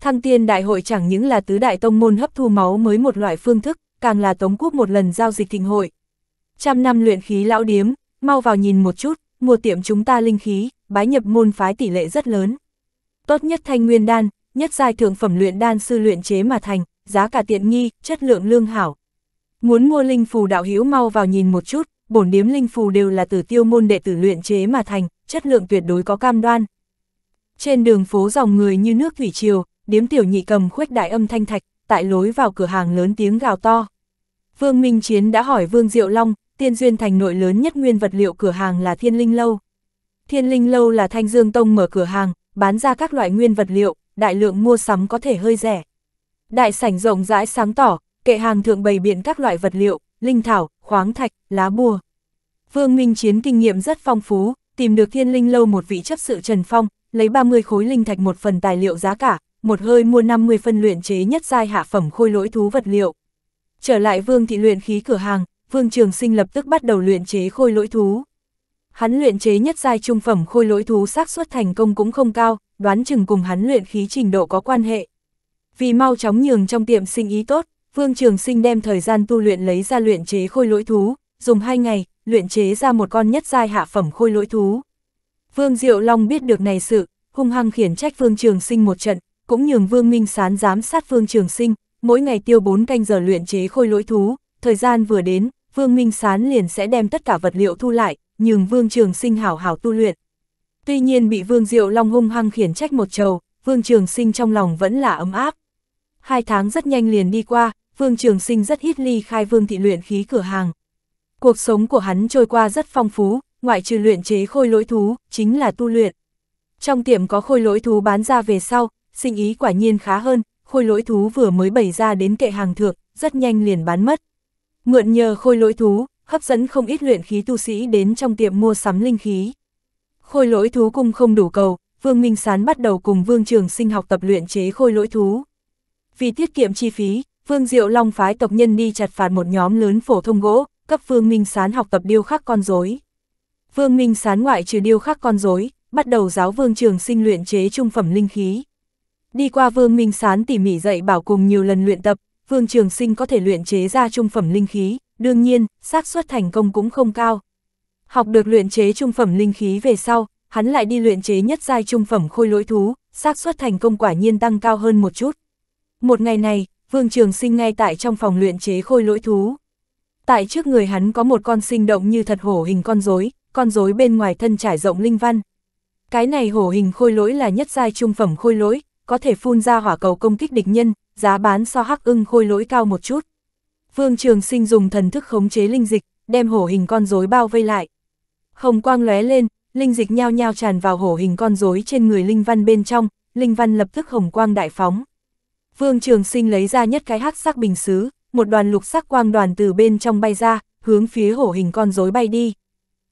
Thăng tiên đại hội chẳng những là tứ đại tông môn hấp thu máu mới một loại phương thức, càng là Tống Quốc một lần giao dịch thịnh hội. Trăm năm luyện khí lão điếm, mau vào nhìn một chút mua tiệm chúng ta linh khí, bái nhập môn phái tỷ lệ rất lớn. Tốt nhất thanh nguyên đan, nhất giai thượng phẩm luyện đan sư luyện chế mà thành, giá cả tiện nghi, chất lượng lương hảo. Muốn mua linh phù đạo hữu mau vào nhìn một chút, bổn điếm linh phù đều là từ tiêu môn đệ tử luyện chế mà thành, chất lượng tuyệt đối có cam đoan. Trên đường phố dòng người như nước thủy triều, điếm tiểu nhị cầm khuếch đại âm thanh thạch, tại lối vào cửa hàng lớn tiếng gào to. Vương Minh Chiến đã hỏi Vương Diệu Long, Tiên Duyên Thành nội lớn nhất nguyên vật liệu cửa hàng là Thiên Linh Lâu. Thiên Linh Lâu là Thanh Dương Tông mở cửa hàng, bán ra các loại nguyên vật liệu, đại lượng mua sắm có thể hơi rẻ. Đại sảnh rộng rãi sáng tỏ, kệ hàng thượng bày biện các loại vật liệu, linh thảo, khoáng thạch, lá bùa. Vương Minh Chiến kinh nghiệm rất phong phú, tìm được Thiên Linh Lâu một vị chấp sự Trần Phong, lấy 30 khối linh thạch một phần tài liệu giá cả, một hơi mua 50 phân luyện chế nhất giai hạ phẩm khôi lỗi thú vật liệu. Trở lại Vương thị luyện khí cửa hàng, Vương Trường Sinh lập tức bắt đầu luyện chế khôi lỗi thú. Hắn luyện chế nhất giai trung phẩm khôi lỗi thú xác suất thành công cũng không cao, đoán chừng cùng hắn luyện khí trình độ có quan hệ. Vì mau chóng nhường trong tiệm sinh ý tốt, Vương Trường Sinh đem thời gian tu luyện lấy ra luyện chế khôi lỗi thú, dùng hai ngày, luyện chế ra một con nhất giai hạ phẩm khôi lỗi thú. Vương Diệu Long biết được này sự, hung hăng khiển trách Vương Trường Sinh một trận, cũng nhường Vương Minh Sán giám sát Vương Trường Sinh, mỗi ngày tiêu 4 canh giờ luyện chế khôi lỗi thú, thời gian vừa đến, Vương Minh Sán liền sẽ đem tất cả vật liệu thu lại, nhường Vương Trường Sinh hảo hảo tu luyện. Tuy nhiên bị Vương Diệu Long hung hăng khiển trách một trầu, Vương Trường Sinh trong lòng vẫn là ấm áp. Hai tháng rất nhanh liền đi qua, Vương Trường Sinh rất hít ly khai Vương Thị luyện khí cửa hàng. Cuộc sống của hắn trôi qua rất phong phú, ngoại trừ luyện chế khôi lỗi thú, chính là tu luyện. Trong tiệm có khôi lỗi thú bán ra về sau, sinh ý quả nhiên khá hơn, khôi lỗi thú vừa mới bày ra đến kệ hàng thượng, rất nhanh liền bán mất. Mượn nhờ khôi lỗi thú, hấp dẫn không ít luyện khí tu sĩ đến trong tiệm mua sắm linh khí. Khôi lỗi thú cung không đủ cầu, Vương Minh Sán bắt đầu cùng Vương Trường Sinh học tập luyện chế khôi lỗi thú. Vì tiết kiệm chi phí, Vương Diệu Long phái tộc nhân đi chặt phạt một nhóm lớn phổ thông gỗ, cấp Vương Minh Sán học tập điêu khắc con rối. Vương Minh Sán ngoại trừ điêu khắc con rối, bắt đầu giáo Vương Trường Sinh luyện chế trung phẩm linh khí. Đi qua Vương Minh Sán tỉ mỉ dạy bảo cùng nhiều lần luyện tập, Vương Trường Sinh có thể luyện chế ra trung phẩm linh khí, đương nhiên, xác suất thành công cũng không cao. Học được luyện chế trung phẩm linh khí về sau, hắn lại đi luyện chế nhất giai trung phẩm khôi lỗi thú, xác suất thành công quả nhiên tăng cao hơn một chút. Một ngày này, Vương Trường Sinh ngay tại trong phòng luyện chế khôi lỗi thú. Tại trước người hắn có một con sinh động như thật hổ hình con rối, con rối bên ngoài thân trải rộng linh văn. Cái này hổ hình khôi lỗi là nhất giai trung phẩm khôi lỗi, có thể phun ra hỏa cầu công kích địch nhân, giá bán so hắc ưng khôi lỗi cao một chút. Vương Trường Sinh dùng thần thức khống chế linh dịch, đem hổ hình con rối bao vây lại. Hồng quang lóe lên, linh dịch nhao nhao tràn vào hổ hình con rối trên người linh văn bên trong, linh văn lập tức hồng quang đại phóng. Vương Trường Sinh lấy ra nhất cái hắc sắc bình sứ, một đoàn lục sắc quang đoàn từ bên trong bay ra, hướng phía hổ hình con rối bay đi.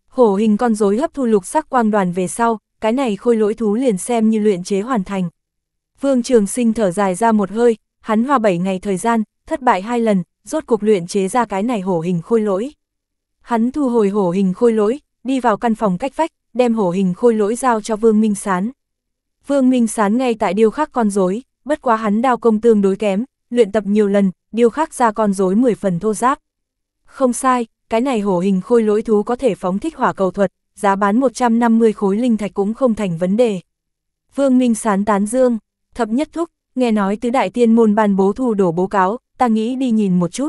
Hổ hình con rối hấp thu lục sắc quang đoàn về sau, cái này khôi lỗi thú liền xem như luyện chế hoàn thành. Vương Trường Sinh thở dài ra một hơi, Hắn hoa 7 ngày thời gian, thất bại hai lần, rốt cuộc luyện chế ra cái này hổ hình khôi lỗi. Hắn thu hồi hổ hình khôi lỗi, đi vào căn phòng cách vách, đem hổ hình khôi lỗi giao cho Vương Minh Sán. Vương Minh Sán ngay tại điêu khắc con rối, bất quá hắn đao công tương đối kém, luyện tập nhiều lần, điêu khắc ra con rối 10 phần thô giáp. Không sai, cái này hổ hình khôi lỗi thú có thể phóng thích hỏa cầu thuật, giá bán 150 khối linh thạch cũng không thành vấn đề. Vương Minh Sán tán dương, thập nhất thúc, nghe nói tứ đại tiên môn ban bố thu đổ bố cáo, ta nghĩ đi nhìn một chút.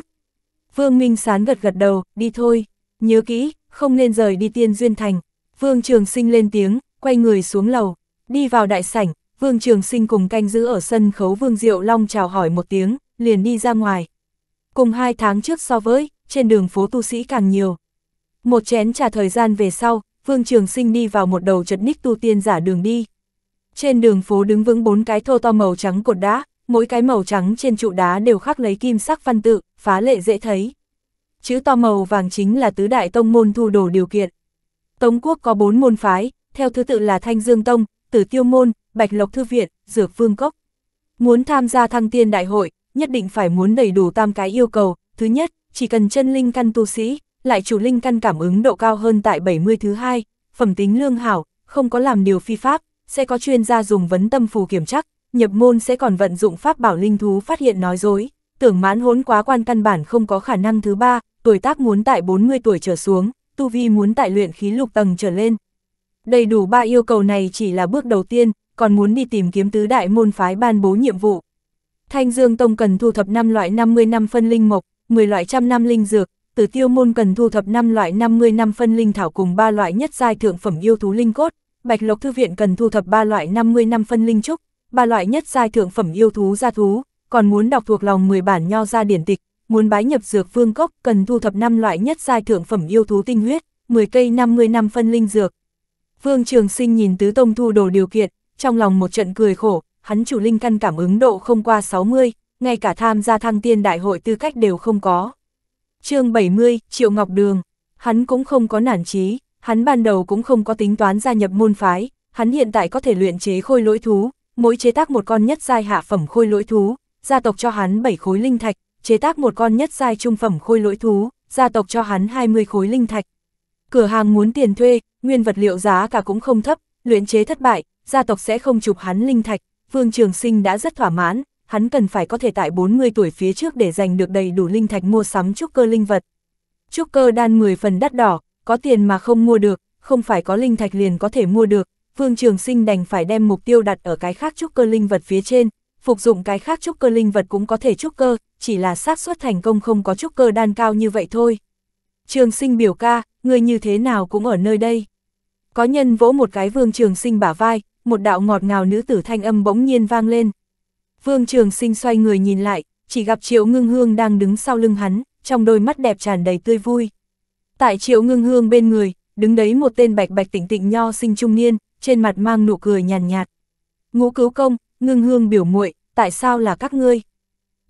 Vương Minh Sán gật gật đầu, đi thôi, nhớ kỹ, không nên rời đi tiên duyên thành. Vương Trường Sinh lên tiếng, quay người xuống lầu, đi vào đại sảnh, Vương Trường Sinh cùng canh giữ ở sân khấu Vương Diệu Long chào hỏi một tiếng, liền đi ra ngoài. Cùng hai tháng trước so với, trên đường phố tu sĩ càng nhiều. Một chén trà thời gian về sau, Vương Trường Sinh đi vào một đầu chật ních tu tiên giả đường đi, trên đường phố đứng vững bốn cái thô to màu trắng cột đá, mỗi cái màu trắng trên trụ đá đều khắc lấy kim sắc văn tự, phá lệ dễ thấy. Chữ to màu vàng chính là tứ đại tông môn thu đồ điều kiện. Tống quốc có bốn môn phái, theo thứ tự là Thanh Dương Tông, Tử Tiêu Môn, Bạch Lộc Thư Viện, Dược Vương Cốc. Muốn tham gia thăng tiên đại hội, nhất định phải muốn đầy đủ tam cái yêu cầu. Thứ nhất, chỉ cần chân linh căn tu sĩ, lại chủ linh căn cảm ứng độ cao hơn tại 70 thứ hai, phẩm tính lương hảo, không có làm điều phi pháp, sẽ có chuyên gia dùng vấn tâm phù kiểm chắc, nhập môn sẽ còn vận dụng pháp bảo linh thú phát hiện nói dối, tưởng mãn hốn quá quan căn bản không có khả năng thứ ba, tuổi tác muốn tại 40 tuổi trở xuống, tu vi muốn tại luyện khí lục tầng trở lên. Đầy đủ ba yêu cầu này chỉ là bước đầu tiên, còn muốn đi tìm kiếm tứ đại môn phái ban bố nhiệm vụ. Thanh Dương Tông cần thu thập 5 loại 50 năm phân linh mộc, 10 loại trăm năm linh dược, Tử Tiêu môn cần thu thập 5 loại 50 năm phân linh thảo cùng 3 loại nhất giai thượng phẩm yêu thú linh cốt, Bạch Lộc Thư Viện cần thu thập ba loại 50 năm phân linh trúc, ba loại nhất giai thượng phẩm yêu thú gia thú, còn muốn đọc thuộc lòng 10 bản nho gia điển tịch, muốn bái nhập dược vương cốc cần thu thập năm loại nhất giai thượng phẩm yêu thú tinh huyết, 10 cây 50 năm phân linh dược. Vương Trường Sinh nhìn tứ tông thu đồ điều kiện, trong lòng một trận cười khổ, hắn chủ linh căn cảm ứng độ không qua 60, ngay cả tham gia thăng tiên đại hội tư cách đều không có. chương 70, Triệu Ngọc Đường, hắn cũng không có nản chí, Hắn ban đầu cũng không có tính toán gia nhập môn phái, hắn hiện tại có thể luyện chế khôi lỗi thú, mỗi chế tác một con nhất giai hạ phẩm khôi lỗi thú, gia tộc cho hắn 7 khối linh thạch, chế tác một con nhất giai trung phẩm khôi lỗi thú, gia tộc cho hắn 20 khối linh thạch. Cửa hàng muốn tiền thuê, nguyên vật liệu giá cả cũng không thấp, luyện chế thất bại, gia tộc sẽ không chụp hắn linh thạch, Vương Trường Sinh đã rất thỏa mãn, hắn cần phải có thể tại 40 tuổi phía trước để giành được đầy đủ linh thạch mua sắm trúc cơ linh vật. Trúc cơ đan 10 phần đắt đỏ, có tiền mà không mua được, không phải có linh thạch liền có thể mua được, Vương Trường Sinh đành phải đem mục tiêu đặt ở cái khác trúc cơ linh vật phía trên, phục dụng cái khác trúc cơ linh vật cũng có thể trúc cơ, chỉ là xác suất thành công không có trúc cơ đan cao như vậy thôi. Trường Sinh biểu ca, người như thế nào cũng ở nơi đây. Có nhân vỗ một cái Vương Trường Sinh bả vai, một đạo ngọt ngào nữ tử thanh âm bỗng nhiên vang lên. Vương Trường Sinh xoay người nhìn lại, chỉ gặp Triệu Ngưng Hương đang đứng sau lưng hắn, trong đôi mắt đẹp tràn đầy tươi vui. Tại triệu ngưng hương bên người, đứng đấy một tên bạch bạch tỉnh tịnh nho sinh trung niên, trên mặt mang nụ cười nhàn nhạt, Ngũ cứu công, ngưng hương biểu muội tại sao là các ngươi?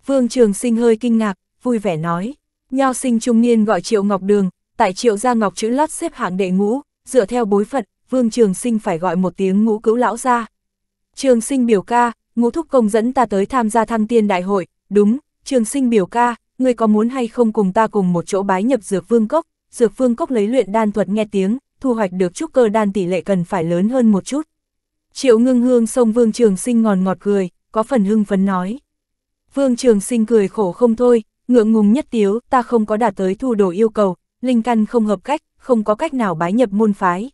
Vương Trường Sinh hơi kinh ngạc, vui vẻ nói. Nho sinh trung niên gọi Triệu Ngọc Đường, tại Triệu Gia Ngọc chữ lót xếp hạng đệ ngũ, dựa theo bối phận, Vương Trường Sinh phải gọi một tiếng ngũ cứu lão ra. Trường Sinh biểu ca, ngũ thúc công dẫn ta tới tham gia thăng tiên đại hội, đúng, Trường Sinh biểu ca, ngươi có muốn hay không cùng ta cùng một chỗ bái nhập dược vương cốc, dược phương cốc lấy luyện đan thuật nghe tiếng, thu hoạch được trúc cơ đan tỷ lệ cần phải lớn hơn một chút. Triệu ngưng hương sông Vương Trường Sinh ngòn ngọt cười, có phần hưng phấn nói. Vương Trường Sinh cười khổ không thôi, ngượng ngùng nhất tiếu, ta không có đạt tới thu đồ yêu cầu, linh căn không hợp cách, không có cách nào bái nhập môn phái.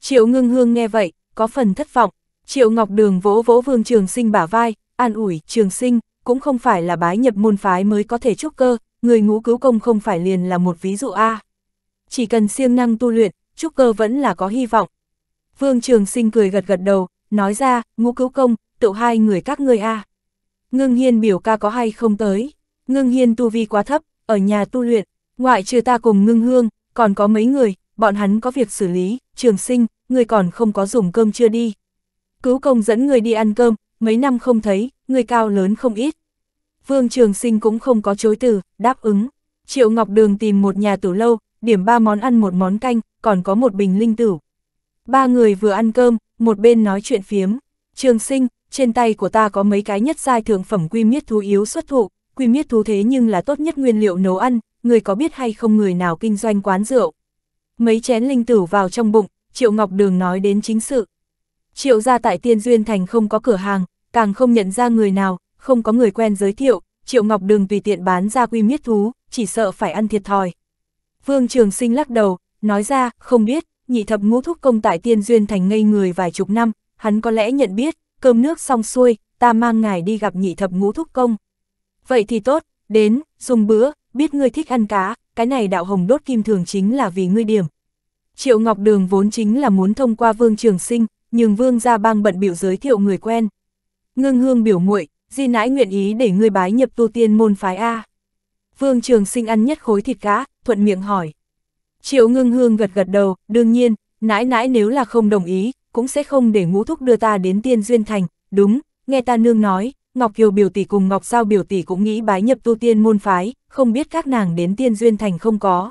Triệu ngưng hương nghe vậy, có phần thất vọng, Triệu Ngọc Đường vỗ vỗ Vương Trường Sinh bả vai, an ủi, Trường Sinh, cũng không phải là bái nhập môn phái mới có thể trúc cơ, người ngũ cứu công không phải liền là một ví dụ a à chỉ cần siêng năng tu luyện, trúc cơ vẫn là có hy vọng. Vương Trường Sinh cười gật gật đầu, nói ra, ngũ cứu công, tựu hai người các ngươi a. Ngưng Hiên biểu ca có hay không tới? Ngưng Hiên tu vi quá thấp, ở nhà tu luyện, ngoại trừ ta cùng Ngưng Hương, còn có mấy người, bọn hắn có việc xử lý, Trường Sinh, ngươi còn không có dùng cơm chưa đi. Cứu công dẫn người đi ăn cơm, mấy năm không thấy, người cao lớn không ít. Vương Trường Sinh cũng không có chối từ, đáp ứng. Triệu Ngọc Đường tìm một nhà tủ lâu, điểm ba món ăn một món canh, còn có một bình linh tử Ba người vừa ăn cơm, một bên nói chuyện phiếm. Trường sinh, trên tay của ta có mấy cái nhất sai thượng phẩm quy miết thú yếu xuất thụ, quy miết thú thế nhưng là tốt nhất nguyên liệu nấu ăn, người có biết hay không người nào kinh doanh quán rượu. Mấy chén linh tử vào trong bụng, Triệu Ngọc Đường nói đến chính sự. Triệu ra tại Tiên Duyên Thành không có cửa hàng, càng không nhận ra người nào, không có người quen giới thiệu, Triệu Ngọc Đường tùy tiện bán ra quy miết thú, chỉ sợ phải ăn thiệt thòi. Vương Trường Sinh lắc đầu, nói ra, không biết, nhị thập ngũ thúc công tại Tiên Duyên Thành ngây người vài chục năm, hắn có lẽ nhận biết, cơm nước xong xuôi, ta mang ngài đi gặp nhị thập ngũ thúc công. Vậy thì tốt, đến, dùng bữa, biết ngươi thích ăn cá, cái này đạo hồng đốt kim thường chính là vì ngươi điểm. Triệu Ngọc Đường vốn chính là muốn thông qua Vương Trường Sinh, nhưng Vương gia bang bận biểu giới thiệu người quen. Ngưng hương biểu muội di nãi nguyện ý để ngươi bái nhập tu tiên môn phái A. Vương Trường Sinh ăn nhất khối thịt cá, thuận miệng hỏi. Triệu ngưng hương gật gật đầu, đương nhiên, nãi nãi nếu là không đồng ý, cũng sẽ không để ngũ thúc đưa ta đến tiên duyên thành, đúng, nghe ta nương nói, Ngọc Kiều biểu tỷ cùng Ngọc Giao biểu tỷ cũng nghĩ bái nhập tu tiên môn phái, không biết các nàng đến tiên duyên thành không có.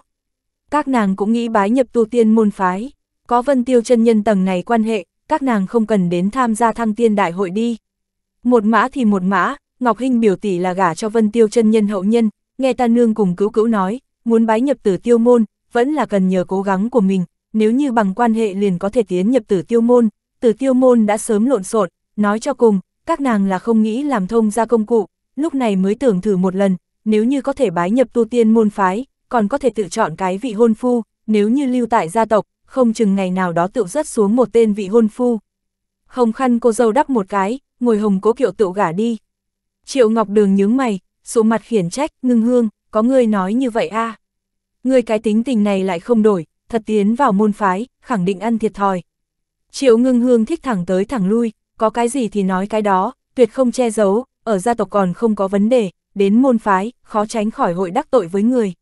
Các nàng cũng nghĩ bái nhập tu tiên môn phái, có vân tiêu chân nhân tầng này quan hệ, các nàng không cần đến tham gia thăng tiên đại hội đi. Một mã thì một mã, Ngọc Hinh biểu tỷ là gả cho vân tiêu chân nhân hậu nhân, nghe ta nương cùng cứu cứu nói, muốn bái nhập tử tiêu môn, vẫn là cần nhờ cố gắng của mình, nếu như bằng quan hệ liền có thể tiến nhập tử tiêu môn, tử tiêu môn đã sớm lộn xộn, nói cho cùng, các nàng là không nghĩ làm thông ra công cụ, lúc này mới tưởng thử một lần, nếu như có thể bái nhập tu tiên môn phái, còn có thể tự chọn cái vị hôn phu, nếu như lưu tại gia tộc, không chừng ngày nào đó tự rớt xuống một tên vị hôn phu. Hồng khăn cô dâu đắp một cái, ngồi hồng cố kiệu tự gả đi. Triệu Ngọc Đường nhướng mày, số mặt khiển trách, ngưng hương, có người nói như vậy a à. Người cái tính tình này lại không đổi, thật tiến vào môn phái, khẳng định ăn thiệt thòi. Triệu ngưng hương thích thẳng tới thẳng lui, có cái gì thì nói cái đó, tuyệt không che giấu, ở gia tộc còn không có vấn đề, đến môn phái, khó tránh khỏi hội đắc tội với người.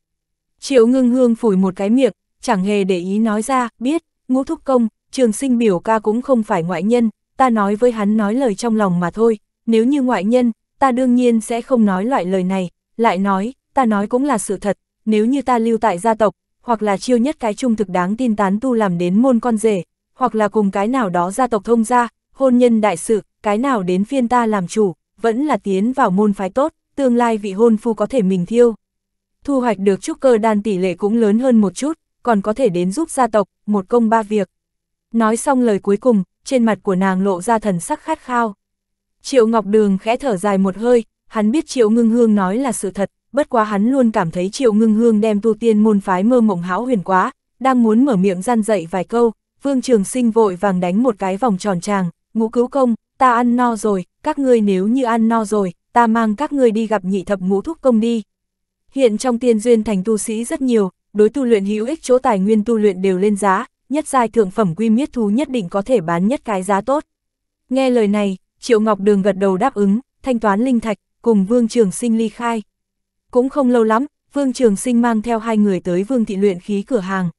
Triệu ngưng hương phủi một cái miệng, chẳng hề để ý nói ra, biết, ngũ thúc công, trường sinh biểu ca cũng không phải ngoại nhân, ta nói với hắn nói lời trong lòng mà thôi, nếu như ngoại nhân, ta đương nhiên sẽ không nói loại lời này, lại nói, ta nói cũng là sự thật, nếu như ta lưu tại gia tộc, hoặc là chiêu nhất cái trung thực đáng tin tán tu làm đến môn con rể, hoặc là cùng cái nào đó gia tộc thông gia, hôn nhân đại sự, cái nào đến phiên ta làm chủ, vẫn là tiến vào môn phái tốt, tương lai vị hôn phu có thể mình thiêu. Thu hoạch được trúc cơ đan tỷ lệ cũng lớn hơn một chút, còn có thể đến giúp gia tộc, một công ba việc. Nói xong lời cuối cùng, trên mặt của nàng lộ ra thần sắc khát khao. Triệu Ngọc Đường khẽ thở dài một hơi, hắn biết Triệu Ngưng Hương nói là sự thật, bất quá hắn luôn cảm thấy Triệu Ngưng Hương đem tu tiên môn phái mơ mộng hão huyền quá, đang muốn mở miệng gian dậy vài câu, Vương Trường Sinh vội vàng đánh một cái vòng tròn tràng, ngũ cứu công, ta ăn no rồi, các ngươi nếu như ăn no rồi, ta mang các ngươi đi gặp nhị thập ngũ thúc công đi. Hiện trong tiên duyên thành tu sĩ rất nhiều, đối tu luyện hữu ích chỗ tài nguyên tu luyện đều lên giá, nhất giai thượng phẩm quy miết thú nhất định có thể bán nhất cái giá tốt. Nghe lời này, Triệu Ngọc Đường gật đầu đáp ứng, thanh toán linh thạch, cùng Vương Trường Sinh ly khai. Cũng không lâu lắm, Vương Trường Sinh mang theo hai người tới Vương Thị Luyện Khí cửa hàng.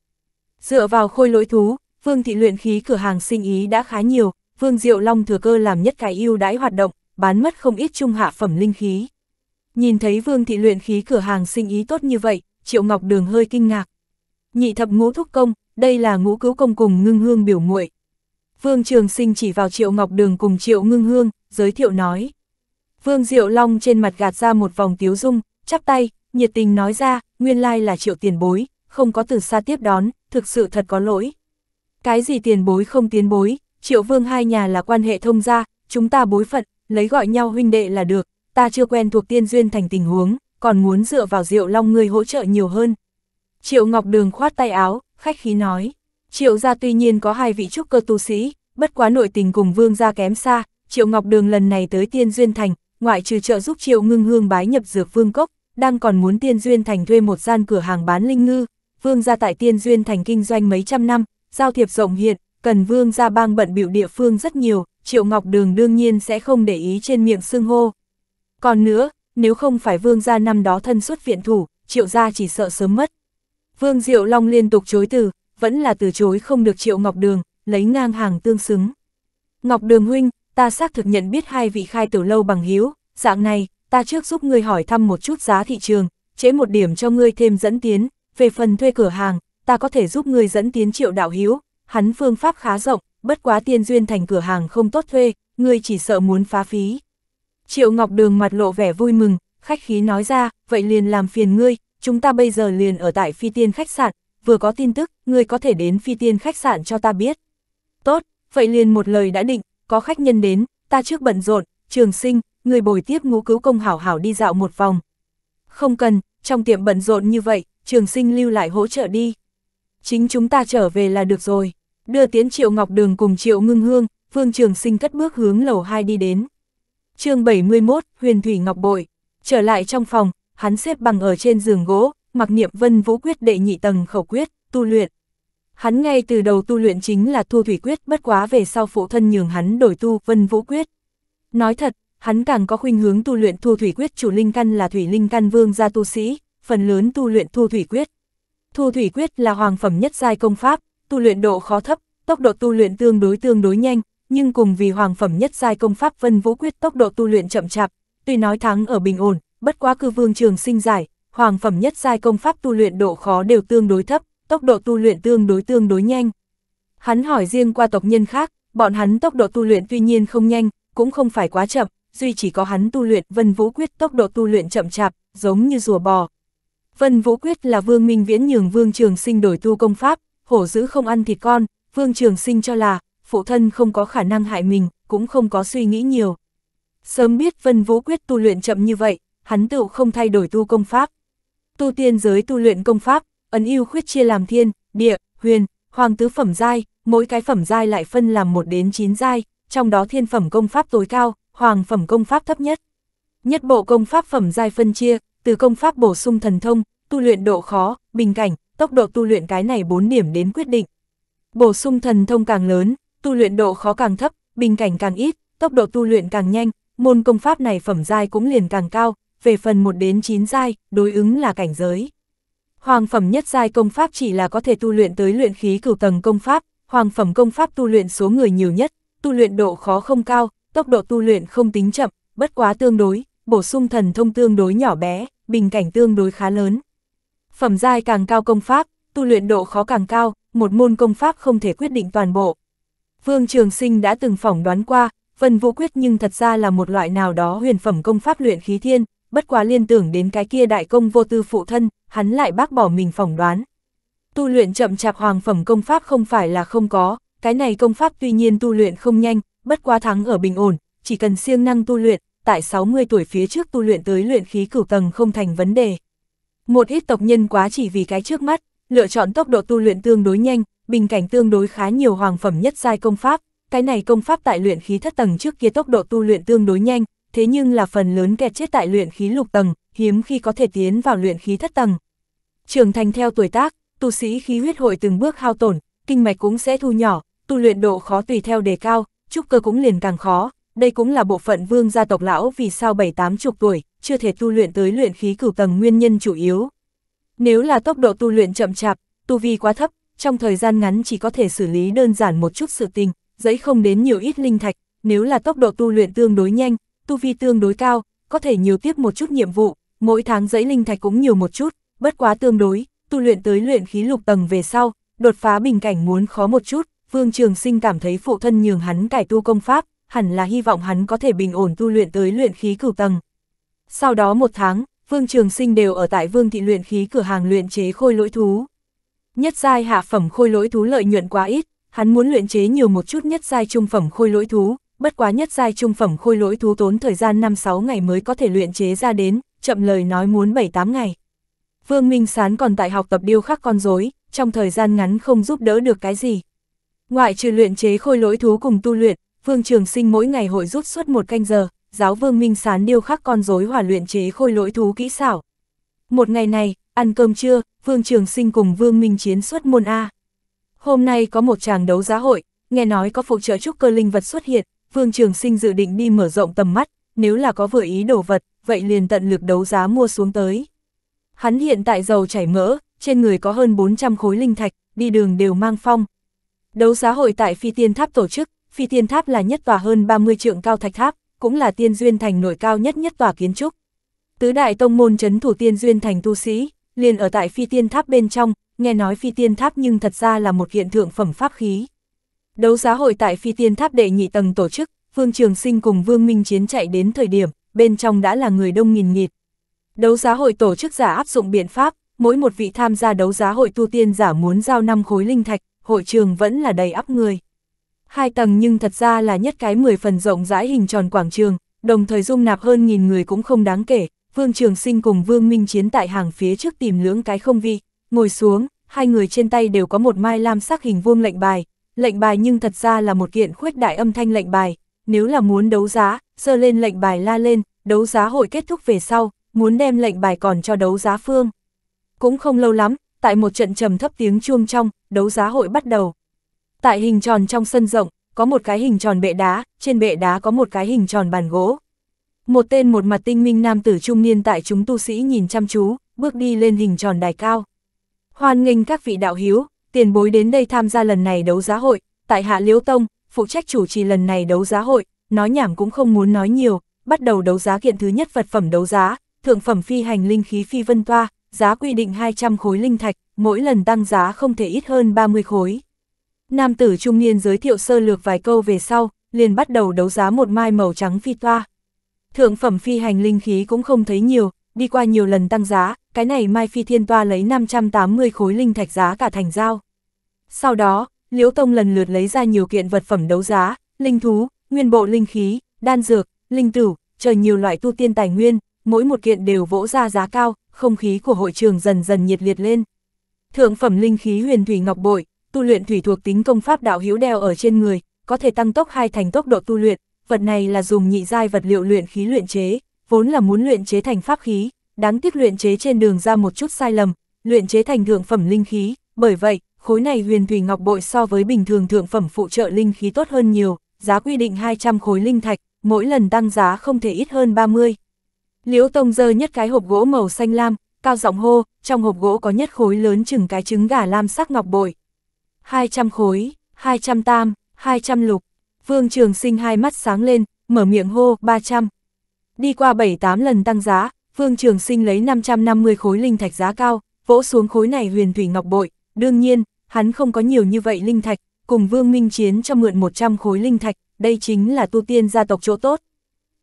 Dựa vào khôi lỗi thú, Vương Thị Luyện Khí cửa hàng sinh ý đã khá nhiều, Vương Diệu Long thừa cơ làm nhất cái yêu đãi hoạt động, bán mất không ít trung hạ phẩm linh khí. Nhìn thấy Vương Thị Luyện Khí cửa hàng sinh ý tốt như vậy, Triệu Ngọc Đường hơi kinh ngạc. Nhị thập ngũ thúc công, đây là ngũ cứu công cùng ngưng hương biểu muội Vương Trường Sinh chỉ vào Triệu Ngọc Đường cùng Triệu Ngưng Hương, giới thiệu nói. Vương Diệu Long trên mặt gạt ra một vòng tiếu dung, chắp tay, nhiệt tình nói ra, nguyên lai là Triệu tiền bối, không có từ xa tiếp đón, thực sự thật có lỗi. Cái gì tiền bối không tiến bối, Triệu Vương hai nhà là quan hệ thông gia, chúng ta bối phận, lấy gọi nhau huynh đệ là được, ta chưa quen thuộc tiên duyên thành tình huống, còn muốn dựa vào Diệu Long ngươi hỗ trợ nhiều hơn. Triệu Ngọc Đường khoát tay áo, khách khí nói. Triệu gia tuy nhiên có hai vị trúc cơ tu sĩ, bất quá nội tình cùng vương gia kém xa, Triệu Ngọc Đường lần này tới Tiên Duyên Thành, ngoại trừ trợ giúp Triệu Ngưng Hương bái nhập dược vương cốc, đang còn muốn Tiên Duyên Thành thuê một gian cửa hàng bán linh ngư, vương gia tại Tiên Duyên Thành kinh doanh mấy trăm năm, giao thiệp rộng hiện, cần vương gia bang bận biểu địa phương rất nhiều, Triệu Ngọc Đường đương nhiên sẽ không để ý trên miệng xưng hô. Còn nữa, nếu không phải vương gia năm đó thân xuất viện thủ, Triệu gia chỉ sợ sớm mất. Vương Diệu Long liên tục chối từ, vẫn là từ chối không được Triệu Ngọc Đường, lấy ngang hàng tương xứng. Ngọc Đường huynh, ta xác thực nhận biết hai vị khai tử lâu bằng hiếu, dạng này, ta trước giúp ngươi hỏi thăm một chút giá thị trường, chế một điểm cho ngươi thêm dẫn tiến, về phần thuê cửa hàng, ta có thể giúp ngươi dẫn tiến Triệu Đạo Hiếu, hắn phương pháp khá rộng, bất quá tiên duyên thành cửa hàng không tốt thuê, ngươi chỉ sợ muốn phá phí. Triệu Ngọc Đường mặt lộ vẻ vui mừng, khách khí nói ra, vậy liền làm phiền ngươi, chúng ta bây giờ liền ở tại phi tiên khách sạn, vừa có tin tức, ngươi có thể đến phi tiên khách sạn cho ta biết. Tốt, vậy liền một lời đã định, có khách nhân đến, ta trước bận rộn, trường sinh, người bồi tiếp ngũ cứu công hảo hảo đi dạo một vòng. Không cần, trong tiệm bận rộn như vậy, trường sinh lưu lại hỗ trợ đi. Chính chúng ta trở về là được rồi. Đưa tiến Triệu Ngọc Đường cùng Triệu Ngưng Hương, Phương Trường Sinh cất bước hướng lầu 2 đi đến. chương 71, Huyền Thủy Ngọc Bội. Trở lại trong phòng, hắn xếp bằng ở trên giường gỗ, mặc niệm vân vũ quyết đệ nhị tầng khẩu quyết, tu luyện. Hắn ngay từ đầu tu luyện chính là thu thủy quyết bất quá về sau phụ thân nhường hắn đổi tu vân vũ quyết. Nói thật, hắn càng có khuynh hướng tu luyện thu thủy quyết chủ linh căn là thủy linh căn vương gia tu sĩ, phần lớn tu luyện thu thủy quyết. Thu thủy quyết là hoàng phẩm nhất giai công pháp, tu luyện độ khó thấp, tốc độ tu luyện tương đối tương đối nhanh, nhưng cùng vì hoàng phẩm nhất giai công pháp Vân Vũ Quyết tốc độ tu luyện chậm chạp, tuy nói thắng ở bình ổn, bất quá cư vương trường sinh giải, hoàng phẩm nhất giai công pháp tu luyện độ khó đều tương đối thấp, tốc độ tu luyện tương đối tương đối nhanh. Hắn hỏi riêng qua tộc nhân khác, bọn hắn tốc độ tu luyện tuy nhiên không nhanh, cũng không phải quá chậm, duy chỉ có hắn tu luyện Vân Vũ Quyết tốc độ tu luyện chậm chạp, giống như rùa bò. Vân Vũ Quyết là Vương Minh Viễn nhường Vương Trường Sinh đổi tu công pháp, hổ dữ không ăn thịt con, Vương Trường Sinh cho là phụ thân không có khả năng hại mình, cũng không có suy nghĩ nhiều. Sớm biết Vân Vũ Quyết tu luyện chậm như vậy, hắn tựu không thay đổi tu công pháp tu tiên giới tu luyện công pháp, ấn yêu khuyết chia làm thiên, địa, huyền, hoàng tứ phẩm giai, mỗi cái phẩm giai lại phân làm một đến 9 giai, trong đó thiên phẩm công pháp tối cao, hoàng phẩm công pháp thấp nhất. Nhất bộ công pháp phẩm giai phân chia, từ công pháp bổ sung thần thông, tu luyện độ khó, bình cảnh, tốc độ tu luyện cái này 4 điểm đến quyết định. Bổ sung thần thông càng lớn, tu luyện độ khó càng thấp, bình cảnh càng ít, tốc độ tu luyện càng nhanh, môn công pháp này phẩm giai cũng liền càng cao, về phần 1 đến 9 giai, đối ứng là cảnh giới. Hoàng phẩm nhất giai công pháp chỉ là có thể tu luyện tới luyện khí cửu tầng công pháp, hoàng phẩm công pháp tu luyện số người nhiều nhất, tu luyện độ khó không cao, tốc độ tu luyện không tính chậm, bất quá tương đối, bổ sung thần thông tương đối nhỏ bé, bình cảnh tương đối khá lớn. Phẩm giai càng cao công pháp, tu luyện độ khó càng cao, một môn công pháp không thể quyết định toàn bộ. Vương Trường Sinh đã từng phỏng đoán qua, Vân Vũ Quyết nhưng thật ra là một loại nào đó huyền phẩm công pháp luyện khí thiên, bất quá liên tưởng đến cái kia đại công vô tư phụ thân, hắn lại bác bỏ mình phỏng đoán. Tu luyện chậm chạp hoàng phẩm công pháp không phải là không có, cái này công pháp tuy nhiên tu luyện không nhanh, bất quá thắng ở bình ổn, chỉ cần siêng năng tu luyện, tại 60 tuổi phía trước tu luyện tới luyện khí cửu tầng không thành vấn đề. Một ít tộc nhân quá chỉ vì cái trước mắt, lựa chọn tốc độ tu luyện tương đối nhanh, bình cảnh tương đối khá nhiều hoàng phẩm nhất giai công pháp, cái này công pháp tại luyện khí thất tầng trước kia tốc độ tu luyện tương đối nhanh, thế nhưng là phần lớn kẹt chết tại luyện khí lục tầng, hiếm khi có thể tiến vào luyện khí thất tầng. Trưởng thành theo tuổi tác, tu sĩ khí huyết hội từng bước hao tổn, kinh mạch cũng sẽ thu nhỏ, tu luyện độ khó tùy theo đề cao, trúc cơ cũng liền càng khó, đây cũng là bộ phận vương gia tộc lão vì sao bảy tám chục tuổi, chưa thể tu luyện tới luyện khí cửu tầng nguyên nhân chủ yếu. Nếu là tốc độ tu luyện chậm chạp, tu vi quá thấp, trong thời gian ngắn chỉ có thể xử lý đơn giản một chút sự tình, giấy không đến nhiều ít linh thạch, nếu là tốc độ tu luyện tương đối nhanh, tu vi tương đối cao, có thể nhiều tiếp một chút nhiệm vụ, mỗi tháng dãy linh thạch cũng nhiều một chút, bất quá tương đối, tu luyện tới luyện khí lục tầng về sau, đột phá bình cảnh muốn khó một chút, Vương Trường Sinh cảm thấy phụ thân nhường hắn cải tu công pháp, hẳn là hy vọng hắn có thể bình ổn tu luyện tới luyện khí cửu tầng. Sau đó một tháng, Vương Trường Sinh đều ở tại Vương Thị luyện khí cửa hàng luyện chế khôi lỗi thú. Nhất giai hạ phẩm khôi lỗi thú lợi nhuận quá ít, hắn muốn luyện chế nhiều một chút nhất giai trung phẩm khôi lỗi thú, bất quá nhất giai trung phẩm khôi lỗi thú tốn thời gian 5-6 ngày mới có thể luyện chế ra đến, chậm lời nói muốn 7-8 ngày. Vương Minh Sán còn tại học tập điêu khắc con rối, trong thời gian ngắn không giúp đỡ được cái gì. Ngoại trừ luyện chế khôi lỗi thú cùng tu luyện, Vương Trường Sinh mỗi ngày hội rút suốt một canh giờ, giáo Vương Minh Sán điêu khắc con rối hòa luyện chế khôi lỗi thú kỹ xảo. Một ngày này, ăn cơm trưa, Vương Trường Sinh cùng Vương Minh Chiến xuất môn A. Hôm nay có một tràng đấu giá hội, nghe nói có phụ trợ trúc cơ linh vật xuất hiện, Vương Trường Sinh dự định đi mở rộng tầm mắt, nếu là có vừa ý đồ vật, vậy liền tận lực đấu giá mua xuống tới. Hắn hiện tại giàu chảy mỡ, trên người có hơn 400 khối linh thạch, đi đường đều mang phong. Đấu giá hội tại Phi Tiên Tháp tổ chức, Phi Tiên Tháp là nhất tòa hơn 30 trượng cao thạch tháp, cũng là tiên duyên thành nổi cao nhất nhất tòa kiến trúc. Tứ đại tông môn chấn thủ tiên duyên thành tu sĩ, liền ở tại Phi Tiên Tháp bên trong, nghe nói Phi Tiên Tháp nhưng thật ra là một hiện thượng phẩm pháp khí. Đấu giá hội tại phi tiên tháp đệ nhị tầng tổ chức, Vương Trường Sinh cùng Vương Minh Chiến chạy đến thời điểm, bên trong đã là người đông nghìn nghịt. Đấu giá hội tổ chức giả áp dụng biện pháp, mỗi một vị tham gia đấu giá hội tu tiên giả muốn giao năm khối linh thạch, hội trường vẫn là đầy ắp người. Hai tầng nhưng thật ra là nhất cái 10 phần rộng rãi hình tròn quảng trường, đồng thời dung nạp hơn nghìn người cũng không đáng kể, Vương Trường Sinh cùng Vương Minh Chiến tại hàng phía trước tìm lưỡng cái không vị, ngồi xuống, hai người trên tay đều có một mai lam sắc hình vuông lệnh bài, Lệnh bài nhưng thật ra là một kiện khuếch đại âm thanh lệnh bài, nếu là muốn đấu giá, sơ lên lệnh bài la lên, đấu giá hội kết thúc về sau, muốn đem lệnh bài còn cho đấu giá phương. Cũng không lâu lắm, tại một trận trầm thấp tiếng chuông trong, đấu giá hội bắt đầu. Tại hình tròn trong sân rộng, có một cái hình tròn bệ đá, trên bệ đá có một cái hình tròn bàn gỗ. Một tên một mặt tinh minh nam tử trung niên tại chúng tu sĩ nhìn chăm chú, bước đi lên hình tròn đài cao. Hoan nghênh các vị đạo hiếu, tiền bối đến đây tham gia lần này đấu giá hội, tại Hạ Liễu Tông, phụ trách chủ trì lần này đấu giá hội, nói nhảm cũng không muốn nói nhiều, bắt đầu đấu giá kiện thứ nhất vật phẩm đấu giá, thượng phẩm phi hành linh khí phi vân toa, giá quy định 200 khối linh thạch, mỗi lần tăng giá không thể ít hơn 30 khối. Nam tử trung niên giới thiệu sơ lược vài câu về sau, liền bắt đầu đấu giá một mai màu trắng phi toa. Thượng phẩm phi hành linh khí cũng không thấy nhiều, đi qua nhiều lần tăng giá, cái này mai phi thiên toa lấy 580 khối linh thạch giá cả thành giao. Sau đó, Liễu Tông lần lượt lấy ra nhiều kiện vật phẩm đấu giá, linh thú, nguyên bộ linh khí, đan dược, linh tử, chờ nhiều loại tu tiên tài nguyên, mỗi một kiện đều vỗ ra giá cao, không khí của hội trường dần dần nhiệt liệt lên. Thượng phẩm linh khí huyền thủy ngọc bội, tu luyện thủy thuộc tính công pháp đạo hữu đeo ở trên người, có thể tăng tốc hai thành tốc độ tu luyện, vật này là dùng nhị giai vật liệu luyện khí luyện chế, vốn là muốn luyện chế thành pháp khí, đáng tiếc luyện chế trên đường ra một chút sai lầm, luyện chế thành thượng phẩm linh khí, bởi vậy, khối này huyền thủy ngọc bội so với bình thường thượng phẩm phụ trợ linh khí tốt hơn nhiều, giá quy định 200 khối linh thạch, mỗi lần tăng giá không thể ít hơn 30. Liễu Tông dơ nhất cái hộp gỗ màu xanh lam, cao giọng hô, trong hộp gỗ có nhất khối lớn chừng cái trứng gà lam sắc ngọc bội. 200 khối, 200 tam, 200 lục. Vương Trường Sinh hai mắt sáng lên, mở miệng hô 300. Đi qua 7-8 lần tăng giá, Vương Trường Sinh lấy 550 khối linh thạch giá cao, vỗ xuống khối này huyền thủy ngọc bội, đương nhiên, hắn không có nhiều như vậy linh thạch, cùng Vương Minh Chiến cho mượn 100 khối linh thạch, đây chính là tu tiên gia tộc chỗ tốt.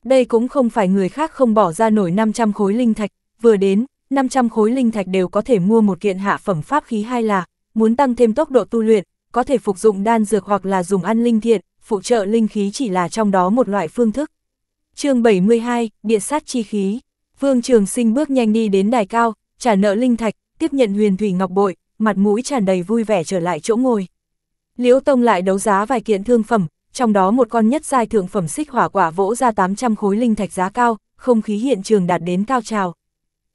Đây cũng không phải người khác không bỏ ra nổi 500 khối linh thạch, vừa đến, 500 khối linh thạch đều có thể mua một kiện hạ phẩm pháp khí hay là, muốn tăng thêm tốc độ tu luyện, có thể phục dụng đan dược hoặc là dùng ăn linh thiện, phụ trợ linh khí chỉ là trong đó một loại phương thức. chương 72, Địa sát chi khí. Vương Trường Sinh bước nhanh đi đến đài cao, trả nợ linh thạch, tiếp nhận huyền thủy ngọc bội, mặt mũi tràn đầy vui vẻ trở lại chỗ ngồi. Liễu Tông lại đấu giá vài kiện thương phẩm, trong đó một con nhất giai thượng phẩm xích hỏa quả vỗ ra 800 khối linh thạch giá cao, không khí hiện trường đạt đến cao trào.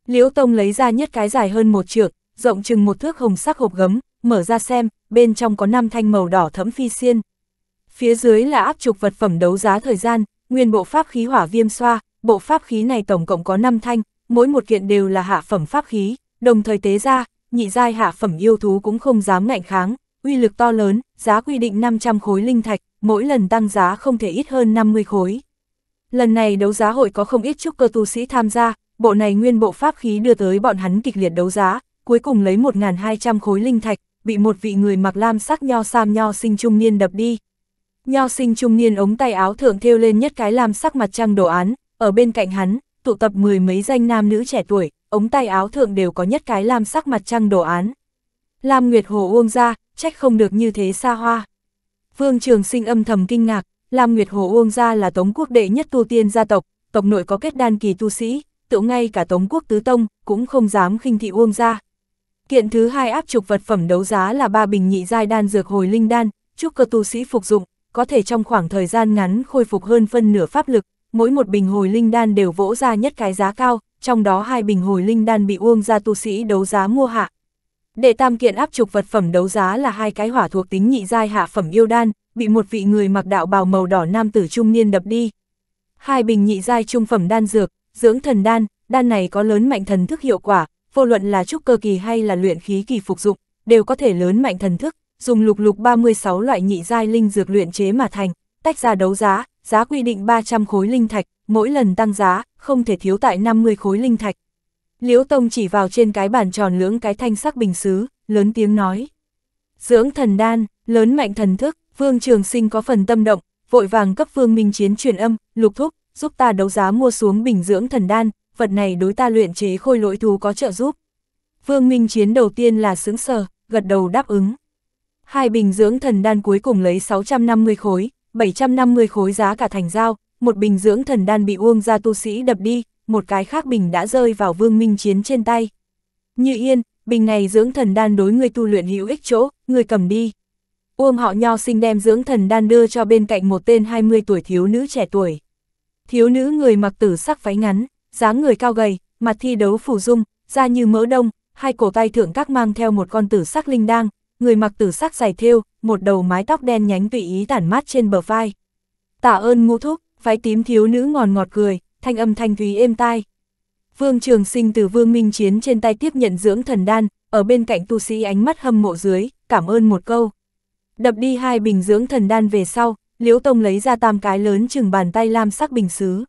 Liễu Tông lấy ra nhất cái dài hơn một trượng, rộng chừng một thước hồng sắc hộp gấm, mở ra xem, bên trong có năm thanh màu đỏ thẫm phi xiên. Phía dưới là áp trục vật phẩm đấu giá thời gian, nguyên bộ pháp khí hỏa viêm xoa, bộ pháp khí này tổng cộng có 5 thanh, mỗi một kiện đều là hạ phẩm pháp khí, đồng thời tế ra, nhị giai hạ phẩm yêu thú cũng không dám ngạnh kháng, uy lực to lớn, giá quy định 500 khối linh thạch, mỗi lần tăng giá không thể ít hơn 50 khối. Lần này đấu giá hội có không ít trúc cơ tu sĩ tham gia, bộ này nguyên bộ pháp khí đưa tới bọn hắn kịch liệt đấu giá, cuối cùng lấy 1.200 khối linh thạch, bị một vị người mặc lam sắc nho sam nho sinh trung niên đập đi. Nho sinh trung niên ống tay áo thượng thêu lên nhất cái lam sắc mặt trăng đồ án, ở bên cạnh hắn, tụ tập mười mấy danh nam nữ trẻ tuổi, ống tay áo thượng đều có nhất cái lam sắc mặt trăng đồ án. Lam Nguyệt Hồ uông gia trách không được như thế xa hoa. Vương Trường Sinh âm thầm kinh ngạc, Lam Nguyệt Hồ uông gia là Tống quốc đệ nhất tu tiên gia tộc, tộc nội có kết đan kỳ tu sĩ, tự ngay cả Tống quốc tứ tông cũng không dám khinh thị uông gia. Kiện thứ hai áp trục vật phẩm đấu giá là ba bình nhị giai đan dược hồi linh đan, chúc cơ tu sĩ phục dụng, có thể trong khoảng thời gian ngắn khôi phục hơn phân nửa pháp lực, mỗi một bình hồi linh đan đều vỗ ra nhất cái giá cao, trong đó hai bình hồi linh đan bị Uông ra tu sĩ đấu giá mua hạ. Đệ tam kiện áp trục vật phẩm đấu giá là hai cái hỏa thuộc tính nhị giai hạ phẩm yêu đan, bị một vị người mặc đạo bào màu đỏ nam tử trung niên đập đi. Hai bình nhị giai trung phẩm đan dược, dưỡng thần đan, đan này có lớn mạnh thần thức hiệu quả, vô luận là trúc cơ kỳ hay là luyện khí kỳ phục dụng, đều có thể lớn mạnh thần thức, dùng lục lục 36 loại nhị giai linh dược luyện chế mà thành, tách ra đấu giá, giá quy định 300 khối linh thạch, mỗi lần tăng giá, không thể thiếu tại 50 khối linh thạch. Liễu Tông chỉ vào trên cái bàn tròn lưỡng cái thanh sắc bình xứ, lớn tiếng nói. Dưỡng thần đan, lớn mạnh thần thức, Vương Trường Sinh có phần tâm động, vội vàng cấp Vương Minh Chiến truyền âm, lục thúc, giúp ta đấu giá mua xuống bình dưỡng thần đan, vật này đối ta luyện chế khôi lỗi thú có trợ giúp. Vương Minh Chiến đầu tiên là sướng sờ, gật đầu đáp ứng. Hai bình dưỡng thần đan cuối cùng lấy 650 khối, 750 khối giá cả thành giao, một bình dưỡng thần đan bị Uông ra tu sĩ đập đi, một cái khác bình đã rơi vào Vương Minh Chiến trên tay. Như Yên, bình này dưỡng thần đan đối người tu luyện hữu ích chỗ, người cầm đi. Uông họ nho sinh đem dưỡng thần đan đưa cho bên cạnh một tên 20 tuổi thiếu nữ trẻ tuổi. Thiếu nữ người mặc tử sắc váy ngắn, dáng người cao gầy, mặt thi đấu phủ dung, da như mỡ đông, hai cổ tay thượng các mang theo một con tử sắc linh đang, người mặc tử sắc dài thêu, một đầu mái tóc đen nhánh tùy ý tản mát trên bờ vai. Tạ ơn ngũ thúc, váy tím thiếu nữ ngòn ngọt cười, thanh âm thanh thúy êm tai. Vương Trường Sinh từ Vương Minh Chiến trên tay tiếp nhận dưỡng thần đan, ở bên cạnh tu sĩ ánh mắt hâm mộ dưới, cảm ơn một câu. Đập đi hai bình dưỡng thần đan về sau, Liễu Tông lấy ra tam cái lớn chừng bàn tay lam sắc bình xứ.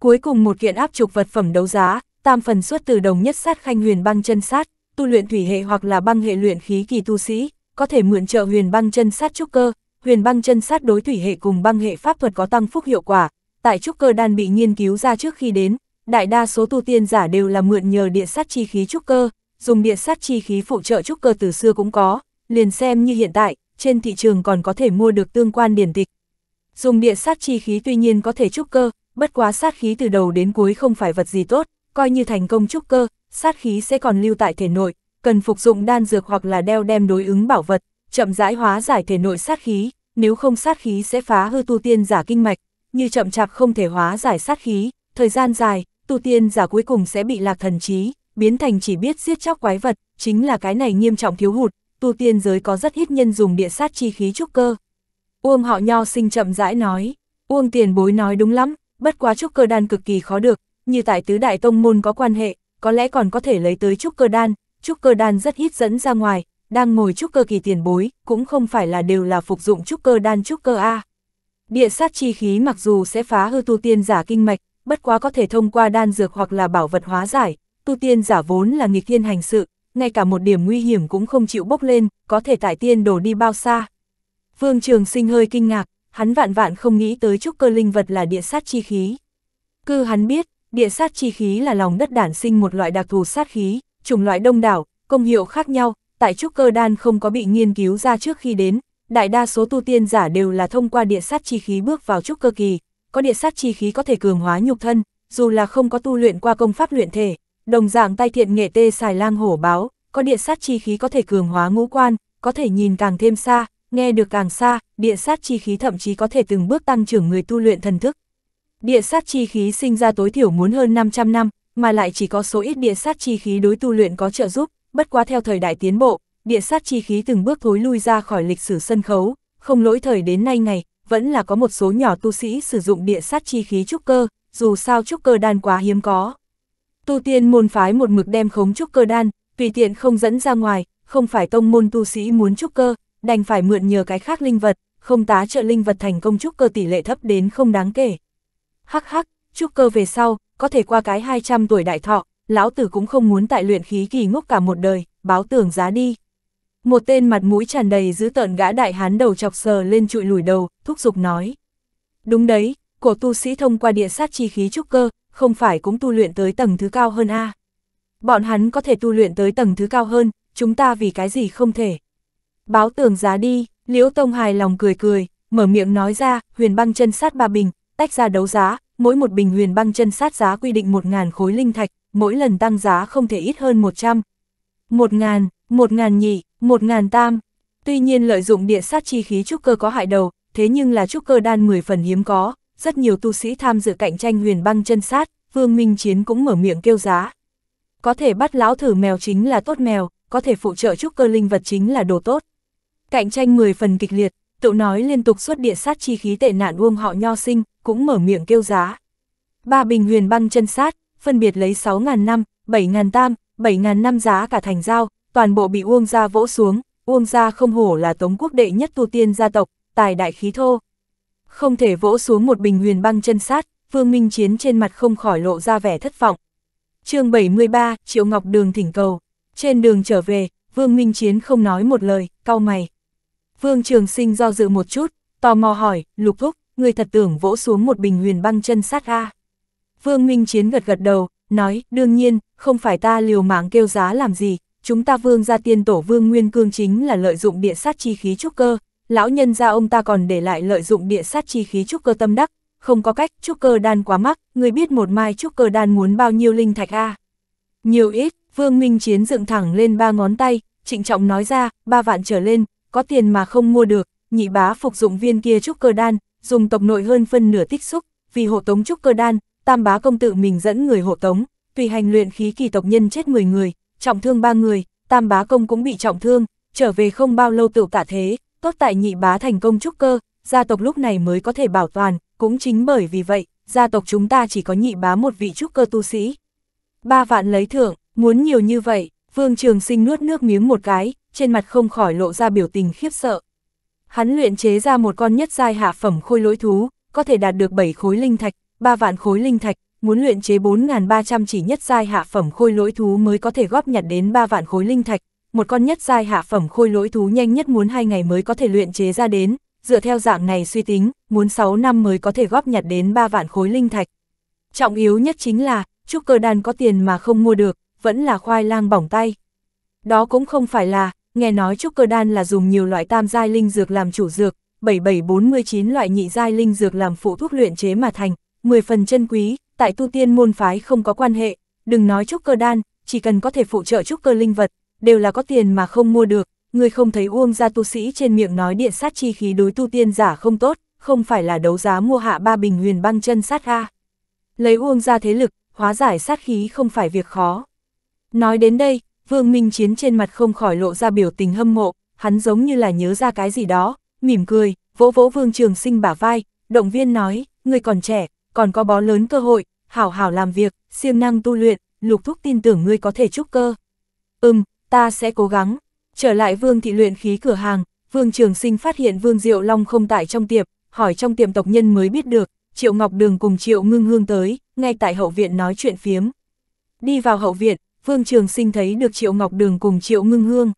Cuối cùng một kiện áp trục vật phẩm đấu giá, tam phần xuất từ đồng nhất sát khanh huyền băng chân sát, tu luyện thủy hệ hoặc là băng hệ luyện khí kỳ tu sĩ, có thể mượn trợ huyền băng chân sát trúc cơ, huyền băng chân sát đối thủy hệ cùng băng hệ pháp thuật có tăng phúc hiệu quả, tại trúc cơ đan bị nghiên cứu ra trước khi đến, đại đa số tu tiên giả đều là mượn nhờ địa sát chi khí trúc cơ, dùng địa sát chi khí phụ trợ trúc cơ từ xưa cũng có, liền xem như hiện tại, trên thị trường còn có thể mua được tương quan điển tịch. Dùng địa sát chi khí tuy nhiên có thể trúc cơ, bất quá sát khí từ đầu đến cuối không phải vật gì tốt, coi như thành công trúc cơ, sát khí sẽ còn lưu tại thể nội, cần phục dụng đan dược hoặc là đeo đem đối ứng bảo vật, chậm rãi hóa giải thể nội sát khí, nếu không sát khí sẽ phá hư tu tiên giả kinh mạch, như chậm chạp không thể hóa giải sát khí, thời gian dài, tu tiên giả cuối cùng sẽ bị lạc thần trí, biến thành chỉ biết giết chóc quái vật, chính là cái này nghiêm trọng thiếu hụt, tu tiên giới có rất ít nhân dùng địa sát chi khí trúc cơ. Uông họ nho sinh chậm rãi nói, Uông tiền bối nói đúng lắm, bất quá trúc cơ đan cực kỳ khó được, như tại tứ đại tông môn có quan hệ, có lẽ còn có thể lấy tới trúc cơ đan, trúc cơ đan rất ít dẫn ra ngoài, đang ngồi trúc cơ kỳ tiền bối, cũng không phải là đều là phục dụng trúc cơ đan trúc cơ A. Địa sát chi khí mặc dù sẽ phá hư tu tiên giả kinh mạch, bất quá có thể thông qua đan dược hoặc là bảo vật hóa giải, tu tiên giả vốn là nghịch thiên hành sự, ngay cả một điểm nguy hiểm cũng không chịu bốc lên, có thể tại tiên đổ đi bao xa. Vương Trường Sinh hơi kinh ngạc, hắn vạn vạn không nghĩ tới trúc cơ linh vật là địa sát chi khí. Cư hắn biết, địa sát chi khí là lòng đất đản sinh một loại đặc thù sát khí, chủng loại đông đảo, công hiệu khác nhau, tại trúc cơ đan không có bị nghiên cứu ra trước khi đến, đại đa số tu tiên giả đều là thông qua địa sát chi khí bước vào trúc cơ kỳ, có địa sát chi khí có thể cường hóa nhục thân, dù là không có tu luyện qua công pháp luyện thể, đồng dạng tay thiện nghệ tê xài lang hổ báo, có địa sát chi khí có thể cường hóa ngũ quan, có thể nhìn càng thêm xa, nghe được càng xa, địa sát chi khí thậm chí có thể từng bước tăng trưởng người tu luyện thần thức. Địa sát chi khí sinh ra tối thiểu muốn hơn 500 năm, mà lại chỉ có số ít địa sát chi khí đối tu luyện có trợ giúp, bất quá theo thời đại tiến bộ, địa sát chi khí từng bước thối lui ra khỏi lịch sử sân khấu, không lỗi thời đến nay ngày, vẫn là có một số nhỏ tu sĩ sử dụng địa sát chi khí trúc cơ, dù sao trúc cơ đan quá hiếm có. Tu tiên môn phái một mực đem khống trúc cơ đan, tùy tiện không dẫn ra ngoài, không phải tông môn tu sĩ muốn trúc cơ, đành phải mượn nhờ cái khác linh vật, không tá trợ linh vật thành công trúc cơ tỷ lệ thấp đến không đáng kể. Hắc hắc, trúc cơ về sau, có thể qua cái 200 tuổi đại thọ, lão tử cũng không muốn tại luyện khí kỳ ngốc cả một đời, báo tưởng giá đi. Một tên mặt mũi tràn đầy giữ tợn gã đại hán đầu chọc sờ lên trụi lùi đầu, thúc giục nói. Đúng đấy, cổ tu sĩ thông qua địa sát chi khí trúc cơ, không phải cũng tu luyện tới tầng thứ cao hơn a Bọn hắn có thể tu luyện tới tầng thứ cao hơn, chúng ta vì cái gì không thể. Báo tưởng giá đi, Liễu Tông hài lòng cười cười, mở miệng nói ra, huyền băng chân sát ba bình, tách ra đấu giá, mỗi một bình huyền băng chân sát giá quy định 1.000 khối linh thạch, mỗi lần tăng giá không thể ít hơn 100. 1.000, 1.000 nhị, 1.000 tam. Tuy nhiên lợi dụng địa sát chi khí trúc cơ có hại đầu, thế nhưng là trúc cơ đan 10 phần hiếm có, rất nhiều tu sĩ tham dự cạnh tranh huyền băng chân sát, Vương Minh Chiến cũng mở miệng kêu giá. Có thể bắt lão thử mèo chính là tốt mèo, có thể phụ trợ trúc cơ linh vật chính là đồ tốt. Cạnh tranh 10 phần kịch liệt, tụ nói liên tục xuất địa sát chi khí tệ nạn uông họ nho sinh, cũng mở miệng kêu giá. Ba bình huyền băng chân sát, phân biệt lấy 6.000 năm, 7.000 tam, 7.000 năm giá cả thành giao, toàn bộ bị Uông Gia vỗ xuống, Uông Gia không hổ là tống quốc đệ nhất tu tiên gia tộc, tài đại khí thô. Không thể vỗ xuống một bình huyền băng chân sát, Vương Minh Chiến trên mặt không khỏi lộ ra vẻ thất vọng. chương 73, Triệu Ngọc Đường thỉnh cầu. Trên đường trở về, Vương Minh Chiến không nói một lời, cau mày. Vương Trường Sinh do dự một chút, tò mò hỏi, Lục Thúc, người thật tưởng vỗ xuống một bình huyền băng chân sát a Vương Minh Chiến gật gật đầu, nói, đương nhiên, không phải ta liều mạng kêu giá làm gì, chúng ta vương gia tiên tổ vương nguyên cương chính là lợi dụng địa sát chi khí trúc cơ, lão nhân gia ông ta còn để lại lợi dụng địa sát chi khí trúc cơ tâm đắc, không có cách, trúc cơ đan quá mắc, người biết một mai trúc cơ đan muốn bao nhiêu linh thạch a? Nhiều ít, Vương Minh Chiến dựng thẳng lên ba ngón tay, trịnh trọng nói ra, ba vạn trở lên, có tiền mà không mua được, nhị bá phục dụng viên kia trúc cơ đan, dùng tộc nội hơn phân nửa tích xúc, vì hộ tống trúc cơ đan, tam bá công tự mình dẫn người hộ tống, tùy hành luyện khí kỳ tộc nhân chết 10 người, trọng thương 3 người, tam bá công cũng bị trọng thương, trở về không bao lâu tiểu tả thế, tốt tại nhị bá thành công trúc cơ, gia tộc lúc này mới có thể bảo toàn, cũng chính bởi vì vậy, gia tộc chúng ta chỉ có nhị bá một vị trúc cơ tu sĩ. Ba vạn lấy thưởng, muốn nhiều như vậy, Vương Trường Sinh nuốt nước miếng một cái, trên mặt không khỏi lộ ra biểu tình khiếp sợ. Hắn luyện chế ra một con nhất giai hạ phẩm khôi lỗi thú, có thể đạt được 7 khối linh thạch, 3 vạn khối linh thạch, muốn luyện chế 4.300 chỉ nhất giai hạ phẩm khôi lỗi thú mới có thể góp nhặt đến 3 vạn khối linh thạch, một con nhất giai hạ phẩm khôi lỗi thú nhanh nhất muốn 2 ngày mới có thể luyện chế ra đến, dựa theo dạng này suy tính, muốn 6 năm mới có thể góp nhặt đến 3 vạn khối linh thạch. Trọng yếu nhất chính là, trúc cơ đan có tiền mà không mua được, vẫn là khoai lang bỏng tay. Đó cũng không phải là, nghe nói trúc cơ đan là dùng nhiều loại tam giai linh dược làm chủ dược, 7749 loại nhị giai linh dược làm phụ thuốc luyện chế mà thành, mười phần chân quý, tại tu tiên môn phái không có quan hệ, đừng nói trúc cơ đan, chỉ cần có thể phụ trợ trúc cơ linh vật, đều là có tiền mà không mua được, người không thấy uông ra tu sĩ trên miệng nói điện sát chi khí đối tu tiên giả không tốt, không phải là đấu giá mua hạ ba bình huyền băng chân sát a. Lấy uông ra thế lực, hóa giải sát khí không phải việc khó. Nói đến đây, Vương Minh Chiến trên mặt không khỏi lộ ra biểu tình hâm mộ, hắn giống như là nhớ ra cái gì đó, mỉm cười, vỗ vỗ Vương Trường Sinh bả vai, động viên nói, người còn trẻ, còn có bó lớn cơ hội, hảo hảo làm việc, siêng năng tu luyện, lục thúc tin tưởng ngươi có thể trúc cơ. Ừm, ta sẽ cố gắng. Trở lại vương thị luyện khí cửa hàng, vương trường sinh phát hiện vương diệu long không tại trong tiệm hỏi trong tiệm tộc nhân mới biết được, triệu ngọc đường cùng triệu ngưng hương tới, ngay tại hậu viện nói chuyện phiếm. Đi vào hậu viện, vương trường sinh thấy được triệu ngọc đường cùng triệu ngưng hương.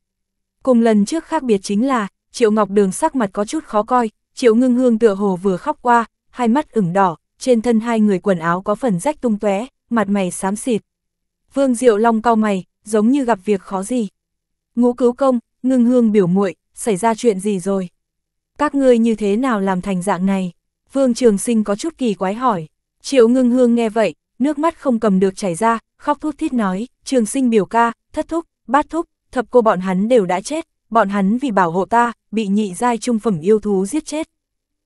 Cùng lần trước khác biệt chính là, triệu ngọc đường sắc mặt có chút khó coi, triệu ngưng hương tựa hồ vừa khóc qua, hai mắt ửng đỏ, trên thân hai người quần áo có phần rách tung tóe, mặt mày xám xịt. Vương Diệu Long cau mày, giống như gặp việc khó gì. Ngũ cứu công, ngưng hương biểu muội xảy ra chuyện gì rồi? Các ngươi như thế nào làm thành dạng này? Vương Trường Sinh có chút kỳ quái hỏi. Triệu ngưng hương nghe vậy, nước mắt không cầm được chảy ra, khóc thút thít nói, Trường Sinh biểu ca, thất thúc, bát thúc, thập cô bọn hắn đều đã chết, bọn hắn vì bảo hộ ta, bị nhị giai trung phẩm yêu thú giết chết.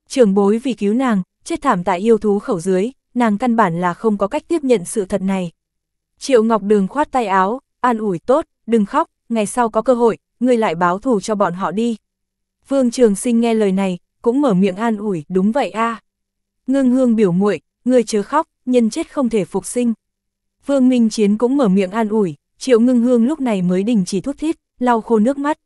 Trường bối vì cứu nàng, chết thảm tại yêu thú khẩu dưới, nàng căn bản là không có cách tiếp nhận sự thật này. Triệu Ngọc Đường khoát tay áo, an ủi tốt, đừng khóc, ngày sau có cơ hội, người lại báo thù cho bọn họ đi. Vương Trường Sinh nghe lời này, cũng mở miệng an ủi, đúng vậy a. Ngưng Hương biểu muội, người chớ khóc, nhân chết không thể phục sinh. Vương Minh Chiến cũng mở miệng an ủi, Triệu Ngưng Hương lúc này mới đình chỉ thuốc thiết lau khô nước mắt.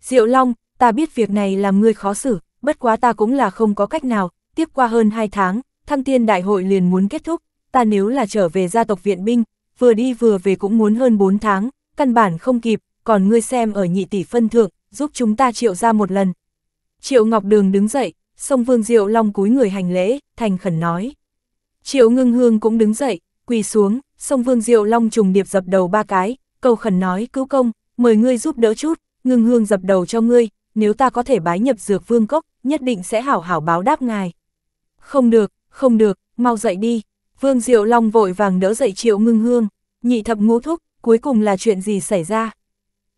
Diệu Long, ta biết việc này làm người khó xử, bất quá ta cũng là không có cách nào, tiếp qua hơn 2 tháng, thăng tiên đại hội liền muốn kết thúc, ta nếu là trở về gia tộc viện binh, vừa đi vừa về cũng muốn hơn 4 tháng, căn bản không kịp, còn ngươi xem ở nhị tỷ phân thượng, giúp chúng ta triệu ra một lần. Triệu Ngọc Đường đứng dậy, sông Vương Diệu Long cúi người hành lễ, thành khẩn nói. Triệu Ngưng Hương cũng đứng dậy, quỳ xuống, sông Vương Diệu Long trùng điệp dập đầu ba cái, cầu khẩn nói cứu công, mời ngươi giúp đỡ chút, Ngưng Hương dập đầu cho ngươi, nếu ta có thể bái nhập dược vương cốc, nhất định sẽ hảo hảo báo đáp ngài. Không được, không được, mau dậy đi. Vương Diệu Long vội vàng đỡ dậy Triệu Ngưng Hương, nhị thập ngũ thúc, cuối cùng là chuyện gì xảy ra?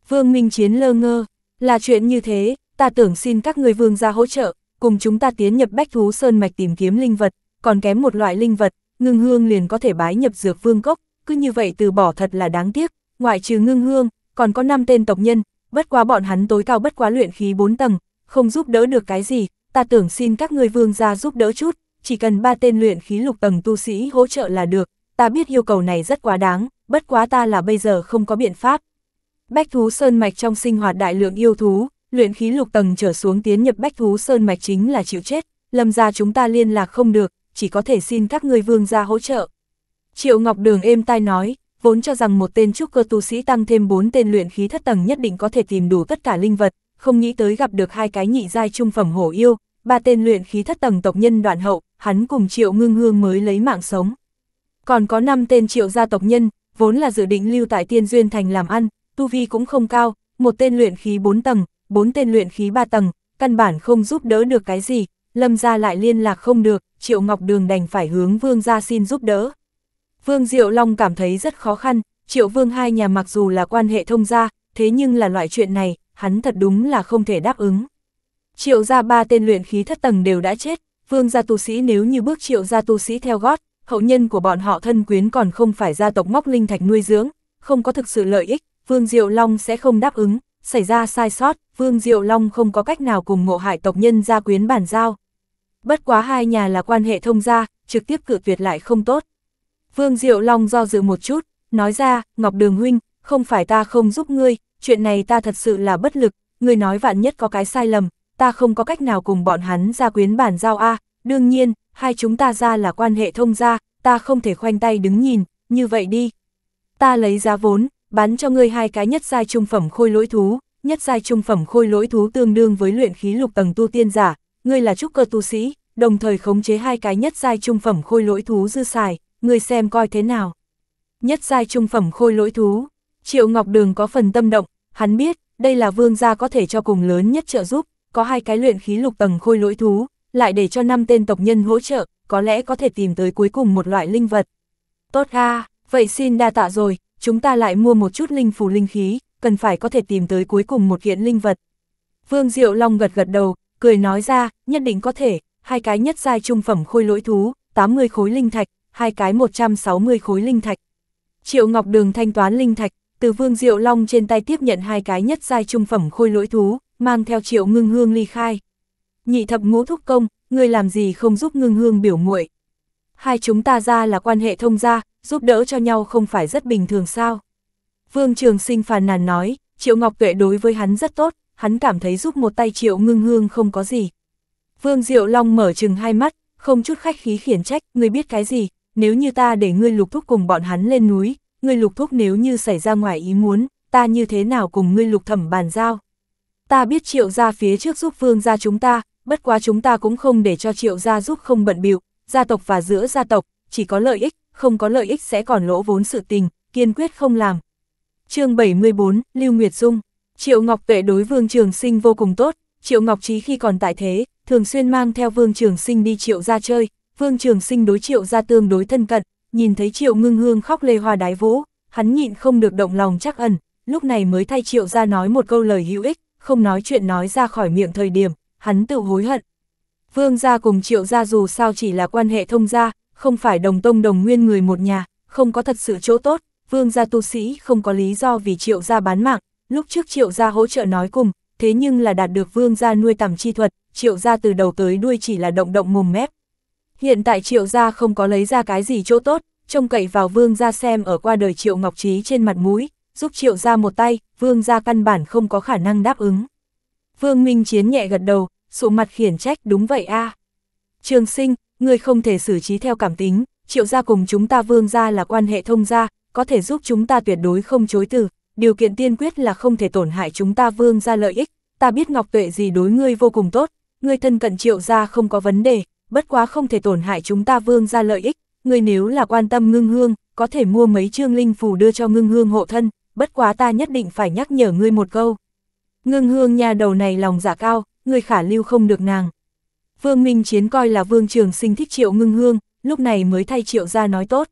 Vương Minh Chiến lơ ngơ, là chuyện như thế, ta tưởng xin các người vương gia hỗ trợ, cùng chúng ta tiến nhập Bách Thú Sơn Mạch tìm kiếm linh vật, còn kém một loại linh vật, ngưng hương liền có thể bái nhập dược vương cốc, cứ như vậy từ bỏ thật là đáng tiếc, ngoại trừ ngưng hương, còn có năm tên tộc nhân, bất quá bọn hắn tối cao bất quá luyện khí 4 tầng, không giúp đỡ được cái gì, ta tưởng xin các ngươi vương gia giúp đỡ chút, chỉ cần ba tên luyện khí lục tầng tu sĩ hỗ trợ là được, ta biết yêu cầu này rất quá đáng, bất quá ta là bây giờ không có biện pháp. Bách thú sơn mạch trong sinh hoạt đại lượng yêu thú, luyện khí lục tầng trở xuống tiến nhập bách thú sơn mạch chính là chịu chết, lâm gia chúng ta liên lạc không được, chỉ có thể xin các ngươi vương gia hỗ trợ. Triệu Ngọc Đường êm tai nói, vốn cho rằng một tên trúc cơ tu sĩ tăng thêm 4 tên luyện khí thất tầng nhất định có thể tìm đủ tất cả linh vật, không nghĩ tới gặp được hai cái nhị giai trung phẩm hổ yêu, ba tên luyện khí thất tầng tộc nhân đoạn hậu, hắn cùng triệu ngưng hương mới lấy mạng sống. Còn có năm tên triệu gia tộc nhân, vốn là dự định lưu tại tiên duyên thành làm ăn, tu vi cũng không cao, một tên luyện khí 4 tầng, bốn tên luyện khí 3 tầng, căn bản không giúp đỡ được cái gì, lâm gia lại liên lạc không được, triệu ngọc đường đành phải hướng vương gia xin giúp đỡ. Vương Diệu Long cảm thấy rất khó khăn, triệu vương hai nhà mặc dù là quan hệ thông gia, thế nhưng là loại chuyện này, hắn thật đúng là không thể đáp ứng. Triệu gia ba tên luyện khí thất tầng đều đã chết, vương gia tu sĩ nếu như bước triệu gia tu sĩ theo gót, hậu nhân của bọn họ thân quyến còn không phải gia tộc móc linh thạch nuôi dưỡng, không có thực sự lợi ích, vương diệu long sẽ không đáp ứng, xảy ra sai sót, vương diệu long không có cách nào cùng ngộ hải tộc nhân gia quyến bàn giao. Bất quá hai nhà là quan hệ thông gia, trực tiếp cự tuyệt lại không tốt. Vương Diệu Long do dự một chút, nói ra, Ngọc Đường Huynh, không phải ta không giúp ngươi, chuyện này ta thật sự là bất lực, người nói vạn nhất có cái sai lầm, ta không có cách nào cùng bọn hắn ra quyến bản giao A, đương nhiên, hai chúng ta ra là quan hệ thông gia, ta không thể khoanh tay đứng nhìn, như vậy đi. Ta lấy giá vốn, bán cho ngươi hai cái nhất giai trung phẩm khôi lỗi thú, nhất giai trung phẩm khôi lỗi thú tương đương với luyện khí lục tầng tu tiên giả, ngươi là trúc cơ tu sĩ, đồng thời khống chế hai cái nhất giai trung phẩm khôi lỗi thú dư xài, ngươi xem coi thế nào. Nhất giai trung phẩm khôi lỗi thú, Triệu Ngọc Đường có phần tâm động, hắn biết, đây là vương gia có thể cho cùng lớn nhất trợ giúp, có hai cái luyện khí lục tầng khôi lỗi thú, lại để cho năm tên tộc nhân hỗ trợ, có lẽ có thể tìm tới cuối cùng một loại linh vật. Tốt a, vậy xin đa tạ rồi, chúng ta lại mua một chút linh phù linh khí, cần phải có thể tìm tới cuối cùng một kiện linh vật. Vương Diệu Long gật gật đầu, cười nói ra, nhất định có thể, hai cái nhất giai trung phẩm khôi lỗi thú, 80 khối linh thạch, hai cái 160 khối linh thạch. Triệu Ngọc Đường thanh toán linh thạch, từ Vương Diệu Long trên tay tiếp nhận hai cái nhất giai trung phẩm khôi lỗi thú, mang theo Triệu Ngưng Hương ly khai. Nhị thập ngũ thúc công, người làm gì không giúp Ngưng Hương biểu muội? Hai chúng ta ra là quan hệ thông gia, giúp đỡ cho nhau không phải rất bình thường sao? Vương Trường Sinh phàn nàn nói, Triệu Ngọc Tuệ đối với hắn rất tốt, hắn cảm thấy giúp một tay Triệu Ngưng Hương không có gì. Vương Diệu Long mở chừng hai mắt, không chút khách khí khiển trách, người biết cái gì, nếu như ta để ngươi lục thúc cùng bọn hắn lên núi, ngươi lục thúc nếu như xảy ra ngoài ý muốn, ta như thế nào cùng ngươi lục thẩm bàn giao. Ta biết triệu gia phía trước giúp vương gia chúng ta, bất quá chúng ta cũng không để cho triệu gia giúp không bận bịu gia tộc và giữa gia tộc, chỉ có lợi ích, không có lợi ích sẽ còn lỗ vốn sự tình, kiên quyết không làm. chương 74, Lưu Nguyệt Dung Triệu Ngọc Tuệ đối Vương Trường Sinh vô cùng tốt, Triệu Ngọc Trí khi còn tại thế, thường xuyên mang theo Vương Trường Sinh đi Triệu gia chơi, Vương Trường Sinh đối Triệu gia tương đối thân cận, nhìn thấy triệu ngưng hương khóc lê hoa đái vũ, hắn nhịn không được động lòng chắc ẩn, lúc này mới thay triệu ra nói một câu lời hữu ích, không nói chuyện nói ra khỏi miệng thời điểm, hắn tự hối hận. Vương gia cùng triệu gia dù sao chỉ là quan hệ thông gia, không phải đồng tông đồng nguyên người một nhà, không có thật sự chỗ tốt, vương gia tu sĩ không có lý do vì triệu gia bán mạng, lúc trước triệu gia hỗ trợ nói cùng, thế nhưng là đạt được vương gia nuôi tầm chi thuật, triệu gia từ đầu tới đuôi chỉ là động động mồm mép, Hiện tại triệu gia không có lấy ra cái gì chỗ tốt, trông cậy vào vương gia xem ở qua đời triệu ngọc trí trên mặt mũi, giúp triệu gia một tay, vương gia căn bản không có khả năng đáp ứng. Vương Minh Chiến nhẹ gật đầu, sụ mặt khiển trách đúng vậy a à. Trường sinh, người không thể xử trí theo cảm tính, triệu gia cùng chúng ta vương gia là quan hệ thông gia, có thể giúp chúng ta tuyệt đối không chối từ, điều kiện tiên quyết là không thể tổn hại chúng ta vương gia lợi ích, ta biết Ngọc Tuệ gì đối ngươi vô cùng tốt, ngươi thân cận triệu gia không có vấn đề, bất quá không thể tổn hại chúng ta vương ra lợi ích, người nếu là quan tâm ngưng hương, có thể mua mấy trương linh phù đưa cho ngưng hương hộ thân, bất quá ta nhất định phải nhắc nhở ngươi một câu. Ngưng hương nhà đầu này lòng giả dạ cao, người khả lưu không được nàng. Vương Minh Chiến coi là vương trường sinh thích triệu ngưng hương, lúc này mới thay triệu ra nói tốt.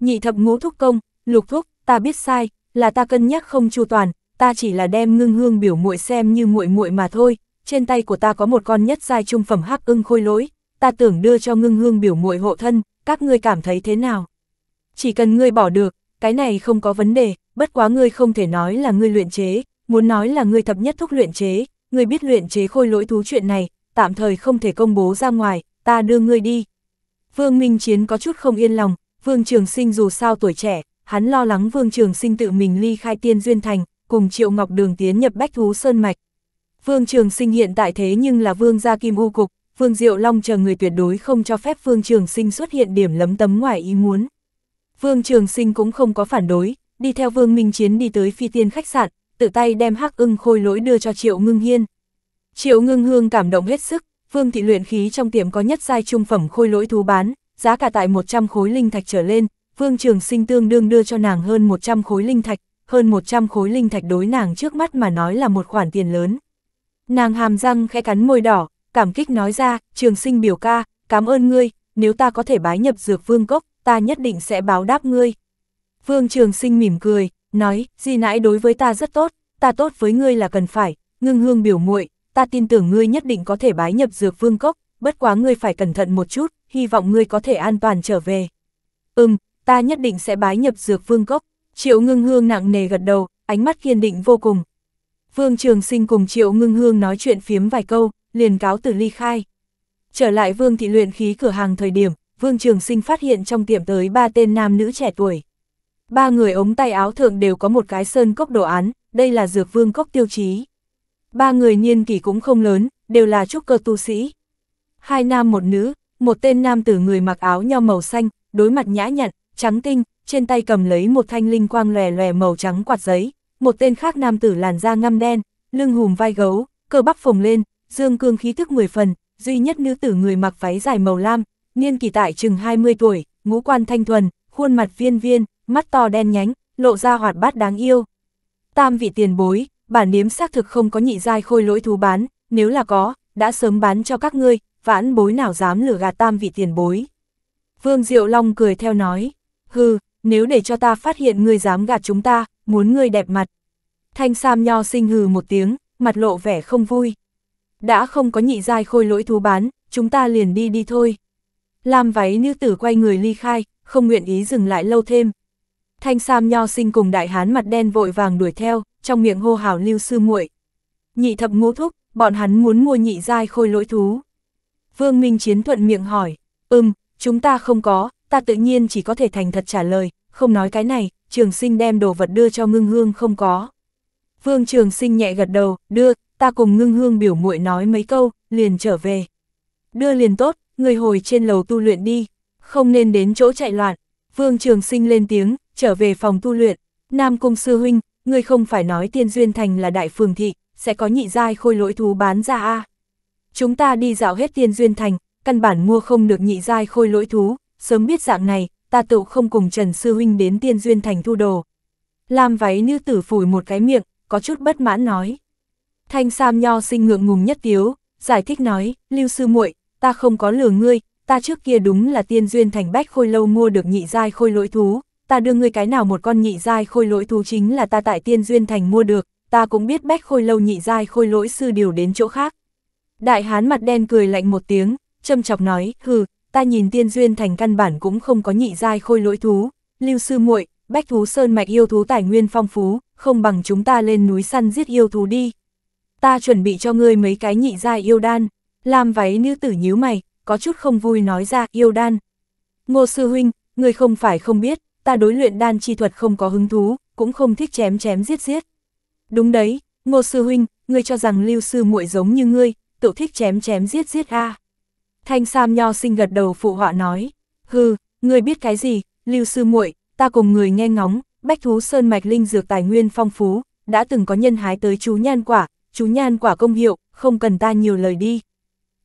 Nhị thập ngũ thúc công, lục thúc, ta biết sai, là ta cân nhắc không chu toàn, ta chỉ là đem ngưng hương biểu muội xem như muội muội mà thôi, trên tay của ta có một con nhất giai trung phẩm hắc ưng khôi lỗi, ta tưởng đưa cho ngưng hương biểu muội hộ thân, các ngươi cảm thấy thế nào? Chỉ cần ngươi bỏ được, cái này không có vấn đề, bất quá ngươi không thể nói là ngươi luyện chế, muốn nói là ngươi thập nhất thúc luyện chế, ngươi biết luyện chế khôi lỗi thú chuyện này, tạm thời không thể công bố ra ngoài, ta đưa ngươi đi. Vương Minh Chiến có chút không yên lòng, Vương Trường Sinh dù sao tuổi trẻ, hắn lo lắng Vương Trường Sinh tự mình ly khai tiên duyên thành, cùng Triệu Ngọc Đường tiến nhập Bách Thú Sơn Mạch. Vương Trường Sinh hiện tại thế nhưng là vương gia Kim U Cục, Vương Diệu Long chờ người tuyệt đối không cho phép Vương Trường Sinh xuất hiện điểm lấm tấm ngoài ý muốn. Vương Trường Sinh cũng không có phản đối, đi theo Vương Minh Chiến đi tới phi tiên khách sạn, tự tay đem hắc ưng khôi lỗi đưa cho Triệu Ngưng Hiên. Triệu Ngưng Hương cảm động hết sức, Vương Thị luyện khí trong tiệm có nhất giai trung phẩm khôi lỗi thú bán, giá cả tại 100 khối linh thạch trở lên, Vương Trường Sinh tương đương đưa cho nàng hơn 100 khối linh thạch, hơn 100 khối linh thạch đối nàng trước mắt mà nói là một khoản tiền lớn. Nàng hàm răng khẽ cắn môi đỏ, cảm kích nói ra, trường sinh biểu ca, cảm ơn ngươi, nếu ta có thể bái nhập dược vương cốc, ta nhất định sẽ báo đáp ngươi. Vương trường sinh mỉm cười, nói, di nãi đối với ta rất tốt, ta tốt với ngươi là cần phải, ngưng hương biểu muội ta tin tưởng ngươi nhất định có thể bái nhập dược vương cốc, bất quá ngươi phải cẩn thận một chút, hy vọng ngươi có thể an toàn trở về. Ừm, ta nhất định sẽ bái nhập dược vương cốc, triệu ngưng hương nặng nề gật đầu, ánh mắt kiên định vô cùng. Vương Trường Sinh cùng Triệu Ngưng Hương nói chuyện phiếm vài câu, liền cáo từ ly khai. Trở lại vương thị luyện khí cửa hàng thời điểm, vương trường sinh phát hiện trong tiệm tới ba tên nam nữ trẻ tuổi. Ba người ống tay áo thượng đều có một cái sơn cốc đồ án, đây là dược vương cốc tiêu chí. Ba người niên kỷ cũng không lớn, đều là trúc cơ tu sĩ. Hai nam một nữ, một tên nam tử người mặc áo nho màu xanh, đối mặt nhã nhặn, trắng tinh, trên tay cầm lấy một thanh linh quang lòe lòe màu trắng quạt giấy, một tên khác nam tử làn da ngăm đen, lưng hùm vai gấu, cơ bắp phồng lên, dương cương khí thức 10 phần, duy nhất nữ tử người mặc váy dài màu lam, niên kỳ tại chừng 20 tuổi, ngũ quan thanh thuần, khuôn mặt viên viên, mắt to đen nhánh, lộ ra hoạt bát đáng yêu. Tam vị tiền bối, bản điếm xác thực không có nhị giai khôi lỗi thú bán, nếu là có, đã sớm bán cho các ngươi, vãn bối nào dám lừa gạt tam vị tiền bối. Vương Diệu Long cười theo nói, hừ, nếu để cho ta phát hiện ngươi dám gạt chúng ta, muốn ngươi đẹp mặt. Thanh Sam Nho sinh hừ một tiếng, mặt lộ vẻ không vui. Đã không có nhị giai khôi lỗi thú bán, chúng ta liền đi đi thôi. Làm váy nữ tử quay người ly khai, không nguyện ý dừng lại lâu thêm. Thanh Sam nho sinh cùng đại hán mặt đen vội vàng đuổi theo, trong miệng hô hào lưu sư muội. Nhị thập ngũ thúc, bọn hắn muốn mua nhị giai khôi lỗi thú. Vương Minh Chiến thuận miệng hỏi, ừm, chúng ta không có, ta tự nhiên chỉ có thể thành thật trả lời, không nói cái này, trường sinh đem đồ vật đưa cho ngưng hương không có. Vương trường sinh nhẹ gật đầu, đưa, ta cùng ngưng hương biểu muội nói mấy câu, liền trở về. Đưa liền tốt, người hồi trên lầu tu luyện đi, không nên đến chỗ chạy loạn. Vương Trường Sinh lên tiếng, trở về phòng tu luyện. Nam Cung Sư Huynh, người không phải nói tiên duyên thành là đại phường thị, sẽ có nhị giai khôi lỗi thú bán ra a Chúng ta đi dạo hết tiên duyên thành, căn bản mua không được nhị giai khôi lỗi thú, sớm biết dạng này, ta tự không cùng Trần Sư Huynh đến tiên duyên thành thu đồ. Làm váy như tử phủi một cái miệng, có chút bất mãn nói. Thanh Sam Nho sinh ngượng ngùng nhất tiếu, giải thích nói, Lưu Sư muội ta không có lừa ngươi, ta trước kia đúng là tiên duyên thành bách khôi lâu mua được nhị giai khôi lỗi thú, ta đưa ngươi cái nào một con nhị giai khôi lỗi thú chính là ta tại tiên duyên thành mua được, ta cũng biết bách khôi lâu nhị giai khôi lỗi sư điều đến chỗ khác. Đại hán mặt đen cười lạnh một tiếng, châm chọc nói, hừ, ta nhìn tiên duyên thành căn bản cũng không có nhị giai khôi lỗi thú, lưu sư muội bách thú sơn mạch yêu thú tài nguyên phong phú, không bằng chúng ta lên núi săn giết yêu thú đi, ta chuẩn bị cho ngươi mấy cái nhị giai yêu đan, làm váy nữ tử nhíu mày, có chút không vui nói ra yêu đan. Ngô sư huynh, ngươi không phải không biết, ta đối luyện đan chi thuật không có hứng thú, cũng không thích chém chém giết giết. Đúng đấy, Ngô sư huynh, ngươi cho rằng Lưu sư muội giống như ngươi, tự thích chém chém giết giết a. À? Thanh Sam nho sinh gật đầu phụ họa nói, "Hừ, ngươi biết cái gì, Lưu sư muội, ta cùng người nghe ngóng, Bách thú sơn mạch linh dược tài nguyên phong phú, đã từng có nhân hái tới chú nhan quả, chú nhan quả công hiệu, không cần ta nhiều lời đi.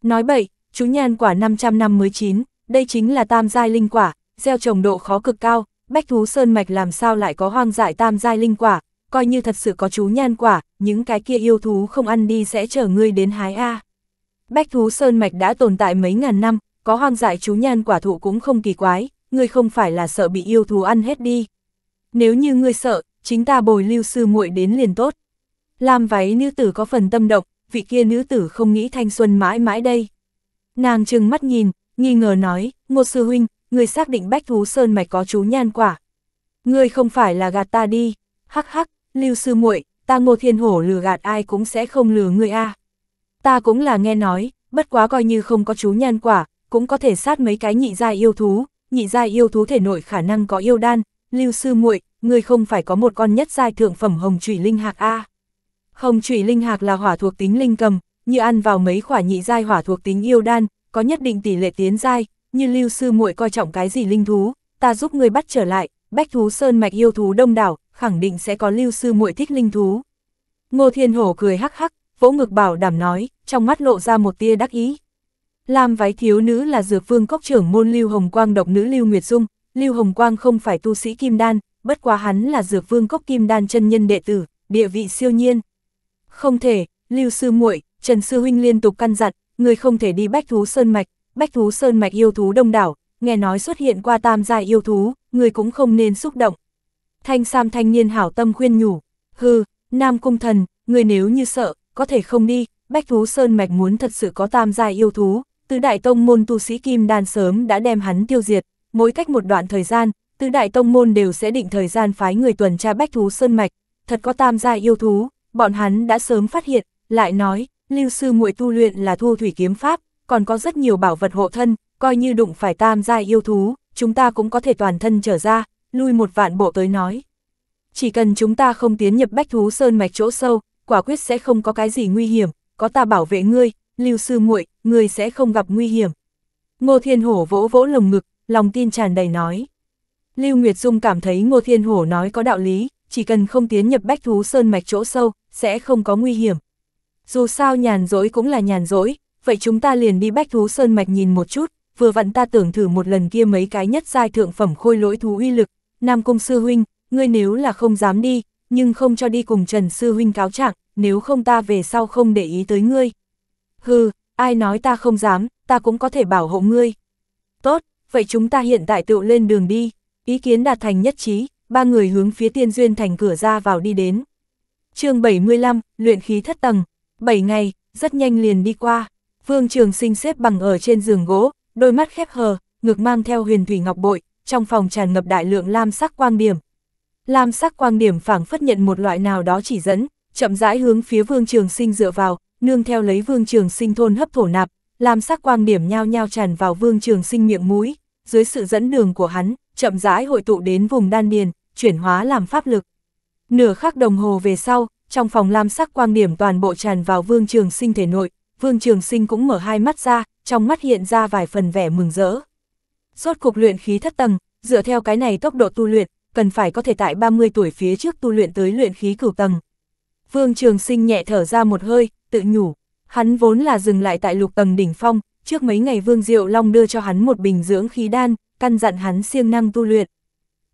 Nói bậy, chú nhan quả 500 năm mới chín, đây chính là tam giai linh quả, gieo trồng độ khó cực cao, bách thú sơn mạch làm sao lại có hoang dại tam giai linh quả, coi như thật sự có chú nhan quả, những cái kia yêu thú không ăn đi sẽ chở ngươi đến hái A. Bách thú sơn mạch đã tồn tại mấy ngàn năm, có hoang dại chú nhan quả thụ cũng không kỳ quái, ngươi không phải là sợ bị yêu thú ăn hết đi. Nếu như ngươi sợ, chính ta bồi lưu sư muội đến liền tốt. Làm váy nữ tử có phần tâm động vị kia nữ tử không nghĩ thanh xuân mãi mãi đây. Nàng trừng mắt nhìn, nghi ngờ nói, một sư huynh, người xác định bách thú sơn mạch có chú nhan quả. Người không phải là gạt ta đi, hắc hắc, lưu sư muội, ta ngô thiên hổ lừa gạt ai cũng sẽ không lừa người a. Ta cũng là nghe nói, bất quá coi như không có chú nhan quả, cũng có thể sát mấy cái nhị giai yêu thú, nhị giai yêu thú thể nội khả năng có yêu đan, lưu sư muội, người không phải có một con nhất giai thượng phẩm hồng trụy linh hạc a. Không trụy linh hạc là hỏa thuộc tính linh cầm, như ăn vào mấy khỏa nhị giai hỏa thuộc tính yêu đan, có nhất định tỷ lệ tiến giai, như lưu sư muội coi trọng cái gì linh thú, ta giúp người bắt trở lại, bách thú sơn mạch yêu thú đông đảo, khẳng định sẽ có lưu sư muội thích linh thú. Ngô Thiên Hổ cười hắc hắc, vỗ ngực bảo đảm nói, trong mắt lộ ra một tia đắc ý. Làm váy thiếu nữ là dược vương cốc trưởng môn Lưu Hồng Quang độc nữ Lưu Nguyệt Dung, Lưu Hồng Quang không phải tu sĩ kim đan, bất quá hắn là dược vương cốc kim đan chân nhân đệ tử, địa vị siêu nhiên, không thể, Lưu Sư muội Trần Sư Huynh liên tục căn dặn, người không thể đi Bách Thú Sơn Mạch, Bách Thú Sơn Mạch yêu thú đông đảo, nghe nói xuất hiện qua tam gia yêu thú, người cũng không nên xúc động. Thanh Sam thanh niên hảo tâm khuyên nhủ, hư, Nam Cung Thần, người nếu như sợ, có thể không đi, Bách Thú Sơn Mạch muốn thật sự có tam gia yêu thú, tứ đại tông môn tu sĩ Kim Đan sớm đã đem hắn tiêu diệt, mỗi cách một đoạn thời gian, tứ đại tông môn đều sẽ định thời gian phái người tuần tra Bách Thú Sơn Mạch, thật có tam gia yêu thú, bọn hắn đã sớm phát hiện, lại nói, lưu sư muội tu luyện là thu thủy kiếm pháp, còn có rất nhiều bảo vật hộ thân, coi như đụng phải tam gia yêu thú, chúng ta cũng có thể toàn thân trở ra, lui một vạn bộ tới nói. Chỉ cần chúng ta không tiến nhập bách thú sơn mạch chỗ sâu, quả quyết sẽ không có cái gì nguy hiểm, có ta bảo vệ ngươi, lưu sư muội ngươi sẽ không gặp nguy hiểm. Ngô Thiên Hổ vỗ vỗ lồng ngực, lòng tin tràn đầy nói. Lưu Nguyệt Dung cảm thấy Ngô Thiên Hổ nói có đạo lý, chỉ cần không tiến nhập bách thú sơn mạch chỗ sâu, sẽ không có nguy hiểm. Dù sao nhàn rỗi cũng là nhàn rỗi, vậy chúng ta liền đi bách thú sơn mạch nhìn một chút, vừa vặn ta tưởng thử một lần kia mấy cái nhất giai thượng phẩm khôi lỗi thú uy lực, Nam Cung Sư Huynh, ngươi nếu là không dám đi, nhưng không cho đi cùng Trần Sư Huynh cáo trạng, nếu không ta về sau không để ý tới ngươi. Hừ, ai nói ta không dám, ta cũng có thể bảo hộ ngươi. Tốt, vậy chúng ta hiện tại tự lên đường đi, ý kiến đạt thành nhất trí, ba người hướng phía tiên duyên thành cửa ra vào đi đến chương 75, luyện khí thất tầng, 7 ngày, rất nhanh liền đi qua. Vương Trường Sinh xếp bằng ở trên giường gỗ, đôi mắt khép hờ, ngực mang theo huyền thủy ngọc bội, trong phòng tràn ngập đại lượng lam sắc quang điểm. Lam sắc quang điểm phảng phất nhận một loại nào đó chỉ dẫn, chậm rãi hướng phía Vương Trường Sinh dựa vào, nương theo lấy Vương Trường Sinh thôn hấp thổ nạp, lam sắc quang điểm nhao nhao tràn vào Vương Trường Sinh miệng mũi, dưới sự dẫn đường của hắn, chậm rãi hội tụ đến vùng đan điền, chuyển hóa làm pháp lực. Nửa khắc đồng hồ về sau, trong phòng lam sắc quang điểm toàn bộ tràn vào Vương Trường Sinh thể nội, Vương Trường Sinh cũng mở hai mắt ra, trong mắt hiện ra vài phần vẻ mừng rỡ. Rốt cục luyện khí thất tầng, dựa theo cái này tốc độ tu luyện, cần phải có thể tại 30 tuổi phía trước tu luyện tới luyện khí cửu tầng. Vương Trường Sinh nhẹ thở ra một hơi, tự nhủ, hắn vốn là dừng lại tại lục tầng đỉnh phong, trước mấy ngày Vương Diệu Long đưa cho hắn một bình dưỡng khí đan, căn dặn hắn siêng năng tu luyện.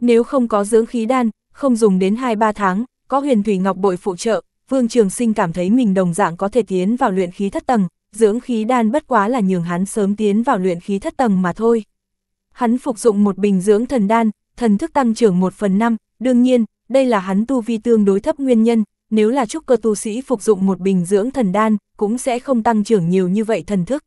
Nếu không có dưỡng khí đan, không dùng đến 2-3 tháng, có huyền thủy ngọc bội phụ trợ, Vương Trường Sinh cảm thấy mình đồng dạng có thể tiến vào luyện khí thất tầng, dưỡng khí đan bất quá là nhường hắn sớm tiến vào luyện khí thất tầng mà thôi. Hắn phục dụng một bình dưỡng thần đan, thần thức tăng trưởng 1 phần 5, đương nhiên, đây là hắn tu vi tương đối thấp nguyên nhân, nếu là trúc cơ tu sĩ phục dụng một bình dưỡng thần đan, cũng sẽ không tăng trưởng nhiều như vậy thần thức.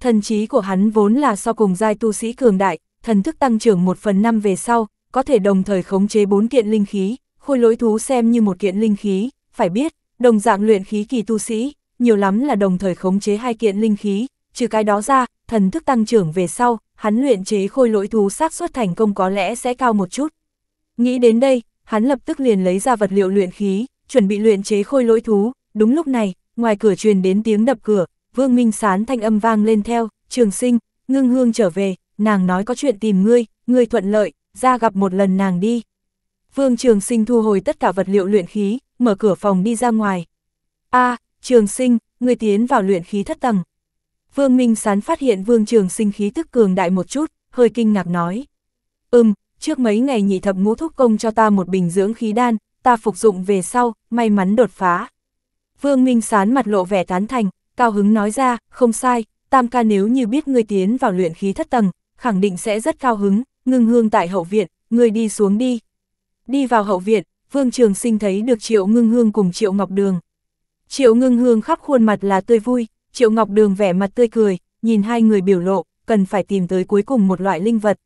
Thần trí của hắn vốn là so cùng giai tu sĩ cường đại, thần thức tăng trưởng 1 phần 5 về sau, có thể đồng thời khống chế bốn kiện linh khí, khôi lỗi thú xem như một kiện linh khí, phải biết, đồng dạng luyện khí kỳ tu sĩ, nhiều lắm là đồng thời khống chế hai kiện linh khí, trừ cái đó ra, thần thức tăng trưởng về sau, hắn luyện chế khôi lỗi thú xác suất thành công có lẽ sẽ cao một chút. Nghĩ đến đây, hắn lập tức liền lấy ra vật liệu luyện khí, chuẩn bị luyện chế khôi lỗi thú, đúng lúc này, ngoài cửa truyền đến tiếng đập cửa, Vương Minh Sán thanh âm vang lên theo, "Trường Sinh, Ngưng Hương trở về, nàng nói có chuyện tìm ngươi, ngươi thuận lợi." ra gặp một lần nàng đi. Vương Trường Sinh thu hồi tất cả vật liệu luyện khí, mở cửa phòng đi ra ngoài. a Trường Sinh, người tiến vào luyện khí thất tầng. Vương Minh Sán phát hiện Vương Trường Sinh khí tức cường đại một chút, hơi kinh ngạc nói. Ừm, trước mấy ngày nhị thập ngũ thúc công cho ta một bình dưỡng khí đan, ta phục dụng về sau, may mắn đột phá. Vương Minh Sán mặt lộ vẻ tán thành, cao hứng nói ra, không sai, tam ca nếu như biết ngươi tiến vào luyện khí thất tầng, khẳng định sẽ rất cao hứng, ngưng hương tại hậu viện, người đi xuống đi. Đi vào hậu viện, Vương Trường Sinh thấy được Triệu Ngưng Hương cùng Triệu Ngọc Đường. Triệu Ngưng Hương khắp khuôn mặt là tươi vui, Triệu Ngọc Đường vẻ mặt tươi cười, nhìn hai người biểu lộ, cần phải tìm tới cuối cùng một loại linh vật.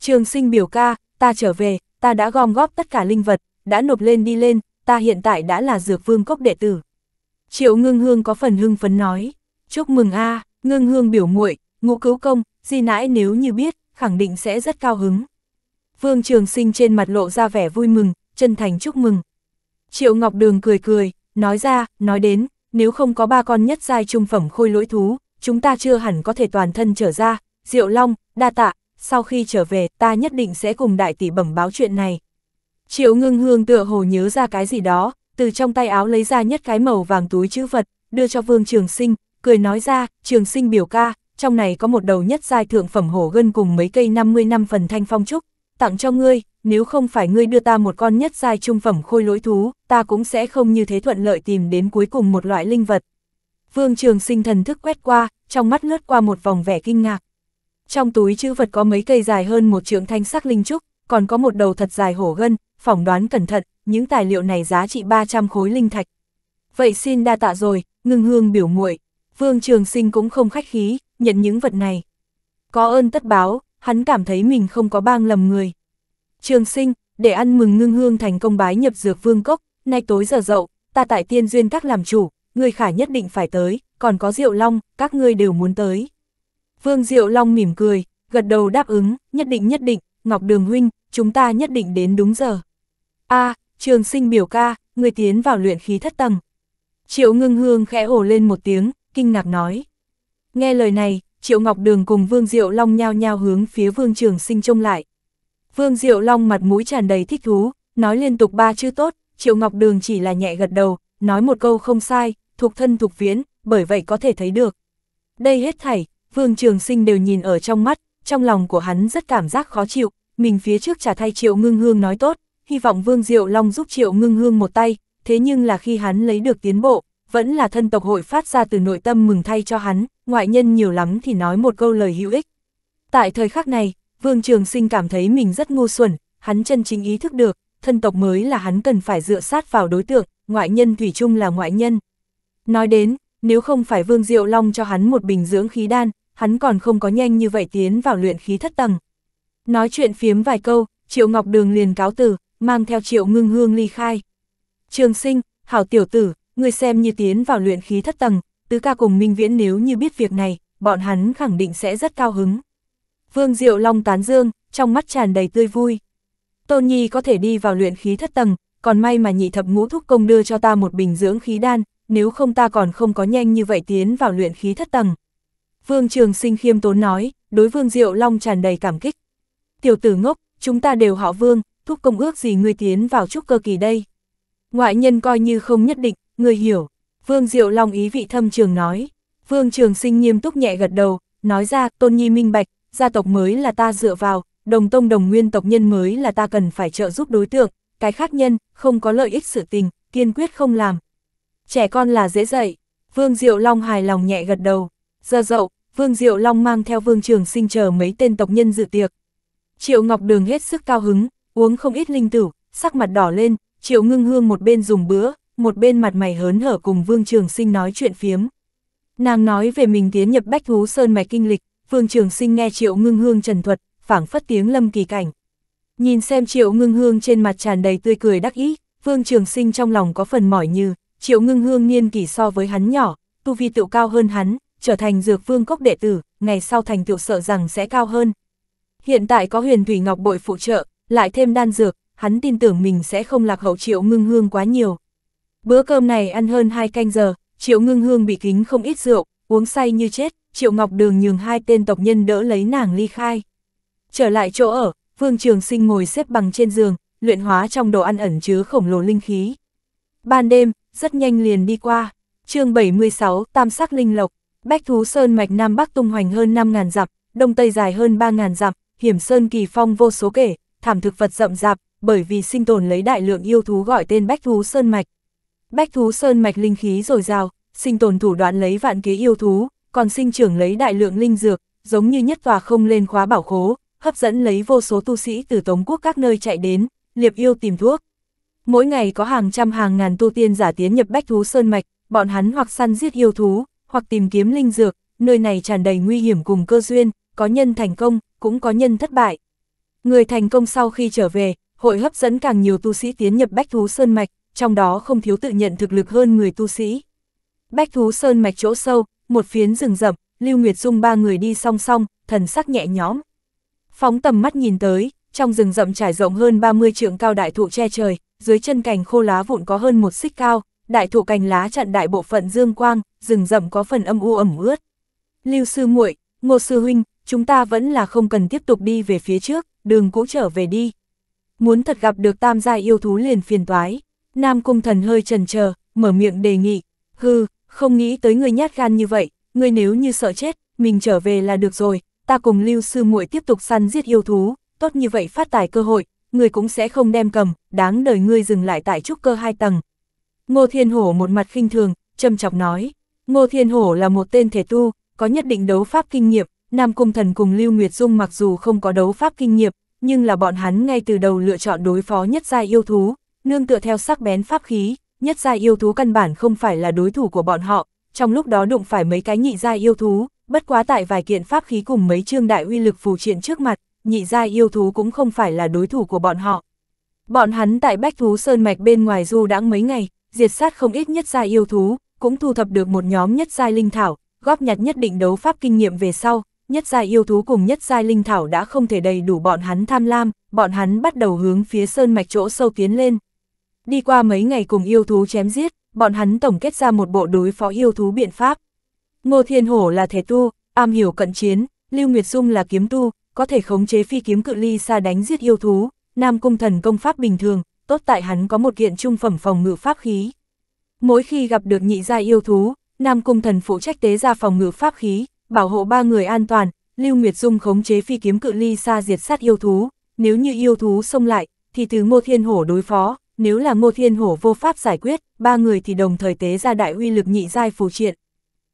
Trường Sinh biểu ca, ta trở về, ta đã gom góp tất cả linh vật, đã nộp lên đi lên, ta hiện tại đã là dược vương cốc đệ tử. Triệu Ngưng Hương có phần hưng phấn nói, chúc mừng a Ngưng Hương biểu muội ngũ cứu công, di nãi nếu như biết, khẳng định sẽ rất cao hứng. Vương Trường Sinh trên mặt lộ ra vẻ vui mừng, chân thành chúc mừng. Triệu Ngọc Đường cười cười, nói ra, nói đến, nếu không có ba con nhất giai trung phẩm khôi lỗi thú, chúng ta chưa hẳn có thể toàn thân trở ra, Diệu Long, đa tạ, sau khi trở về ta nhất định sẽ cùng đại tỷ bẩm báo chuyện này. Triệu ngưng hương tựa hồ nhớ ra cái gì đó, từ trong tay áo lấy ra nhất cái màu vàng túi chữ vật, đưa cho Vương Trường Sinh, cười nói ra, Trường Sinh biểu ca, trong này có một đầu nhất giai thượng phẩm hổ gân cùng mấy cây 50 năm phần thanh phong trúc, tặng cho ngươi, nếu không phải ngươi đưa ta một con nhất giai trung phẩm khôi lỗi thú, ta cũng sẽ không như thế thuận lợi tìm đến cuối cùng một loại linh vật. Vương Trường Sinh thần thức quét qua, trong mắt lướt qua một vòng vẻ kinh ngạc. Trong túi chữ vật có mấy cây dài hơn một trượng thanh sắc linh trúc, còn có một đầu thật dài hổ gân, phỏng đoán cẩn thận, những tài liệu này giá trị 300 khối linh thạch. Vậy xin đa tạ rồi, ngưng hương biểu muội Vương Trường Sinh cũng không khách khí, nhận những vật này. Có ơn tất báo, hắn cảm thấy mình không có bang lầm người. Trường sinh, để ăn mừng ngưng hương thành công bái nhập dược vương cốc, nay tối giờ dậu, ta tại tiên duyên các làm chủ, người khả nhất định phải tới, còn có Diệu Long, các ngươi đều muốn tới. Vương Diệu Long mỉm cười, gật đầu đáp ứng, nhất định nhất định, Ngọc Đường Huynh, chúng ta nhất định đến đúng giờ. a trường sinh biểu ca, người tiến vào luyện khí thất tầng. Triệu ngưng hương khẽ hổ lên một tiếng, kinh ngạc nói. Nghe lời này, Triệu Ngọc Đường cùng Vương Diệu Long nhao nhao hướng phía Vương Trường Sinh trông lại. Vương Diệu Long mặt mũi tràn đầy thích thú, nói liên tục ba chữ tốt, Triệu Ngọc Đường chỉ là nhẹ gật đầu, nói một câu không sai, thuộc thân thuộc viễn, bởi vậy có thể thấy được. Đây hết thảy, Vương Trường Sinh đều nhìn ở trong mắt, trong lòng của hắn rất cảm giác khó chịu, mình phía trước trả thay Triệu Ngưng Hương nói tốt, hy vọng Vương Diệu Long giúp Triệu Ngưng Hương một tay, thế nhưng là khi hắn lấy được tiến bộ, vẫn là thân tộc hội phát ra từ nội tâm mừng thay cho hắn, ngoại nhân nhiều lắm thì nói một câu lời hữu ích. Tại thời khắc này, Vương Trường Sinh cảm thấy mình rất ngu xuẩn, hắn chân chính ý thức được, thân tộc mới là hắn cần phải dựa sát vào đối tượng, ngoại nhân thủy chung là ngoại nhân. Nói đến, nếu không phải Vương Diệu Long cho hắn một bình dưỡng khí đan, hắn còn không có nhanh như vậy tiến vào luyện khí thất tầng. Nói chuyện phiếm vài câu, Triệu Ngọc Đường liền cáo từ, mang theo Triệu Ngưng Hương ly khai. Trường Sinh, hảo tiểu tử, người xem như tiến vào luyện khí thất tầng, Tứ ca cùng Minh Viễn nếu như biết việc này, bọn hắn khẳng định sẽ rất cao hứng. Vương Diệu Long tán dương, trong mắt tràn đầy tươi vui. Tôn Nhi có thể đi vào luyện khí thất tầng, còn may mà nhị thập ngũ thúc công đưa cho ta một bình dưỡng khí đan, nếu không ta còn không có nhanh như vậy tiến vào luyện khí thất tầng. Vương Trường Sinh khiêm tốn nói, đối Vương Diệu Long tràn đầy cảm kích. Tiểu tử ngốc, chúng ta đều họ Vương, thúc công ước gì ngươi tiến vào trúc cơ kỳ đây. Ngoại nhân coi như không nhất định, ngươi hiểu. Vương Diệu Long ý vị thâm trường nói. Vương Trường Sinh nghiêm túc nhẹ gật đầu, nói ra, Tôn Nhi minh bạch, gia tộc mới là ta dựa vào, đồng tông đồng nguyên tộc nhân mới là ta cần phải trợ giúp đối tượng, cái khác nhân, không có lợi ích sự tình, kiên quyết không làm. Trẻ con là dễ dạy, Vương Diệu Long hài lòng nhẹ gật đầu. Giờ dậu, Vương Diệu Long mang theo Vương Trường Sinh chờ mấy tên tộc nhân dự tiệc. Triệu Ngọc Đường hết sức cao hứng, uống không ít linh tử, sắc mặt đỏ lên, Triệu Ngưng Hương một bên dùng bữa, một bên mặt mày hớn hở cùng Vương Trường Sinh nói chuyện phiếm. Nàng nói về mình tiến nhập Bách Hú Sơn mạch kinh lịch, Vương Trường Sinh nghe Triệu Ngưng Hương trần thuật, phảng phất tiếng lâm kỳ cảnh. Nhìn xem Triệu Ngưng Hương trên mặt tràn đầy tươi cười đắc ý, Vương Trường Sinh trong lòng có phần mỏi như, Triệu Ngưng Hương niên kỷ so với hắn nhỏ, tu vi tựu cao hơn hắn, trở thành dược vương cốc đệ tử, ngày sau thành tựu sợ rằng sẽ cao hơn. Hiện tại có huyền thủy ngọc bội phụ trợ, lại thêm đan dược, hắn tin tưởng mình sẽ không lạc hậu triệu ngưng hương quá nhiều. Bữa cơm này ăn hơn hai canh giờ, Triệu Ngưng Hương bị kính không ít rượu, uống say như chết, Triệu Ngọc Đường nhường hai tên tộc nhân đỡ lấy nàng ly khai. Trở lại chỗ ở, Vương Trường Sinh ngồi xếp bằng trên giường, luyện hóa trong đồ ăn ẩn chứa khổng lồ linh khí. Ban đêm, rất nhanh liền đi qua. chương 76, Tam Sắc Linh Lộc, Bách Thú Sơn Mạch Nam Bắc tung hoành hơn 5.000 dặm, Đông Tây dài hơn 3.000 dặm, hiểm sơn kỳ phong vô số kể, thảm thực vật rậm rạp, bởi vì sinh tồn lấy đại lượng yêu thú gọi tên Bách Thú Sơn Mạch, Bách thú sơn mạch linh khí dồi dào, sinh tồn thủ đoạn lấy vạn kế yêu thú, còn sinh trưởng lấy đại lượng linh dược, giống như nhất tòa không lên khóa bảo khố, hấp dẫn lấy vô số tu sĩ từ Tống quốc các nơi chạy đến, liệp yêu tìm thuốc. Mỗi ngày có hàng trăm hàng ngàn tu tiên giả tiến nhập bách thú sơn mạch, bọn hắn hoặc săn giết yêu thú, hoặc tìm kiếm linh dược, nơi này tràn đầy nguy hiểm cùng cơ duyên, có nhân thành công, cũng có nhân thất bại. Người thành công sau khi trở về, hội hấp dẫn càng nhiều tu sĩ tiến nhập bách thú sơn mạch, trong đó không thiếu tự nhận thực lực hơn người tu sĩ. Bách thú sơn mạch chỗ sâu, một phiến rừng rậm, Lưu Nguyệt Dung ba người đi song song, thần sắc nhẹ nhóm Phóng tầm mắt nhìn tới, trong rừng rậm trải rộng hơn 30 trượng cao đại thụ che trời, dưới chân cành khô lá vụn có hơn một xích cao, đại thụ cành lá chặn đại bộ phận dương quang, rừng rậm có phần âm u ẩm ướt. Lưu sư muội, Ngô sư huynh, chúng ta vẫn là không cần tiếp tục đi về phía trước, đường cũ trở về đi. Muốn thật gặp được tam gia yêu thú liền phiền toái. Nam Cung Thần hơi trần chờ mở miệng đề nghị, hư, không nghĩ tới người nhát gan như vậy, người nếu như sợ chết, mình trở về là được rồi, ta cùng lưu sư muội tiếp tục săn giết yêu thú, tốt như vậy phát tài cơ hội, người cũng sẽ không đem cầm, đáng đời ngươi dừng lại tại trúc cơ hai tầng. Ngô Thiên Hổ một mặt khinh thường, châm chọc nói, Ngô Thiên Hổ là một tên thể tu, có nhất định đấu pháp kinh nghiệm, Nam Cung Thần cùng Lưu Nguyệt Dung mặc dù không có đấu pháp kinh nghiệm, nhưng là bọn hắn ngay từ đầu lựa chọn đối phó nhất giai yêu thú, Nương tựa theo sắc bén pháp khí, nhất giai yêu thú căn bản không phải là đối thủ của bọn họ, trong lúc đó đụng phải mấy cái nhị giai yêu thú, bất quá tại vài kiện pháp khí cùng mấy trương đại uy lực phù triện trước mặt, nhị giai yêu thú cũng không phải là đối thủ của bọn họ. Bọn hắn tại Bách Thú Sơn Mạch bên ngoài du đã mấy ngày, diệt sát không ít nhất giai yêu thú, cũng thu thập được một nhóm nhất giai linh thảo, góp nhặt nhất định đấu pháp kinh nghiệm về sau, nhất giai yêu thú cùng nhất giai linh thảo đã không thể đầy đủ bọn hắn tham lam, bọn hắn bắt đầu hướng phía sơn mạch chỗ sâu tiến lên. Đi qua mấy ngày cùng yêu thú chém giết, bọn hắn tổng kết ra một bộ đối phó yêu thú biện pháp. Ngô Thiên Hổ là thể tu, am hiểu cận chiến, Lưu Nguyệt Dung là kiếm tu, có thể khống chế phi kiếm cự ly xa đánh giết yêu thú, Nam Cung Thần công pháp bình thường, tốt tại hắn có một kiện trung phẩm phòng ngự pháp khí. Mỗi khi gặp được nhị gia yêu thú, Nam Cung Thần phụ trách tế ra phòng ngự pháp khí, bảo hộ ba người an toàn, Lưu Nguyệt Dung khống chế phi kiếm cự ly xa diệt sát yêu thú, nếu như yêu thú xông lại, thì từ Ngô Thiên Hổ đối phó, nếu là Ngô Thiên Hổ vô pháp giải quyết, ba người thì đồng thời tế ra đại uy lực nhị giai phù triện.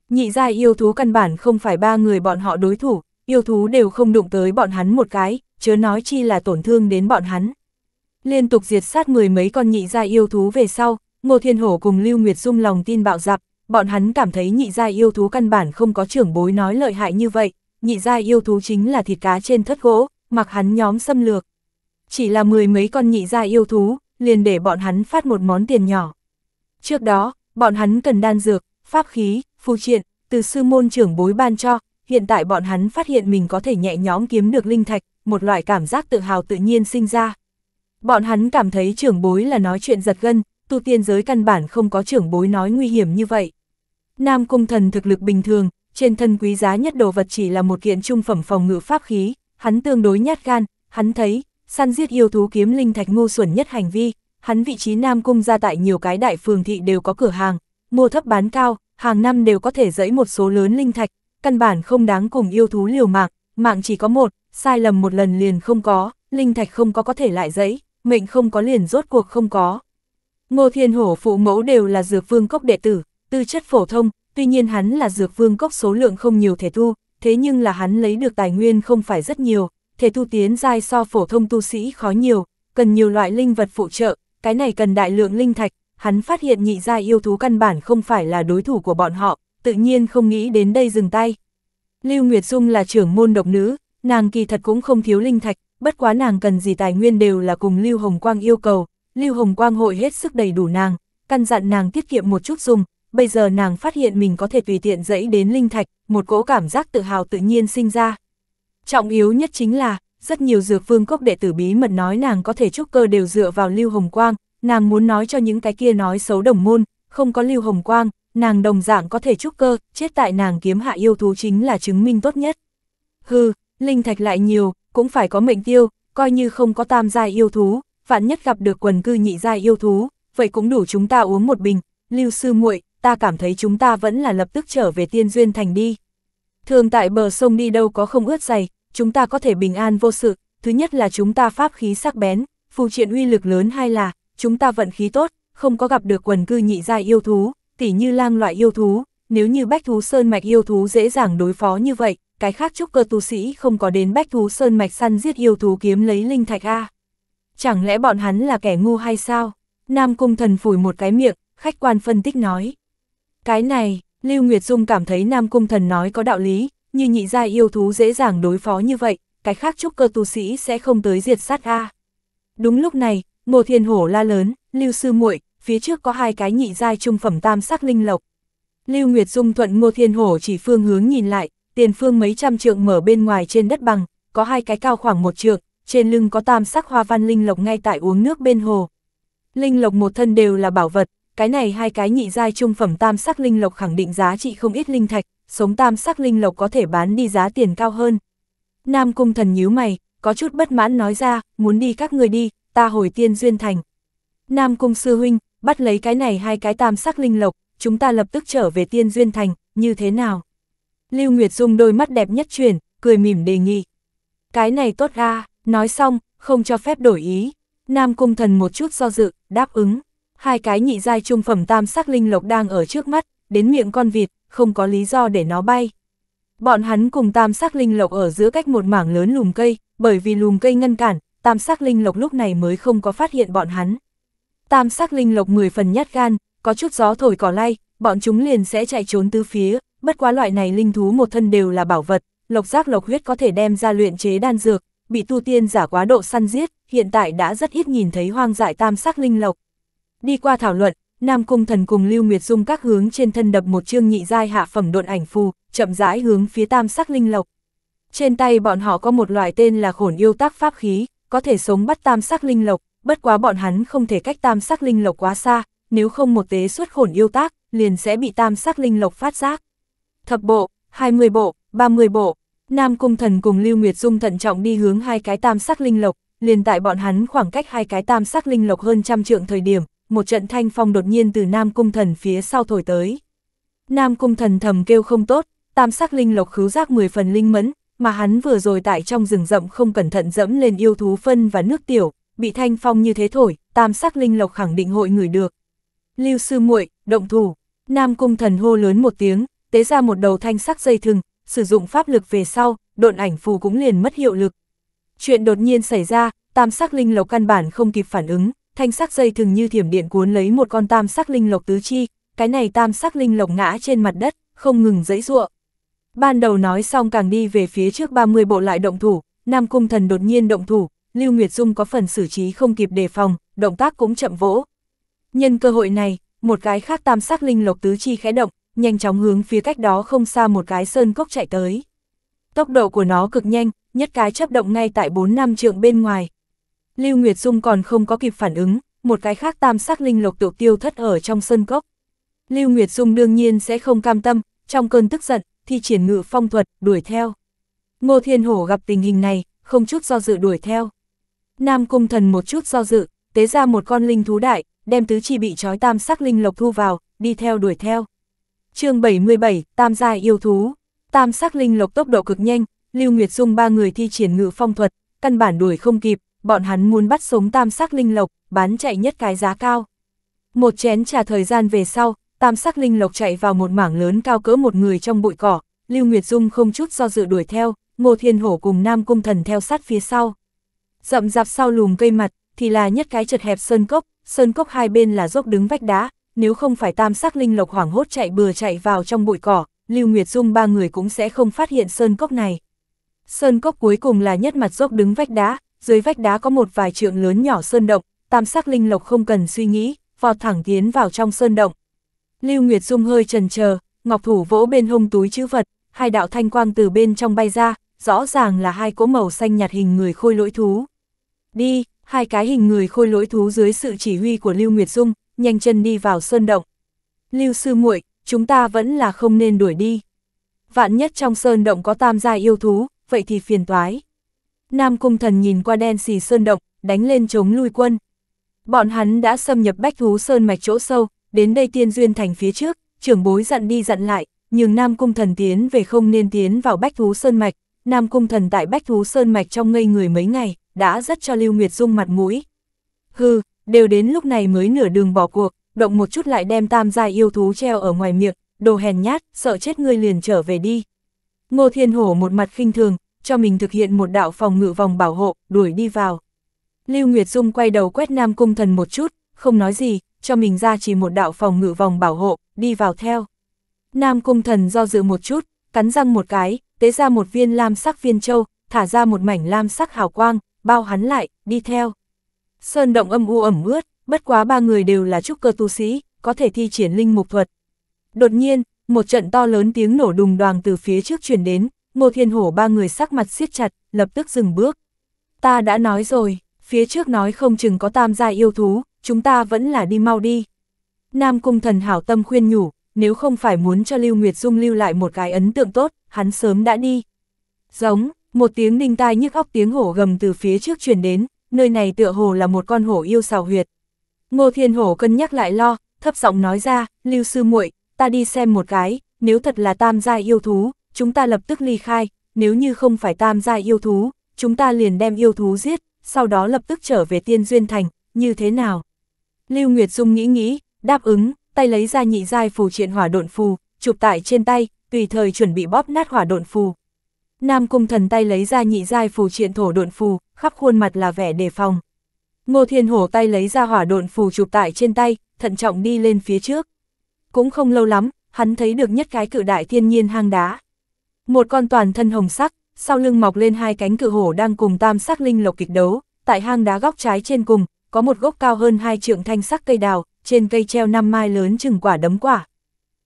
Nhị giai yêu thú căn bản không phải ba người bọn họ đối thủ, yêu thú đều không đụng tới bọn hắn một cái, chớ nói chi là tổn thương đến bọn hắn. Liên tục diệt sát mười mấy con nhị giai yêu thú về sau, Ngô Thiên Hổ cùng Lưu Nguyệt Dung lòng tin bạo dập bọn hắn cảm thấy nhị giai yêu thú căn bản không có trưởng bối nói lợi hại như vậy, nhị giai yêu thú chính là thịt cá trên thất gỗ, mặc hắn nhóm xâm lược. Chỉ là mười mấy con nhị giai yêu thú, liền để bọn hắn phát một món tiền nhỏ. Trước đó, bọn hắn cần đan dược, pháp khí, phù triện, từ sư môn trưởng bối ban cho, hiện tại bọn hắn phát hiện mình có thể nhẹ nhóm kiếm được linh thạch, một loại cảm giác tự hào tự nhiên sinh ra. Bọn hắn cảm thấy trưởng bối là nói chuyện giật gân, tu tiên giới căn bản không có trưởng bối nói nguy hiểm như vậy. Nam cung thần thực lực bình thường, trên thân quý giá nhất đồ vật chỉ là một kiện trung phẩm phòng ngự pháp khí, hắn tương đối nhát gan, hắn thấy, Săn giết yêu thú kiếm linh thạch ngu xuẩn nhất hành vi, hắn vị trí Nam Cung ra tại nhiều cái đại phường thị đều có cửa hàng, mua thấp bán cao, hàng năm đều có thể dẫy một số lớn linh thạch, căn bản không đáng cùng yêu thú liều mạng, mạng chỉ có một, sai lầm một lần liền không có, linh thạch không có có thể lại dẫy, mệnh không có liền rốt cuộc không có. Ngô Thiên Hổ phụ mẫu đều là dược vương cốc đệ tử, tư chất phổ thông, tuy nhiên hắn là dược vương cốc số lượng không nhiều thể thu, thế nhưng là hắn lấy được tài nguyên không phải rất nhiều, thể tu tiến giai so phổ thông tu sĩ khó nhiều, cần nhiều loại linh vật phụ trợ, cái này cần đại lượng linh thạch, hắn phát hiện nhị giai yêu thú căn bản không phải là đối thủ của bọn họ, tự nhiên không nghĩ đến đây dừng tay. Lưu Nguyệt Dung là trưởng môn độc nữ, nàng kỳ thật cũng không thiếu linh thạch, bất quá nàng cần gì tài nguyên đều là cùng Lưu Hồng Quang yêu cầu, Lưu Hồng Quang hội hết sức đầy đủ nàng, căn dặn nàng tiết kiệm một chút dùng, bây giờ nàng phát hiện mình có thể tùy tiện dẫy đến linh thạch, một cỗ cảm giác tự hào tự nhiên sinh ra. Trọng yếu nhất chính là, rất nhiều dược vương cốc đệ tử bí mật nói nàng có thể trúc cơ đều dựa vào Lưu Hồng Quang, nàng muốn nói cho những cái kia nói xấu đồng môn, không có Lưu Hồng Quang, nàng đồng dạng có thể trúc cơ, chết tại nàng kiếm hạ yêu thú chính là chứng minh tốt nhất. Hừ, linh thạch lại nhiều, cũng phải có mệnh tiêu, coi như không có tam giai yêu thú, vạn nhất gặp được quần cư nhị giai yêu thú, vậy cũng đủ chúng ta uống một bình, Lưu sư muội, ta cảm thấy chúng ta vẫn là lập tức trở về Tiên Duyên Thành đi. Thường tại bờ sông đi đâu có không ướt dày, chúng ta có thể bình an vô sự, thứ nhất là chúng ta pháp khí sắc bén, phù triện uy lực lớn hay là, chúng ta vận khí tốt, không có gặp được quần cư nhị giai yêu thú, tỉ như lang loại yêu thú, nếu như bách thú sơn mạch yêu thú dễ dàng đối phó như vậy, cái khác chúc cơ tu sĩ không có đến bách thú sơn mạch săn giết yêu thú kiếm lấy linh thạch A. Chẳng lẽ bọn hắn là kẻ ngu hay sao? Nam Cung Thần phủi một cái miệng, khách quan phân tích nói. Cái này, Lưu Nguyệt Dung cảm thấy Nam Cung Thần nói có đạo lý, như nhị gia yêu thú dễ dàng đối phó như vậy, cái khác trúc cơ tu sĩ sẽ không tới diệt sát a. Đúng lúc này, Ngô Thiên Hổ la lớn, "Lưu sư muội, phía trước có hai cái nhị giai trung phẩm tam sắc linh lộc." Lưu Nguyệt Dung thuận Ngô Thiên Hổ chỉ phương hướng nhìn lại, tiền phương mấy trăm trượng mở bên ngoài trên đất bằng, có hai cái cao khoảng một trượng, trên lưng có tam sắc hoa văn linh lộc ngay tại uống nước bên hồ. Linh lộc một thân đều là bảo vật, cái này hai cái nhị giai trung phẩm tam sắc linh lộc khẳng định giá trị không ít linh thạch, sống tam sắc linh lộc có thể bán đi giá tiền cao hơn. Nam Cung Thần nhíu mày, có chút bất mãn nói ra, muốn đi các người đi, ta hồi tiên duyên thành. Nam Cung Sư Huynh, bắt lấy cái này hai cái tam sắc linh lộc, chúng ta lập tức trở về tiên duyên thành, như thế nào? Lưu Nguyệt Dung đôi mắt đẹp nhất chuyển, cười mỉm đề nghị. Cái này tốt ra nói xong, không cho phép đổi ý. Nam Cung Thần một chút do dự, đáp ứng. Hai cái nhị giai trung phẩm tam sắc linh lộc đang ở trước mắt, đến miệng con vịt, không có lý do để nó bay. Bọn hắn cùng tam sắc linh lộc ở giữa cách một mảng lớn lùm cây, bởi vì lùm cây ngăn cản, tam sắc linh lộc lúc này mới không có phát hiện bọn hắn. Tam sắc linh lộc 10 phần nhát gan, có chút gió thổi cỏ lay, bọn chúng liền sẽ chạy trốn tứ phía, bất quá loại này linh thú một thân đều là bảo vật, lộc giác lộc huyết có thể đem ra luyện chế đan dược, bị tu tiên giả quá độ săn giết, hiện tại đã rất ít nhìn thấy hoang dại tam sắc linh lộc, Đi qua thảo luận, Nam Cung Thần cùng Lưu Nguyệt Dung các hướng trên thân đập một chương nhị giai hạ phẩm độn ảnh phù, chậm rãi hướng phía Tam Sắc Linh Lộc. Trên tay bọn họ có một loại tên là Khổn Yêu Tác pháp khí, có thể sống bắt Tam Sắc Linh Lộc, bất quá bọn hắn không thể cách Tam Sắc Linh Lộc quá xa, nếu không một tế xuất Khổn Yêu Tác, liền sẽ bị Tam Sắc Linh Lộc phát giác. Thập bộ, 20 bộ, 30 bộ, Nam Cung Thần cùng Lưu Nguyệt Dung thận trọng đi hướng hai cái Tam Sắc Linh Lộc, liền tại bọn hắn khoảng cách hai cái Tam Sắc Linh Lộc hơn trăm trượng thời điểm, một trận thanh phong đột nhiên từ Nam Cung Thần phía sau thổi tới. Nam Cung Thần thầm kêu không tốt, tam sắc linh lộc khứu giác 10 phần linh mẫn, mà hắn vừa rồi tại trong rừng rậm không cẩn thận dẫm lên yêu thú phân và nước tiểu, bị thanh phong như thế thổi, tam sắc linh lộc khẳng định hội người được. Lưu sư muội, động thủ. Nam Cung Thần hô lớn một tiếng, tế ra một đầu thanh sắc dây thừng, sử dụng pháp lực về sau, độn ảnh phù cũng liền mất hiệu lực. Chuyện đột nhiên xảy ra, tam sắc linh lộc căn bản không kịp phản ứng, thanh sắc dây thường như thiểm điện cuốn lấy một con tam sắc linh lộc tứ chi, cái này tam sắc linh lộc ngã trên mặt đất, không ngừng dẫy ruộng. Ban đầu nói xong càng đi về phía trước 30 bộ lại động thủ, Nam Cung Thần đột nhiên động thủ, Lưu Nguyệt Dung có phần xử trí không kịp đề phòng, động tác cũng chậm vỗ. Nhân cơ hội này, một cái khác tam sắc linh lộc tứ chi khẽ động, nhanh chóng hướng phía cách đó không xa một cái sơn cốc chạy tới. Tốc độ của nó cực nhanh, nhất cái chấp động ngay tại 4 năm trượng bên ngoài, Lưu Nguyệt Dung còn không có kịp phản ứng, một cái khác tam sắc linh lục tụ tiêu thất ở trong sân cốc. Lưu Nguyệt Dung đương nhiên sẽ không cam tâm, trong cơn tức giận, thi triển ngự phong thuật, đuổi theo. Ngô Thiên Hổ gặp tình hình này, không chút do dự đuổi theo. Nam Cung Thần một chút do dự, tế ra một con linh thú đại, đem tứ chi bị trói tam sắc linh lộc thu vào, đi theo đuổi theo. chương 77, Tam gia yêu thú. Tam sắc linh lộc tốc độ cực nhanh, Lưu Nguyệt Dung ba người thi triển ngự phong thuật, căn bản đuổi không kịp, bọn hắn muốn bắt sống tam sắc linh lộc, bán chạy nhất cái giá cao. Một chén trà thời gian về sau, tam sắc linh lộc chạy vào một mảng lớn cao cỡ một người trong bụi cỏ, Lưu Nguyệt Dung không chút do dự đuổi theo, Ngô Thiên Hổ cùng Nam Cung Thần theo sát phía sau. Rậm rạp sau lùm cây mặt, thì là nhất cái chật hẹp sơn cốc, sơn cốc hai bên là dốc đứng vách đá, nếu không phải tam sắc linh lộc hoảng hốt chạy bừa chạy vào trong bụi cỏ, Lưu Nguyệt Dung ba người cũng sẽ không phát hiện sơn cốc này. Sơn cốc cuối cùng là nhất mặt dốc đứng vách đá, dưới vách đá có một vài trượng lớn nhỏ sơn động, tam sắc linh lộc không cần suy nghĩ, vọt thẳng tiến vào trong sơn động. Lưu Nguyệt Dung hơi trần chờ, ngọc thủ vỗ bên hông túi chữ vật, hai đạo thanh quang từ bên trong bay ra, rõ ràng là hai cỗ màu xanh nhạt hình người khôi lỗi thú. Đi, hai cái hình người khôi lỗi thú dưới sự chỉ huy của Lưu Nguyệt Dung, nhanh chân đi vào sơn động. Lưu sư muội, chúng ta vẫn là không nên đuổi đi. Vạn nhất trong sơn động có tam gia yêu thú, vậy thì phiền toái. Nam Cung Thần nhìn qua đen xì sơn động, đánh lên chống lui quân. Bọn hắn đã xâm nhập bách thú sơn mạch chỗ sâu, đến đây tiên duyên thành phía trước, trưởng bối dặn đi dặn lại, nhưng Nam Cung Thần tiến về không nên tiến vào bách thú sơn mạch. Nam Cung Thần tại bách thú sơn mạch trong ngây người mấy ngày, đã rất cho Lưu Nguyệt Dung mặt mũi. Hừ, đều đến lúc này mới nửa đường bỏ cuộc, động một chút lại đem tam gia yêu thú treo ở ngoài miệng, đồ hèn nhát, sợ chết ngươi liền trở về đi. Ngô Thiên Hổ một mặt khinh thường, cho mình thực hiện một đạo phòng ngự vòng bảo hộ, đuổi đi vào. Lưu Nguyệt Dung quay đầu quét Nam Cung Thần một chút, không nói gì, cho mình ra chỉ một đạo phòng ngự vòng bảo hộ, đi vào theo. Nam Cung Thần do dự một chút, cắn răng một cái, tế ra một viên lam sắc viên châu, thả ra một mảnh lam sắc hào quang, bao hắn lại, đi theo. Sơn động âm u ẩm ướt, bất quá ba người đều là trúc cơ tu sĩ, có thể thi triển linh mục thuật. Đột nhiên, một trận to lớn tiếng nổ đùng đoàng từ phía trước truyền đến, Ngô Thiên Hổ ba người sắc mặt siết chặt, lập tức dừng bước. Ta đã nói rồi, phía trước nói không chừng có tam gia yêu thú, chúng ta vẫn là đi mau đi. Nam Cung Thần hảo tâm khuyên nhủ, nếu không phải muốn cho Lưu Nguyệt Dung lưu lại một cái ấn tượng tốt, hắn sớm đã đi. Giống, một tiếng đinh tai nhức óc tiếng hổ gầm từ phía trước truyền đến, nơi này tựa hồ là một con hổ yêu xào huyệt. Ngô Thiên Hổ cân nhắc lại lo, thấp giọng nói ra, Lưu Sư muội ta đi xem một cái, nếu thật là tam gia yêu thú, chúng ta lập tức ly khai, nếu như không phải tam gia yêu thú, chúng ta liền đem yêu thú giết, sau đó lập tức trở về tiên duyên thành, như thế nào? Lưu Nguyệt Dung nghĩ nghĩ, đáp ứng, tay lấy ra nhị giai phù triện hỏa độn phù, chụp tại trên tay, tùy thời chuẩn bị bóp nát hỏa độn phù. Nam Cung Thần tay lấy ra nhị giai phù triện thổ độn phù, khắp khuôn mặt là vẻ đề phòng. Ngô Thiên Hổ tay lấy ra hỏa độn phù chụp tại trên tay, thận trọng đi lên phía trước. Cũng không lâu lắm, hắn thấy được nhất cái cự đại thiên nhiên hang đá. Một con toàn thân hồng sắc, sau lưng mọc lên hai cánh cự hổ đang cùng tam sắc linh lộc kịch đấu, tại hang đá góc trái trên cùng, có một gốc cao hơn hai trượng thanh sắc cây đào, trên cây treo năm mai lớn chừng quả đấm quả.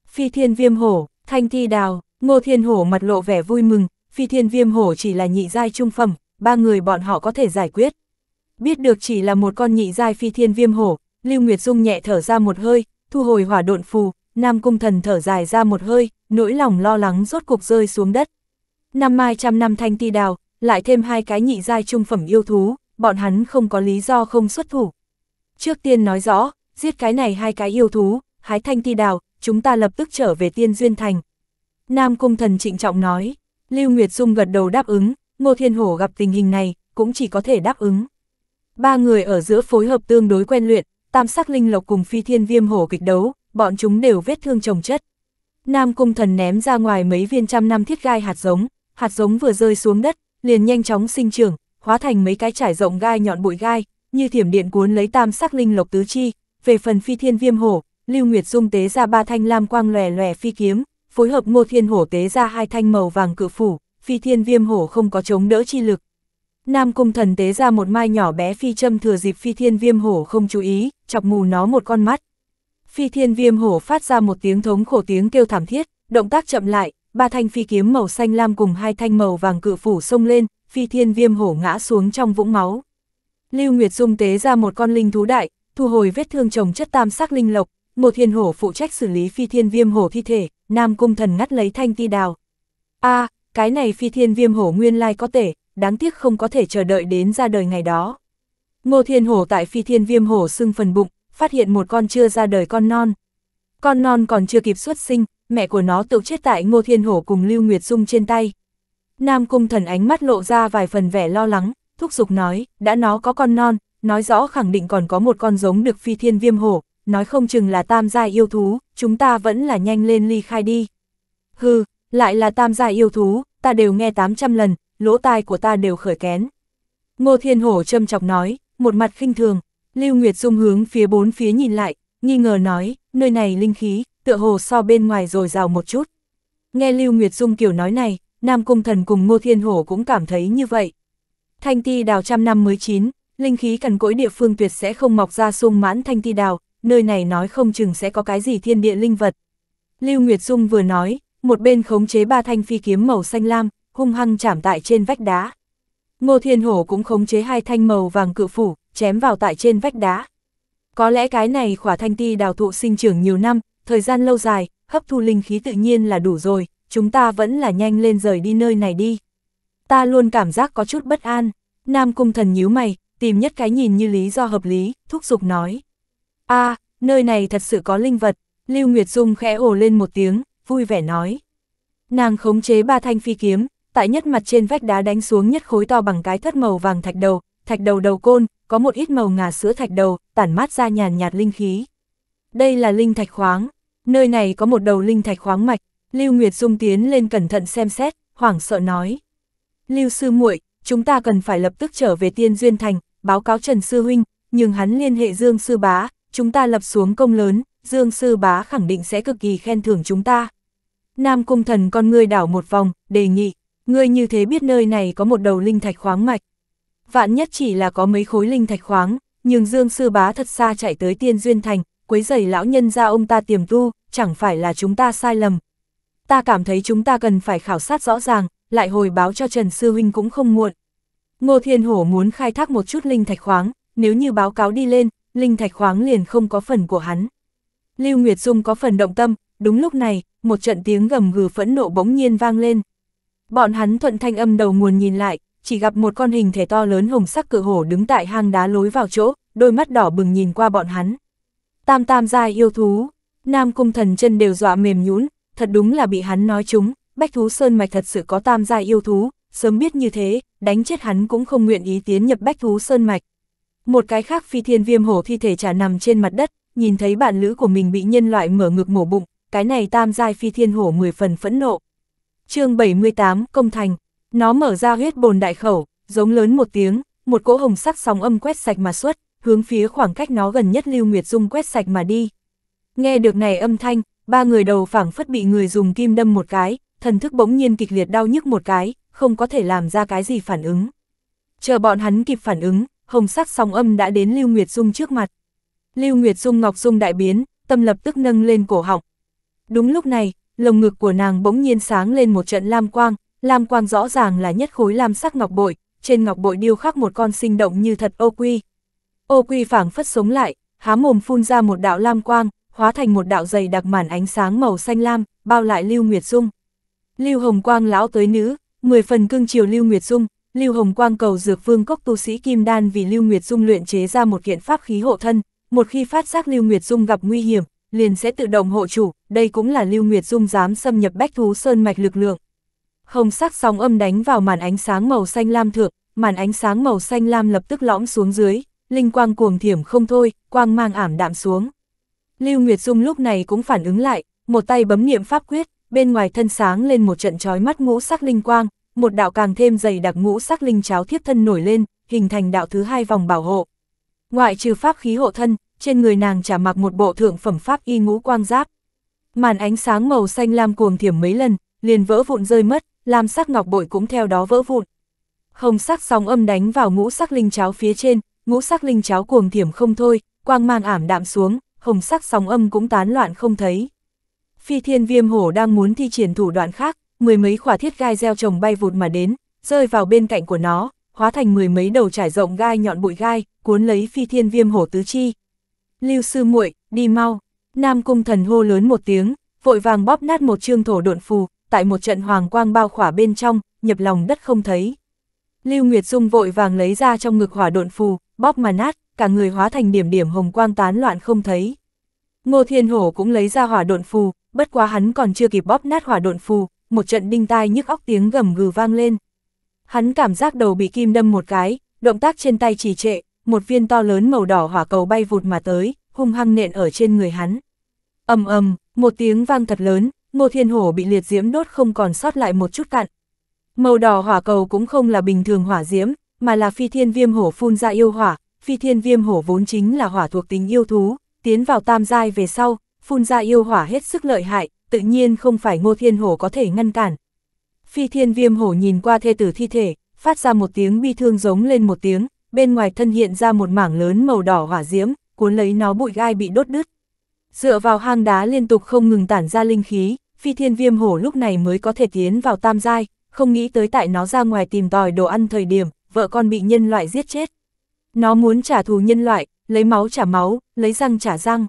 Phi thiên viêm hổ, thanh thi đào, ngô thiên hổ mặt lộ vẻ vui mừng, phi thiên viêm hổ chỉ là nhị giai trung phẩm, ba người bọn họ có thể giải quyết. Biết được chỉ là một con nhị giai phi thiên viêm hổ, Lưu Nguyệt Dung nhẹ thở ra một hơi, thu hồi hỏa độn phù, Nam Cung Thần thở dài ra một hơi, nỗi lòng lo lắng rốt cuộc rơi xuống đất. Năm mai trăm năm thanh ti đào, lại thêm hai cái nhị giai trung phẩm yêu thú, bọn hắn không có lý do không xuất thủ. Trước tiên nói rõ, giết cái này hai cái yêu thú, hái thanh ti đào, chúng ta lập tức trở về tiên duyên thành. Nam Cung Thần trịnh trọng nói, Lưu Nguyệt Dung gật đầu đáp ứng, Ngô Thiên Hổ gặp tình hình này, cũng chỉ có thể đáp ứng. Ba người ở giữa phối hợp tương đối quen luyện, tam sắc linh lộc cùng phi thiên viêm hổ kịch đấu, bọn chúng đều vết thương trồng chất. Nam Cung Thần ném ra ngoài mấy viên trăm năm thiết gai hạt giống, hạt giống vừa rơi xuống đất, liền nhanh chóng sinh trưởng, hóa thành mấy cái trải rộng gai nhọn bụi gai, như thiểm điện cuốn lấy tam sắc linh lộc tứ chi, về phần phi thiên viêm hổ, Lưu Nguyệt Dung tế ra ba thanh lam quang lòe lòe phi kiếm, phối hợp Ngô Thiên Hổ tế ra hai thanh màu vàng cự phủ, phi thiên viêm hổ không có chống đỡ chi lực. Nam Cung Thần tế ra một mai nhỏ bé phi châm thừa dịp phi thiên viêm hổ không chú ý, chọc mù nó một con mắt phi thiên viêm hổ phát ra một tiếng thống khổ tiếng kêu thảm thiết, động tác chậm lại, ba thanh phi kiếm màu xanh lam cùng hai thanh màu vàng cự phủ xông lên, phi thiên viêm hổ ngã xuống trong vũng máu. Lưu Nguyệt Dung tế ra một con linh thú đại, thu hồi vết thương chồng chất tam sắc linh lộc, một thiên hổ phụ trách xử lý phi thiên viêm hổ thi thể, Nam Cung Thần ngắt lấy thanh ti đào. a cái này phi thiên viêm hổ nguyên lai có thể, đáng tiếc không có thể chờ đợi đến ra đời ngày đó. Ngô Thiên Hổ tại phi thiên viêm hổ xưng phần bụng, phát hiện một con chưa ra đời con non. Con non còn chưa kịp xuất sinh, mẹ của nó tự chết tại Ngô Thiên Hổ cùng Lưu Nguyệt Dung trên tay. Nam Cung Thần ánh mắt lộ ra vài phần vẻ lo lắng, thúc giục nói, đã nó có con non, nói rõ khẳng định còn có một con giống được phi thiên viêm hổ, nói không chừng là tam gia yêu thú, chúng ta vẫn là nhanh lên ly khai đi. Hừ, lại là tam gia yêu thú, ta đều nghe 800 lần, lỗ tai của ta đều khởi kén. Ngô Thiên Hổ châm chọc nói, một mặt khinh thường, Lưu Nguyệt Dung hướng phía bốn phía nhìn lại, nghi ngờ nói, nơi này linh khí, tựa hồ so bên ngoài rồi rào một chút. Nghe Lưu Nguyệt Dung kiểu nói này, Nam Cung Thần cùng Ngô Thiên Hổ cũng cảm thấy như vậy. Thanh ti đào trăm năm mới chín, linh khí cằn cỗi địa phương tuyệt sẽ không mọc ra sung mãn thanh ti đào, nơi này nói không chừng sẽ có cái gì thiên địa linh vật. Lưu Nguyệt Dung vừa nói, một bên khống chế ba thanh phi kiếm màu xanh lam, hung hăng chạm tại trên vách đá. Ngô Thiên Hổ cũng khống chế hai thanh màu vàng cự phủ, chém vào tại trên vách đá. Có lẽ cái này khỏa thanh ti đào thụ sinh trưởng nhiều năm, thời gian lâu dài, hấp thu linh khí tự nhiên là đủ rồi, chúng ta vẫn là nhanh lên rời đi nơi này đi. Ta luôn cảm giác có chút bất an, Nam Cung Thần nhíu mày, tìm nhất cái nhìn như lý do hợp lý, thúc giục nói. a nơi này thật sự có linh vật, Lưu Nguyệt Dung khẽ ồ lên một tiếng, vui vẻ nói. Nàng khống chế ba thanh phi kiếm, tại nhất mặt trên vách đá đánh xuống nhất khối to bằng cái thất màu vàng thạch đầu, thạch đầu đầu côn, có một ít màu ngà sữa thạch đầu, tản mát ra nhàn nhạt linh khí. Đây là linh thạch khoáng, nơi này có một đầu linh thạch khoáng mạch, Lưu Nguyệt Dung tiến lên cẩn thận xem xét, hoảng sợ nói. Lưu sư muội, chúng ta cần phải lập tức trở về Tiên Duyên Thành, báo cáo Trần Sư Huynh, nhưng hắn liên hệ Dương Sư Bá, chúng ta lập xuống công lớn, Dương Sư Bá khẳng định sẽ cực kỳ khen thưởng chúng ta. Nam Cung Thần con ngươi đảo một vòng, đề nghị, ngươi như thế biết nơi này có một đầu linh thạch khoáng mạch, vạn nhất chỉ là có mấy khối linh thạch khoáng, nhưng Dương Sư Bá thật xa chạy tới Tiên Duyên Thành, quấy giày lão nhân ra ông ta tiềm tu, chẳng phải là chúng ta sai lầm. Ta cảm thấy chúng ta cần phải khảo sát rõ ràng, lại hồi báo cho Trần Sư Huynh cũng không muộn. Ngô Thiên Hổ muốn khai thác một chút linh thạch khoáng, nếu như báo cáo đi lên, linh thạch khoáng liền không có phần của hắn. Lưu Nguyệt Dung có phần động tâm, đúng lúc này, một trận tiếng gầm gừ phẫn nộ bỗng nhiên vang lên. Bọn hắn thuận thanh âm đầu nguồn nhìn lại, chỉ gặp một con hình thể to lớn hồng sắc cự hổ đứng tại hang đá lối vào chỗ, đôi mắt đỏ bừng nhìn qua bọn hắn. Tam tam giai yêu thú, nam cung thần chân đều dọa mềm nhũn, thật đúng là bị hắn nói chúng, bách thú sơn mạch thật sự có tam giai yêu thú, sớm biết như thế, đánh chết hắn cũng không nguyện ý tiến nhập bách thú sơn mạch. Một cái khác phi thiên viêm hổ thi thể trả nằm trên mặt đất, nhìn thấy bạn lữ của mình bị nhân loại mở ngực mổ bụng, cái này tam giai phi thiên hổ mười phần phẫn nộ. chương 78 Công Thành nó mở ra huyết bồn đại khẩu, giống lớn một tiếng, một cỗ hồng sắc sóng âm quét sạch mà xuất, hướng phía khoảng cách nó gần nhất Lưu Nguyệt Dung quét sạch mà đi. Nghe được này âm thanh, ba người đầu phảng phất bị người dùng kim đâm một cái, thần thức bỗng nhiên kịch liệt đau nhức một cái, không có thể làm ra cái gì phản ứng. Chờ bọn hắn kịp phản ứng, hồng sắc sóng âm đã đến Lưu Nguyệt Dung trước mặt. Lưu Nguyệt Dung ngọc dung đại biến, tâm lập tức nâng lên cổ họng. Đúng lúc này, lồng ngực của nàng bỗng nhiên sáng lên một trận lam quang, Lam quang rõ ràng là nhất khối lam sắc ngọc bội, trên ngọc bội điêu khắc một con sinh động như thật ô quy. Ô quy phảng phất sống lại, há mồm phun ra một đạo lam quang, hóa thành một đạo dày đặc màn ánh sáng màu xanh lam, bao lại Lưu Nguyệt Dung. Lưu Hồng Quang lão tới nữ, mười phần cương triều Lưu Nguyệt Dung, Lưu Hồng Quang cầu dược vương cốc tu sĩ Kim Đan vì Lưu Nguyệt Dung luyện chế ra một kiện pháp khí hộ thân, một khi phát giác Lưu Nguyệt Dung gặp nguy hiểm, liền sẽ tự động hộ chủ, đây cũng là Lưu Nguyệt Dung dám xâm nhập Bách Thú Sơn mạch lực lượng không sắc sóng âm đánh vào màn ánh sáng màu xanh lam thượng, màn ánh sáng màu xanh lam lập tức lõm xuống dưới, linh quang cuồng thiểm không thôi, quang mang ảm đạm xuống. Lưu Nguyệt Dung lúc này cũng phản ứng lại, một tay bấm niệm pháp quyết, bên ngoài thân sáng lên một trận chói mắt ngũ sắc linh quang, một đạo càng thêm dày đặc ngũ sắc linh cháo thiếp thân nổi lên, hình thành đạo thứ hai vòng bảo hộ. Ngoại trừ pháp khí hộ thân, trên người nàng chả mặc một bộ thượng phẩm pháp y ngũ quang giáp. Màn ánh sáng màu xanh lam cuồng thiểm mấy lần, liền vỡ vụn rơi mất, lam sắc ngọc bội cũng theo đó vỡ vụn. Hồng sắc sóng âm đánh vào ngũ sắc linh cháo phía trên, ngũ sắc linh cháo cuồng thiểm không thôi, quang mang ảm đạm xuống, hồng sắc sóng âm cũng tán loạn không thấy. Phi thiên viêm hổ đang muốn thi triển thủ đoạn khác, mười mấy quả thiết gai gieo trồng bay vụt mà đến, rơi vào bên cạnh của nó, hóa thành mười mấy đầu trải rộng gai nhọn bụi gai, cuốn lấy phi thiên viêm hổ tứ chi. Lưu sư muội, đi mau. Nam cung thần hô lớn một tiếng, vội vàng bóp nát một chương thổ độn phù, tại một trận hoàng quang bao khỏa bên trong, nhập lòng đất không thấy. Lưu Nguyệt Dung vội vàng lấy ra trong ngực hỏa độn phù, bóp mà nát, cả người hóa thành điểm điểm hồng quang tán loạn không thấy. Ngô Thiên Hổ cũng lấy ra hỏa độn phù, bất quá hắn còn chưa kịp bóp nát hỏa độn phù, một trận đinh tai nhức óc tiếng gầm gừ vang lên. Hắn cảm giác đầu bị kim đâm một cái, động tác trên tay trì trệ, một viên to lớn màu đỏ hỏa cầu bay vụt mà tới, hung hăng nện ở trên người hắn. Ầm ầm, một tiếng vang thật lớn, ngô thiên hổ bị liệt diễm đốt không còn sót lại một chút cạn. Màu đỏ hỏa cầu cũng không là bình thường hỏa diễm, mà là phi thiên viêm hổ phun ra yêu hỏa, phi thiên viêm hổ vốn chính là hỏa thuộc tính yêu thú, tiến vào tam giai về sau, phun ra yêu hỏa hết sức lợi hại, tự nhiên không phải ngô thiên hổ có thể ngăn cản. Phi thiên viêm hổ nhìn qua thê tử thi thể, phát ra một tiếng bi thương giống lên một tiếng, bên ngoài thân hiện ra một mảng lớn màu đỏ hỏa diễm, cuốn lấy nó bụi gai bị đốt đứt. Dựa vào hang đá liên tục không ngừng tản ra linh khí, phi thiên viêm hổ lúc này mới có thể tiến vào tam giai, không nghĩ tới tại nó ra ngoài tìm tòi đồ ăn thời điểm, vợ con bị nhân loại giết chết. Nó muốn trả thù nhân loại, lấy máu trả máu, lấy răng trả răng.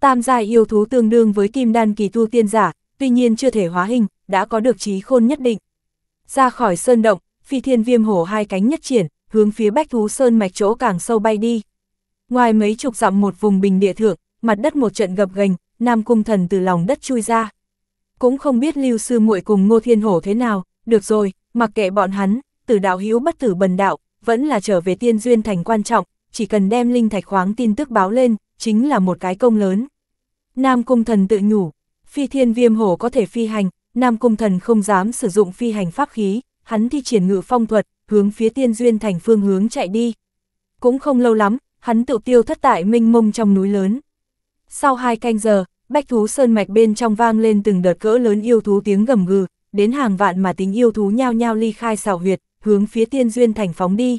Tam giai yêu thú tương đương với kim đan kỳ tu tiên giả, tuy nhiên chưa thể hóa hình, đã có được trí khôn nhất định. Ra khỏi sơn động, phi thiên viêm hổ hai cánh nhất triển, hướng phía bách thú sơn mạch chỗ càng sâu bay đi. Ngoài mấy chục dặm một vùng bình địa thượng, mặt đất một trận gập gành, Nam Cung Thần từ lòng đất chui ra cũng không biết Lưu Sư muội cùng Ngô Thiên Hổ thế nào, được rồi, mặc kệ bọn hắn, tử đạo hữu bất tử bần đạo, vẫn là trở về tiên duyên thành quan trọng, chỉ cần đem linh thạch khoáng tin tức báo lên, chính là một cái công lớn. Nam Cung Thần tự nhủ, phi thiên viêm hổ có thể phi hành, Nam Cung Thần không dám sử dụng phi hành pháp khí, hắn thi triển ngự phong thuật, hướng phía tiên duyên thành phương hướng chạy đi. Cũng không lâu lắm, hắn tự tiêu thất tại minh mông trong núi lớn. Sau hai canh giờ, Bách thú sơn mạch bên trong vang lên từng đợt cỡ lớn yêu thú tiếng gầm gừ, đến hàng vạn mà tính yêu thú nhao nhao ly khai xào huyệt, hướng phía tiên duyên thành phóng đi.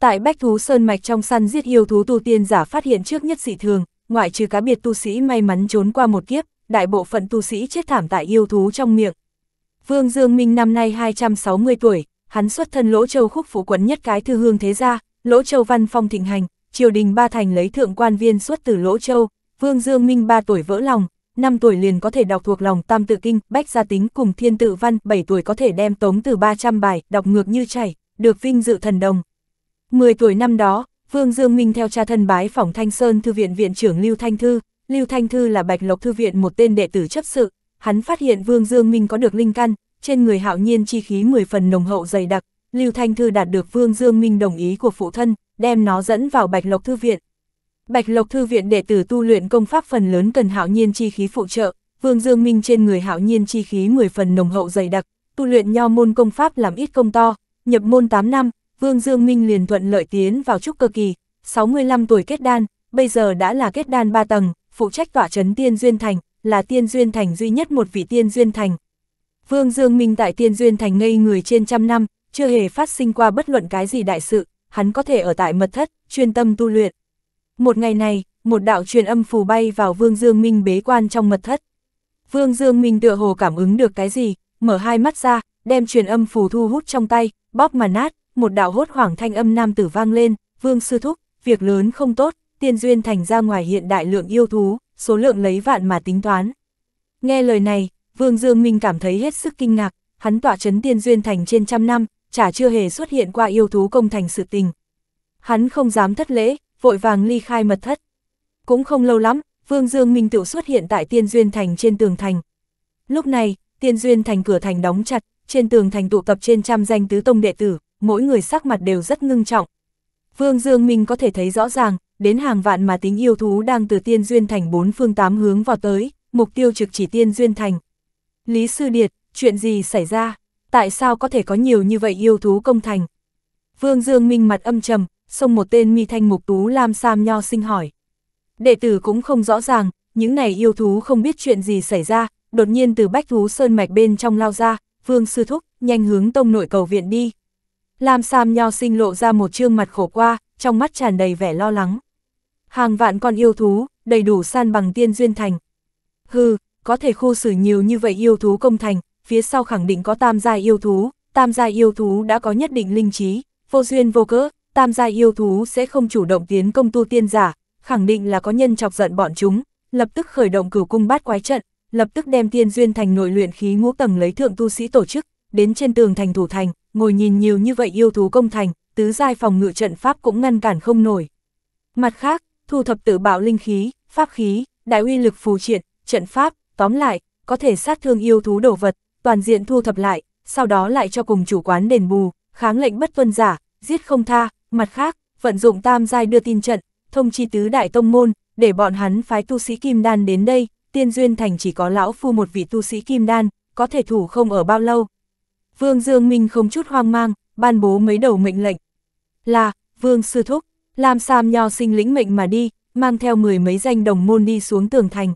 Tại bách thú sơn mạch trong săn giết yêu thú tu tiên giả phát hiện trước nhất dị thường, ngoại trừ cá biệt tu sĩ may mắn trốn qua một kiếp, đại bộ phận tu sĩ chết thảm tại yêu thú trong miệng. Vương Dương Minh năm nay 260 tuổi, hắn xuất thân Lỗ Châu khúc phủ quấn nhất cái thư hương thế gia, Lỗ Châu văn phong thịnh hành, triều đình ba thành lấy thượng quan viên xuất từ Lỗ Châu, Vương Dương Minh 3 tuổi vỡ lòng, 5 tuổi liền có thể đọc thuộc lòng Tam Tự Kinh, Bách Gia Tính cùng Thiên Tự Văn, 7 tuổi có thể đem tống từ 300 bài, đọc ngược như chảy, được vinh dự thần đồng. 10 tuổi năm đó, Vương Dương Minh theo cha thân bái phỏng Thanh Sơn Thư viện viện trưởng Lưu Thanh Thư, Lưu Thanh Thư là Bạch Lộc Thư viện một tên đệ tử chấp sự, hắn phát hiện Vương Dương Minh có được linh căn, trên người hạo nhiên chi khí 10 phần nồng hậu dày đặc, Lưu Thanh Thư đạt được Vương Dương Minh đồng ý của phụ thân, đem nó dẫn vào Bạch Lộc Thư viện, Bạch Lộc Thư viện đệ tử tu luyện công pháp phần lớn cần hạo nhiên chi khí phụ trợ, Vương Dương Minh trên người hạo nhiên chi khí 10 phần nồng hậu dày đặc, tu luyện nho môn công pháp làm ít công to, nhập môn 8 năm, Vương Dương Minh liền thuận lợi tiến vào trúc cơ kỳ, 65 tuổi kết đan, bây giờ đã là kết đan 3 tầng, phụ trách tỏa trấn Tiên Duyên Thành, là Tiên Duyên Thành duy nhất một vị Tiên Duyên Thành. Vương Dương Minh tại Tiên Duyên Thành ngây người trên trăm năm, chưa hề phát sinh qua bất luận cái gì đại sự, hắn có thể ở tại mật thất, chuyên tâm tu luyện. Một ngày này, một đạo truyền âm phù bay vào Vương Dương Minh bế quan trong mật thất. Vương Dương Minh tựa hồ cảm ứng được cái gì, mở hai mắt ra, đem truyền âm phù thu hút trong tay, bóp mà nát, một đạo hốt hoảng thanh âm nam tử vang lên, Vương Sư Thúc, việc lớn không tốt, tiên duyên thành ra ngoài hiện đại lượng yêu thú, số lượng lấy vạn mà tính toán. Nghe lời này, Vương Dương Minh cảm thấy hết sức kinh ngạc, hắn tỏa chấn tiên duyên thành trên trăm năm, chả chưa hề xuất hiện qua yêu thú công thành sự tình. Hắn không dám thất lễ, vội vàng ly khai mật thất. Cũng không lâu lắm, Vương Dương Minh Tựu xuất hiện tại Tiên Duyên Thành trên tường thành. Lúc này, Tiên Duyên Thành cửa thành đóng chặt, trên tường thành tụ tập trên trăm danh tứ tông đệ tử, mỗi người sắc mặt đều rất ngưng trọng. Vương Dương Minh có thể thấy rõ ràng, đến hàng vạn mà tính yêu thú đang từ Tiên Duyên Thành bốn phương tám hướng vào tới, mục tiêu trực chỉ Tiên Duyên Thành. Lý Sư Điệt, chuyện gì xảy ra? Tại sao có thể có nhiều như vậy yêu thú công thành? Vương Dương Minh mặt âm trầm, xông một tên mi thanh mục tú lam sam nho sinh hỏi. Đệ tử cũng không rõ ràng, những này yêu thú không biết chuyện gì xảy ra, đột nhiên từ bách thú sơn mạch bên trong lao ra, vương sư thúc, nhanh hướng tông nội cầu viện đi. Lam sam nho sinh lộ ra một trương mặt khổ qua, trong mắt tràn đầy vẻ lo lắng. Hàng vạn con yêu thú, đầy đủ san bằng tiên duyên thành. Hừ, có thể khu xử nhiều như vậy yêu thú công thành, phía sau khẳng định có tam gia yêu thú, tam gia yêu thú đã có nhất định linh trí, vô duyên vô cớ, tam gia yêu thú sẽ không chủ động tiến công tu tiên giả, khẳng định là có nhân chọc giận bọn chúng, lập tức khởi động cửu cung bát quái trận, lập tức đem tiên duyên thành nội luyện khí ngũ tầng lấy thượng tu sĩ tổ chức, đến trên tường thành thủ thành, ngồi nhìn nhiều như vậy yêu thú công thành, tứ giai phòng ngự trận pháp cũng ngăn cản không nổi. Mặt khác, thu thập tự bạo linh khí, pháp khí, đại uy lực phù triện, trận pháp, tóm lại, có thể sát thương yêu thú đồ vật, toàn diện thu thập lại, sau đó lại cho cùng chủ quán đền bù, kháng lệnh bất tuân giả, giết không tha, Mặt khác, vận dụng tam giai đưa tin trận, thông chi tứ đại tông môn, để bọn hắn phái tu sĩ kim đan đến đây, tiên duyên thành chỉ có lão phu một vị tu sĩ kim đan, có thể thủ không ở bao lâu. Vương Dương Minh không chút hoang mang, ban bố mấy đầu mệnh lệnh. Là, Vương Sư Thúc, làm Sam Nho sinh lĩnh mệnh mà đi, mang theo mười mấy danh đồng môn đi xuống tường thành.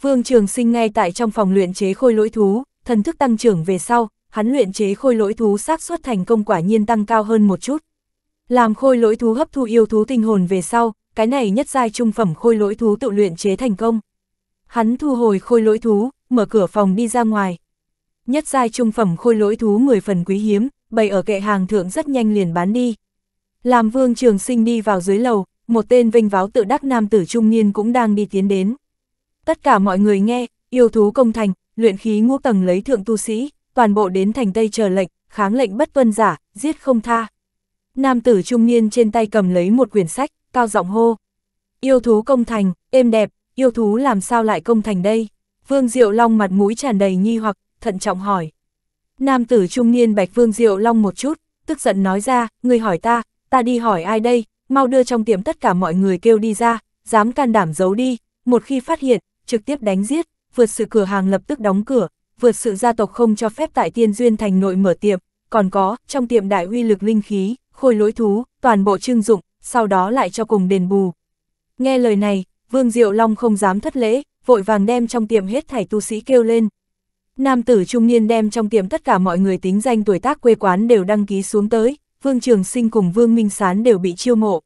Vương Trường Sinh ngay tại trong phòng luyện chế khôi lỗi thú, thần thức tăng trưởng về sau, hắn luyện chế khôi lỗi thú xác suất thành công quả nhiên tăng cao hơn một chút. Làm khôi lỗi thú hấp thu yêu thú tinh hồn về sau, cái này nhất giai trung phẩm khôi lỗi thú tự luyện chế thành công. Hắn thu hồi khôi lỗi thú, mở cửa phòng đi ra ngoài. Nhất giai trung phẩm khôi lỗi thú 10 phần quý hiếm, bày ở kệ hàng thượng rất nhanh liền bán đi. Làm Vương Trường Sinh đi vào dưới lầu, một tên vinh váo tự đắc nam tử trung niên cũng đang đi tiến đến. Tất cả mọi người nghe, yêu thú công thành, luyện khí ngũ tầng lấy thượng tu sĩ, toàn bộ đến thành Tây chờ lệnh, kháng lệnh bất tuân giả, giết không tha. Nam tử trung niên trên tay cầm lấy một quyển sách, cao giọng hô. Yêu thú công thành, êm đẹp, yêu thú làm sao lại công thành đây? Vương Diệu Long mặt mũi tràn đầy nghi hoặc, thận trọng hỏi. Nam tử trung niên bạch Vương Diệu Long một chút, tức giận nói ra, người hỏi ta, ta đi hỏi ai đây, mau đưa trong tiệm tất cả mọi người kêu đi ra, dám can đảm giấu đi, một khi phát hiện, trực tiếp đánh giết, vượt sự cửa hàng lập tức đóng cửa, vượt sự gia tộc không cho phép tại Tiên Duyên Thành nội mở tiệm, còn có, trong tiệm đại uy lực linh khí, khôi lỗi thú, toàn bộ trưng dụng, sau đó lại cho cùng đền bù. Nghe lời này, Vương Diệu Long không dám thất lễ, vội vàng đem trong tiệm hết thảy tu sĩ kêu lên. Nam tử trung niên đem trong tiệm tất cả mọi người tính danh tuổi tác quê quán đều đăng ký xuống tới, Vương Trường Sinh cùng Vương Minh Sán đều bị chiêu mộ.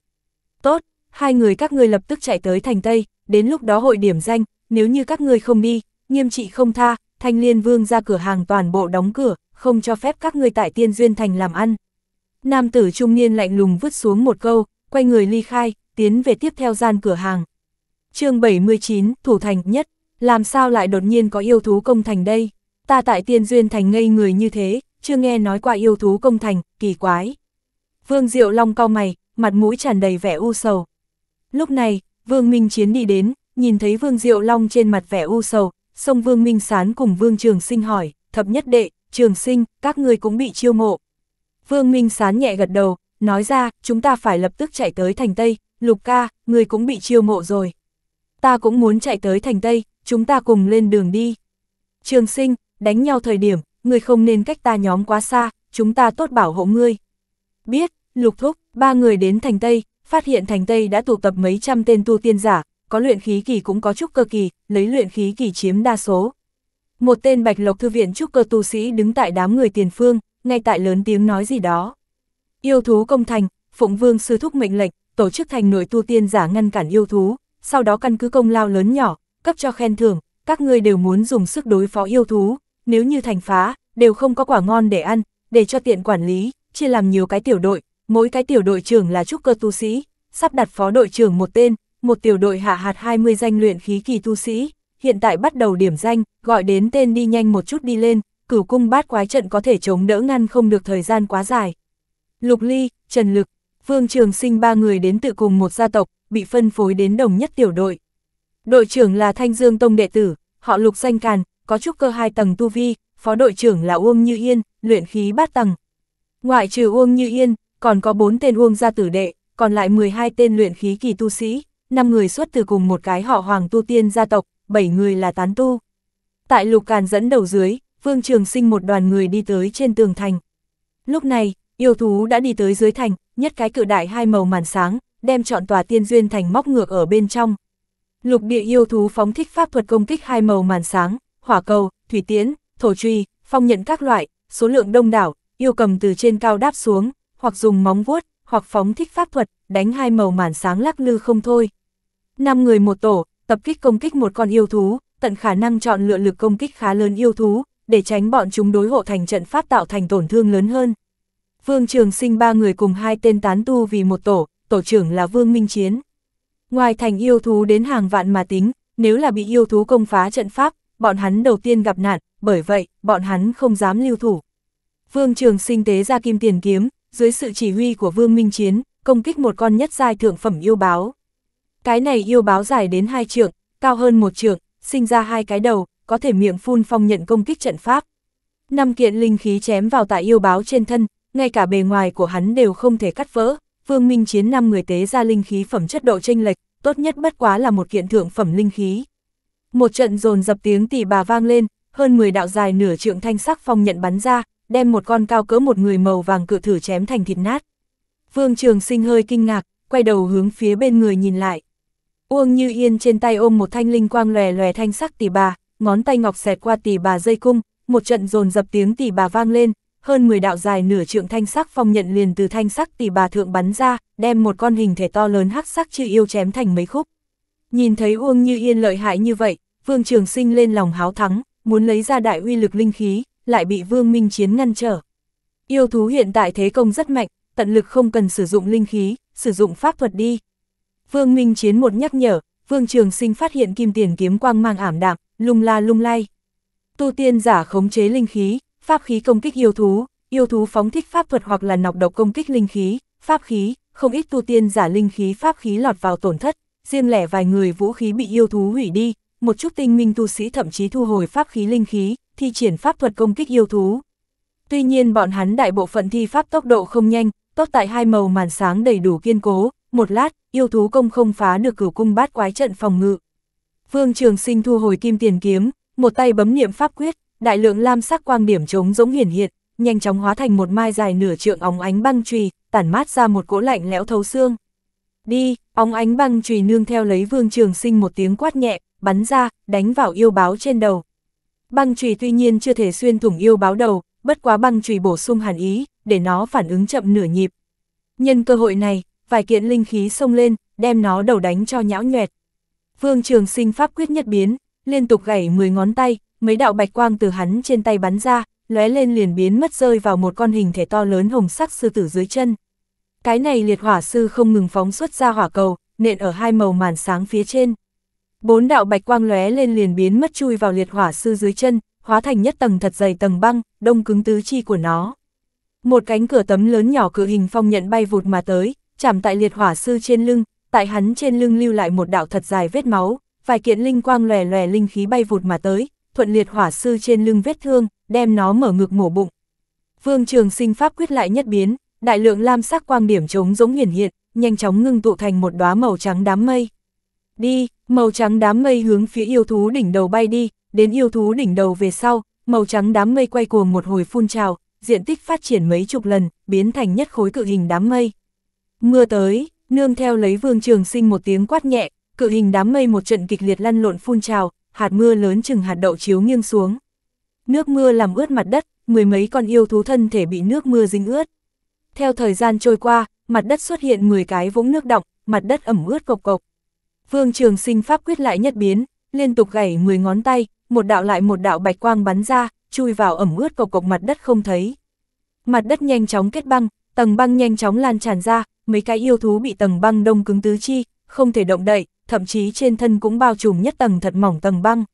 Tốt, hai người các ngươi lập tức chạy tới thành Tây, đến lúc đó hội điểm danh, nếu như các ngươi không đi, nghiêm trị không tha, thanh liên vương ra cửa hàng toàn bộ đóng cửa, không cho phép các ngươi tại tiên duyên thành làm ăn. Nam tử trung niên lạnh lùng vứt xuống một câu, quay người ly khai, tiến về tiếp theo gian cửa hàng. chương 79, thủ thành nhất, làm sao lại đột nhiên có yêu thú công thành đây? Ta tại tiên duyên thành ngây người như thế, chưa nghe nói qua yêu thú công thành, kỳ quái. Vương Diệu Long cau mày, mặt mũi tràn đầy vẻ u sầu. Lúc này, Vương Minh Chiến đi đến, nhìn thấy Vương Diệu Long trên mặt vẻ u sầu, sông Vương Minh Sán cùng Vương Trường Sinh hỏi, thập nhất đệ, Trường Sinh, các người cũng bị chiêu mộ, Vương Minh Sán nhẹ gật đầu, nói ra, chúng ta phải lập tức chạy tới thành Tây, Lục ca, người cũng bị chiêu mộ rồi. Ta cũng muốn chạy tới thành Tây, chúng ta cùng lên đường đi. Trường sinh, đánh nhau thời điểm, người không nên cách ta nhóm quá xa, chúng ta tốt bảo hộ ngươi. Biết, Lục Thúc, ba người đến thành Tây, phát hiện thành Tây đã tụ tập mấy trăm tên tu tiên giả, có luyện khí kỳ cũng có trúc cơ kỳ, lấy luyện khí kỳ chiếm đa số. Một tên bạch lộc thư viện trúc cơ tu sĩ đứng tại đám người tiền phương, ngay tại lớn tiếng nói gì đó. Yêu thú công thành, Phụng Vương sư thúc mệnh lệnh, tổ chức thành nội tu tiên giả ngăn cản yêu thú, sau đó căn cứ công lao lớn nhỏ, cấp cho khen thưởng, các ngươi đều muốn dùng sức đối phó yêu thú, nếu như thành phá, đều không có quả ngon để ăn, để cho tiện quản lý, chia làm nhiều cái tiểu đội, mỗi cái tiểu đội trưởng là trúc cơ tu sĩ, sắp đặt phó đội trưởng một tên, một tiểu đội hạ hạt 20 danh luyện khí kỳ tu sĩ, hiện tại bắt đầu điểm danh, gọi đến tên đi nhanh một chút đi lên, cửu cung bát quái trận có thể chống đỡ ngăn không được thời gian quá dài. Lục Ly, Trần Lực, Vương Trường Sinh ba người đến tự cùng một gia tộc, bị phân phối đến đồng nhất tiểu đội. Đội trưởng là Thanh Dương Tông đệ tử, họ Lục Danh Càn, có trúc cơ hai tầng tu vi, phó đội trưởng là Uông Như Yên, luyện khí bát tầng. Ngoại trừ Uông Như Yên, còn có bốn tên Uông gia tử đệ, còn lại 12 tên luyện khí kỳ tu sĩ, 5 người xuất từ cùng một cái họ Hoàng tu tiên gia tộc, 7 người là tán tu. Tại Lục Càn dẫn đầu dưới, Vương Trường Sinh một đoàn người đi tới trên tường thành. Lúc này, yêu thú đã đi tới dưới thành, nhất cái cự đại hai màu màn sáng, đem chọn tòa tiên duyên thành móc ngược ở bên trong. Lục địa yêu thú phóng thích pháp thuật công kích hai màu màn sáng, hỏa cầu, thủy tiễn, thổ truy, phong nhận các loại, số lượng đông đảo, yêu cầm từ trên cao đáp xuống, hoặc dùng móng vuốt, hoặc phóng thích pháp thuật, đánh hai màu màn sáng lắc lư không thôi. Năm người một tổ, tập kích công kích một con yêu thú, tận khả năng chọn lựa lực công kích khá lớn yêu thú, để tránh bọn chúng đối hộ thành trận pháp tạo thành tổn thương lớn hơn. Vương Trường Sinh ba người cùng hai tên tán tu vì một tổ, tổ trưởng là Vương Minh Chiến. Ngoài thành yêu thú đến hàng vạn mà tính, nếu là bị yêu thú công phá trận pháp, bọn hắn đầu tiên gặp nạn, bởi vậy, bọn hắn không dám lưu thủ. Vương Trường Sinh tế ra kim tiền kiếm, dưới sự chỉ huy của Vương Minh Chiến, công kích một con nhất giai thượng phẩm yêu báo. Cái này yêu báo dài đến hai trượng, cao hơn một trượng, sinh ra hai cái đầu, có thể miệng phun phong nhận công kích trận pháp. Năm kiện linh khí chém vào tại yêu báo trên thân, ngay cả bề ngoài của hắn đều không thể cắt vỡ, Vương Minh Chiến năm người tế ra linh khí phẩm chất độ chênh lệch, tốt nhất bất quá là một kiện thượng phẩm linh khí. Một trận dồn dập tiếng tỷ bà vang lên, hơn 10 đạo dài nửa trượng thanh sắc phong nhận bắn ra, đem một con cao cỡ một người màu vàng cự thử chém thành thịt nát. Vương Trường Sinh hơi kinh ngạc, quay đầu hướng phía bên người nhìn lại. Uông Như Yên trên tay ôm một thanh linh quang lòe lòe thanh sắc tỷ bà, ngón tay ngọc xẹt qua tỷ bà dây cung, một trận dồn dập tiếng tỷ bà vang lên, hơn 10 đạo dài nửa trượng thanh sắc phong nhận liền từ thanh sắc tỷ bà thượng bắn ra, đem một con hình thể to lớn hắc sắc chư yêu chém thành mấy khúc. Nhìn thấy Uông Như Yên lợi hại như vậy, Vương Trường Sinh lên lòng háo thắng, muốn lấy ra đại uy lực linh khí, lại bị Vương Minh Chiến ngăn trở. Yêu thú hiện tại thế công rất mạnh, tận lực không cần sử dụng linh khí, sử dụng pháp thuật đi. Vương Minh Chiến một nhắc nhở, Vương Trường Sinh phát hiện kim tiền kiếm quang mang ảm đạm, lung la lung lay. Tu tiên giả khống chế linh khí, pháp khí công kích yêu thú, yêu thú phóng thích pháp thuật hoặc là nọc độc công kích linh khí, pháp khí, không ít tu tiên giả linh khí pháp khí lọt vào tổn thất, riêng lẻ vài người vũ khí bị yêu thú hủy đi, một chút tinh minh tu sĩ thậm chí thu hồi pháp khí linh khí, thi triển pháp thuật công kích yêu thú. Tuy nhiên bọn hắn đại bộ phận thi pháp tốc độ không nhanh, tốt tại hai màu màn sáng đầy đủ kiên cố, một lát, yêu thú công không phá được cửu cung bát quái trận phòng ngự, Vương Trường Sinh thu hồi kim tiền kiếm, một tay bấm niệm pháp quyết, đại lượng lam sắc quang điểm trống rỗng hiển hiện, nhanh chóng hóa thành một mai dài nửa trượng óng ánh băng chùy, tản mát ra một cỗ lạnh lẽo thấu xương. Đi, óng ánh băng chùy nương theo lấy Vương Trường Sinh một tiếng quát nhẹ, bắn ra, đánh vào yêu báo trên đầu. Băng chùy tuy nhiên chưa thể xuyên thủng yêu báo đầu, bất quá băng chùy bổ sung hàn ý, để nó phản ứng chậm nửa nhịp. Nhân cơ hội này, vài kiện linh khí xông lên, đem nó đầu đánh cho nhão nhoẹt. Vương Trường Sinh pháp quyết nhất biến, liên tục gảy 10 ngón tay, mấy đạo bạch quang từ hắn trên tay bắn ra, lóe lên liền biến mất rơi vào một con hình thể to lớn hồng sắc sư tử dưới chân. Cái này liệt hỏa sư không ngừng phóng xuất ra hỏa cầu, nện ở hai màu màn sáng phía trên. Bốn đạo bạch quang lóe lên liền biến mất chui vào liệt hỏa sư dưới chân, hóa thành nhất tầng thật dày tầng băng, đông cứng tứ chi của nó. Một cánh cửa tấm lớn nhỏ cự hình phong nhận bay vụt mà tới, chạm tại liệt hỏa sư trên lưng, tại hắn trên lưng lưu lại một đạo thật dài vết máu, vài kiện linh quang lòe lòe linh khí bay vụt mà tới, thuận liệt hỏa sư trên lưng vết thương, đem nó mở ngực mổ bụng. Vương Trường Sinh pháp quyết lại nhất biến, đại lượng lam sắc quang điểm trống giống hiển hiện, nhanh chóng ngưng tụ thành một đóa màu trắng đám mây. Đi, màu trắng đám mây hướng phía yêu thú đỉnh đầu bay đi, đến yêu thú đỉnh đầu về sau, màu trắng đám mây quay cuồng một hồi phun trào, diện tích phát triển mấy chục lần, biến thành nhất khối cự hình đám mây. Mưa tới, Nương theo lấy Vương Trường Sinh một tiếng quát nhẹ, cự hình đám mây một trận kịch liệt lăn lộn phun trào, hạt mưa lớn chừng hạt đậu chiếu nghiêng xuống. Nước mưa làm ướt mặt đất, mười mấy con yêu thú thân thể bị nước mưa dính ướt. Theo thời gian trôi qua, mặt đất xuất hiện 10 cái vũng nước động mặt đất ẩm ướt cộc cộc. Vương Trường Sinh pháp quyết lại nhất biến, liên tục gảy 10 ngón tay, một đạo lại một đạo bạch quang bắn ra, chui vào ẩm ướt cộc cộc mặt đất không thấy. Mặt đất nhanh chóng kết băng, Tầng băng nhanh chóng lan tràn ra, mấy cái yêu thú bị tầng băng đông cứng tứ chi, không thể động đậy, thậm chí trên thân cũng bao trùm nhất tầng thật mỏng tầng băng.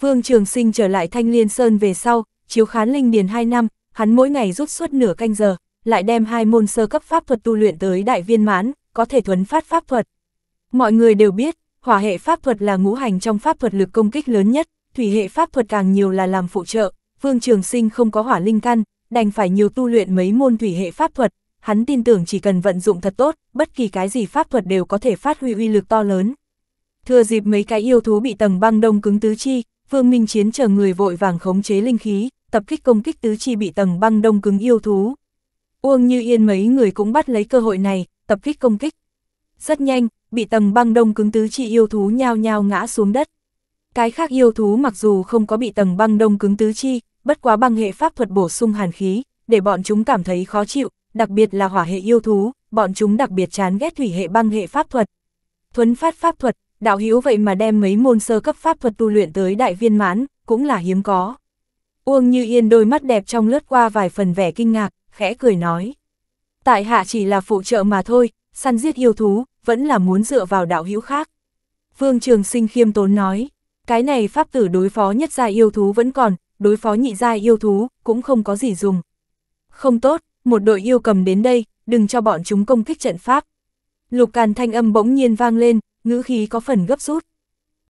Vương Trường Sinh trở lại Thanh Liên Sơn về sau, chiếu khán linh điền 2 năm, hắn mỗi ngày rút suốt nửa canh giờ, lại đem hai môn sơ cấp pháp thuật tu luyện tới đại viên mãn, có thể thuấn phát pháp thuật. Mọi người đều biết, hỏa hệ pháp thuật là ngũ hành trong pháp thuật lực công kích lớn nhất, thủy hệ pháp thuật càng nhiều là làm phụ trợ, Vương Trường Sinh không có hỏa linh căn, đành phải nhiều tu luyện mấy môn thủy hệ pháp thuật, hắn tin tưởng chỉ cần vận dụng thật tốt, bất kỳ cái gì pháp thuật đều có thể phát huy uy lực to lớn. Thừa dịp mấy cái yêu thú bị tầng băng đông cứng tứ chi, Vương Minh Chiến chờ người vội vàng khống chế linh khí, tập kích công kích tứ chi bị tầng băng đông cứng yêu thú. Uông Như Yên mấy người cũng bắt lấy cơ hội này, tập kích công kích. Rất nhanh, bị tầng băng đông cứng tứ chi yêu thú nhao nhao ngã xuống đất. Cái khác yêu thú mặc dù không có bị tầng băng đông cứng tứ chi, bất quá băng hệ pháp thuật bổ sung hàn khí, để bọn chúng cảm thấy khó chịu, đặc biệt là hỏa hệ yêu thú, bọn chúng đặc biệt chán ghét thủy hệ băng hệ pháp thuật. Thuấn phát pháp thuật, đạo hữu vậy mà đem mấy môn sơ cấp pháp thuật tu luyện tới đại viên mãn, cũng là hiếm có. Uông Như Yên đôi mắt đẹp trong lướt qua vài phần vẻ kinh ngạc, khẽ cười nói. Tại hạ chỉ là phụ trợ mà thôi, săn giết yêu thú, vẫn là muốn dựa vào đạo hữu khác. Vương Trường Sinh khiêm tốn nói, cái này pháp tử đối phó nhất gia yêu thú vẫn còn, đối phó nhị giai yêu thú, cũng không có gì dùng. Không tốt, một đội yêu cầm đến đây, đừng cho bọn chúng công kích trận pháp. Lục Càn thanh âm bỗng nhiên vang lên, ngữ khí có phần gấp rút.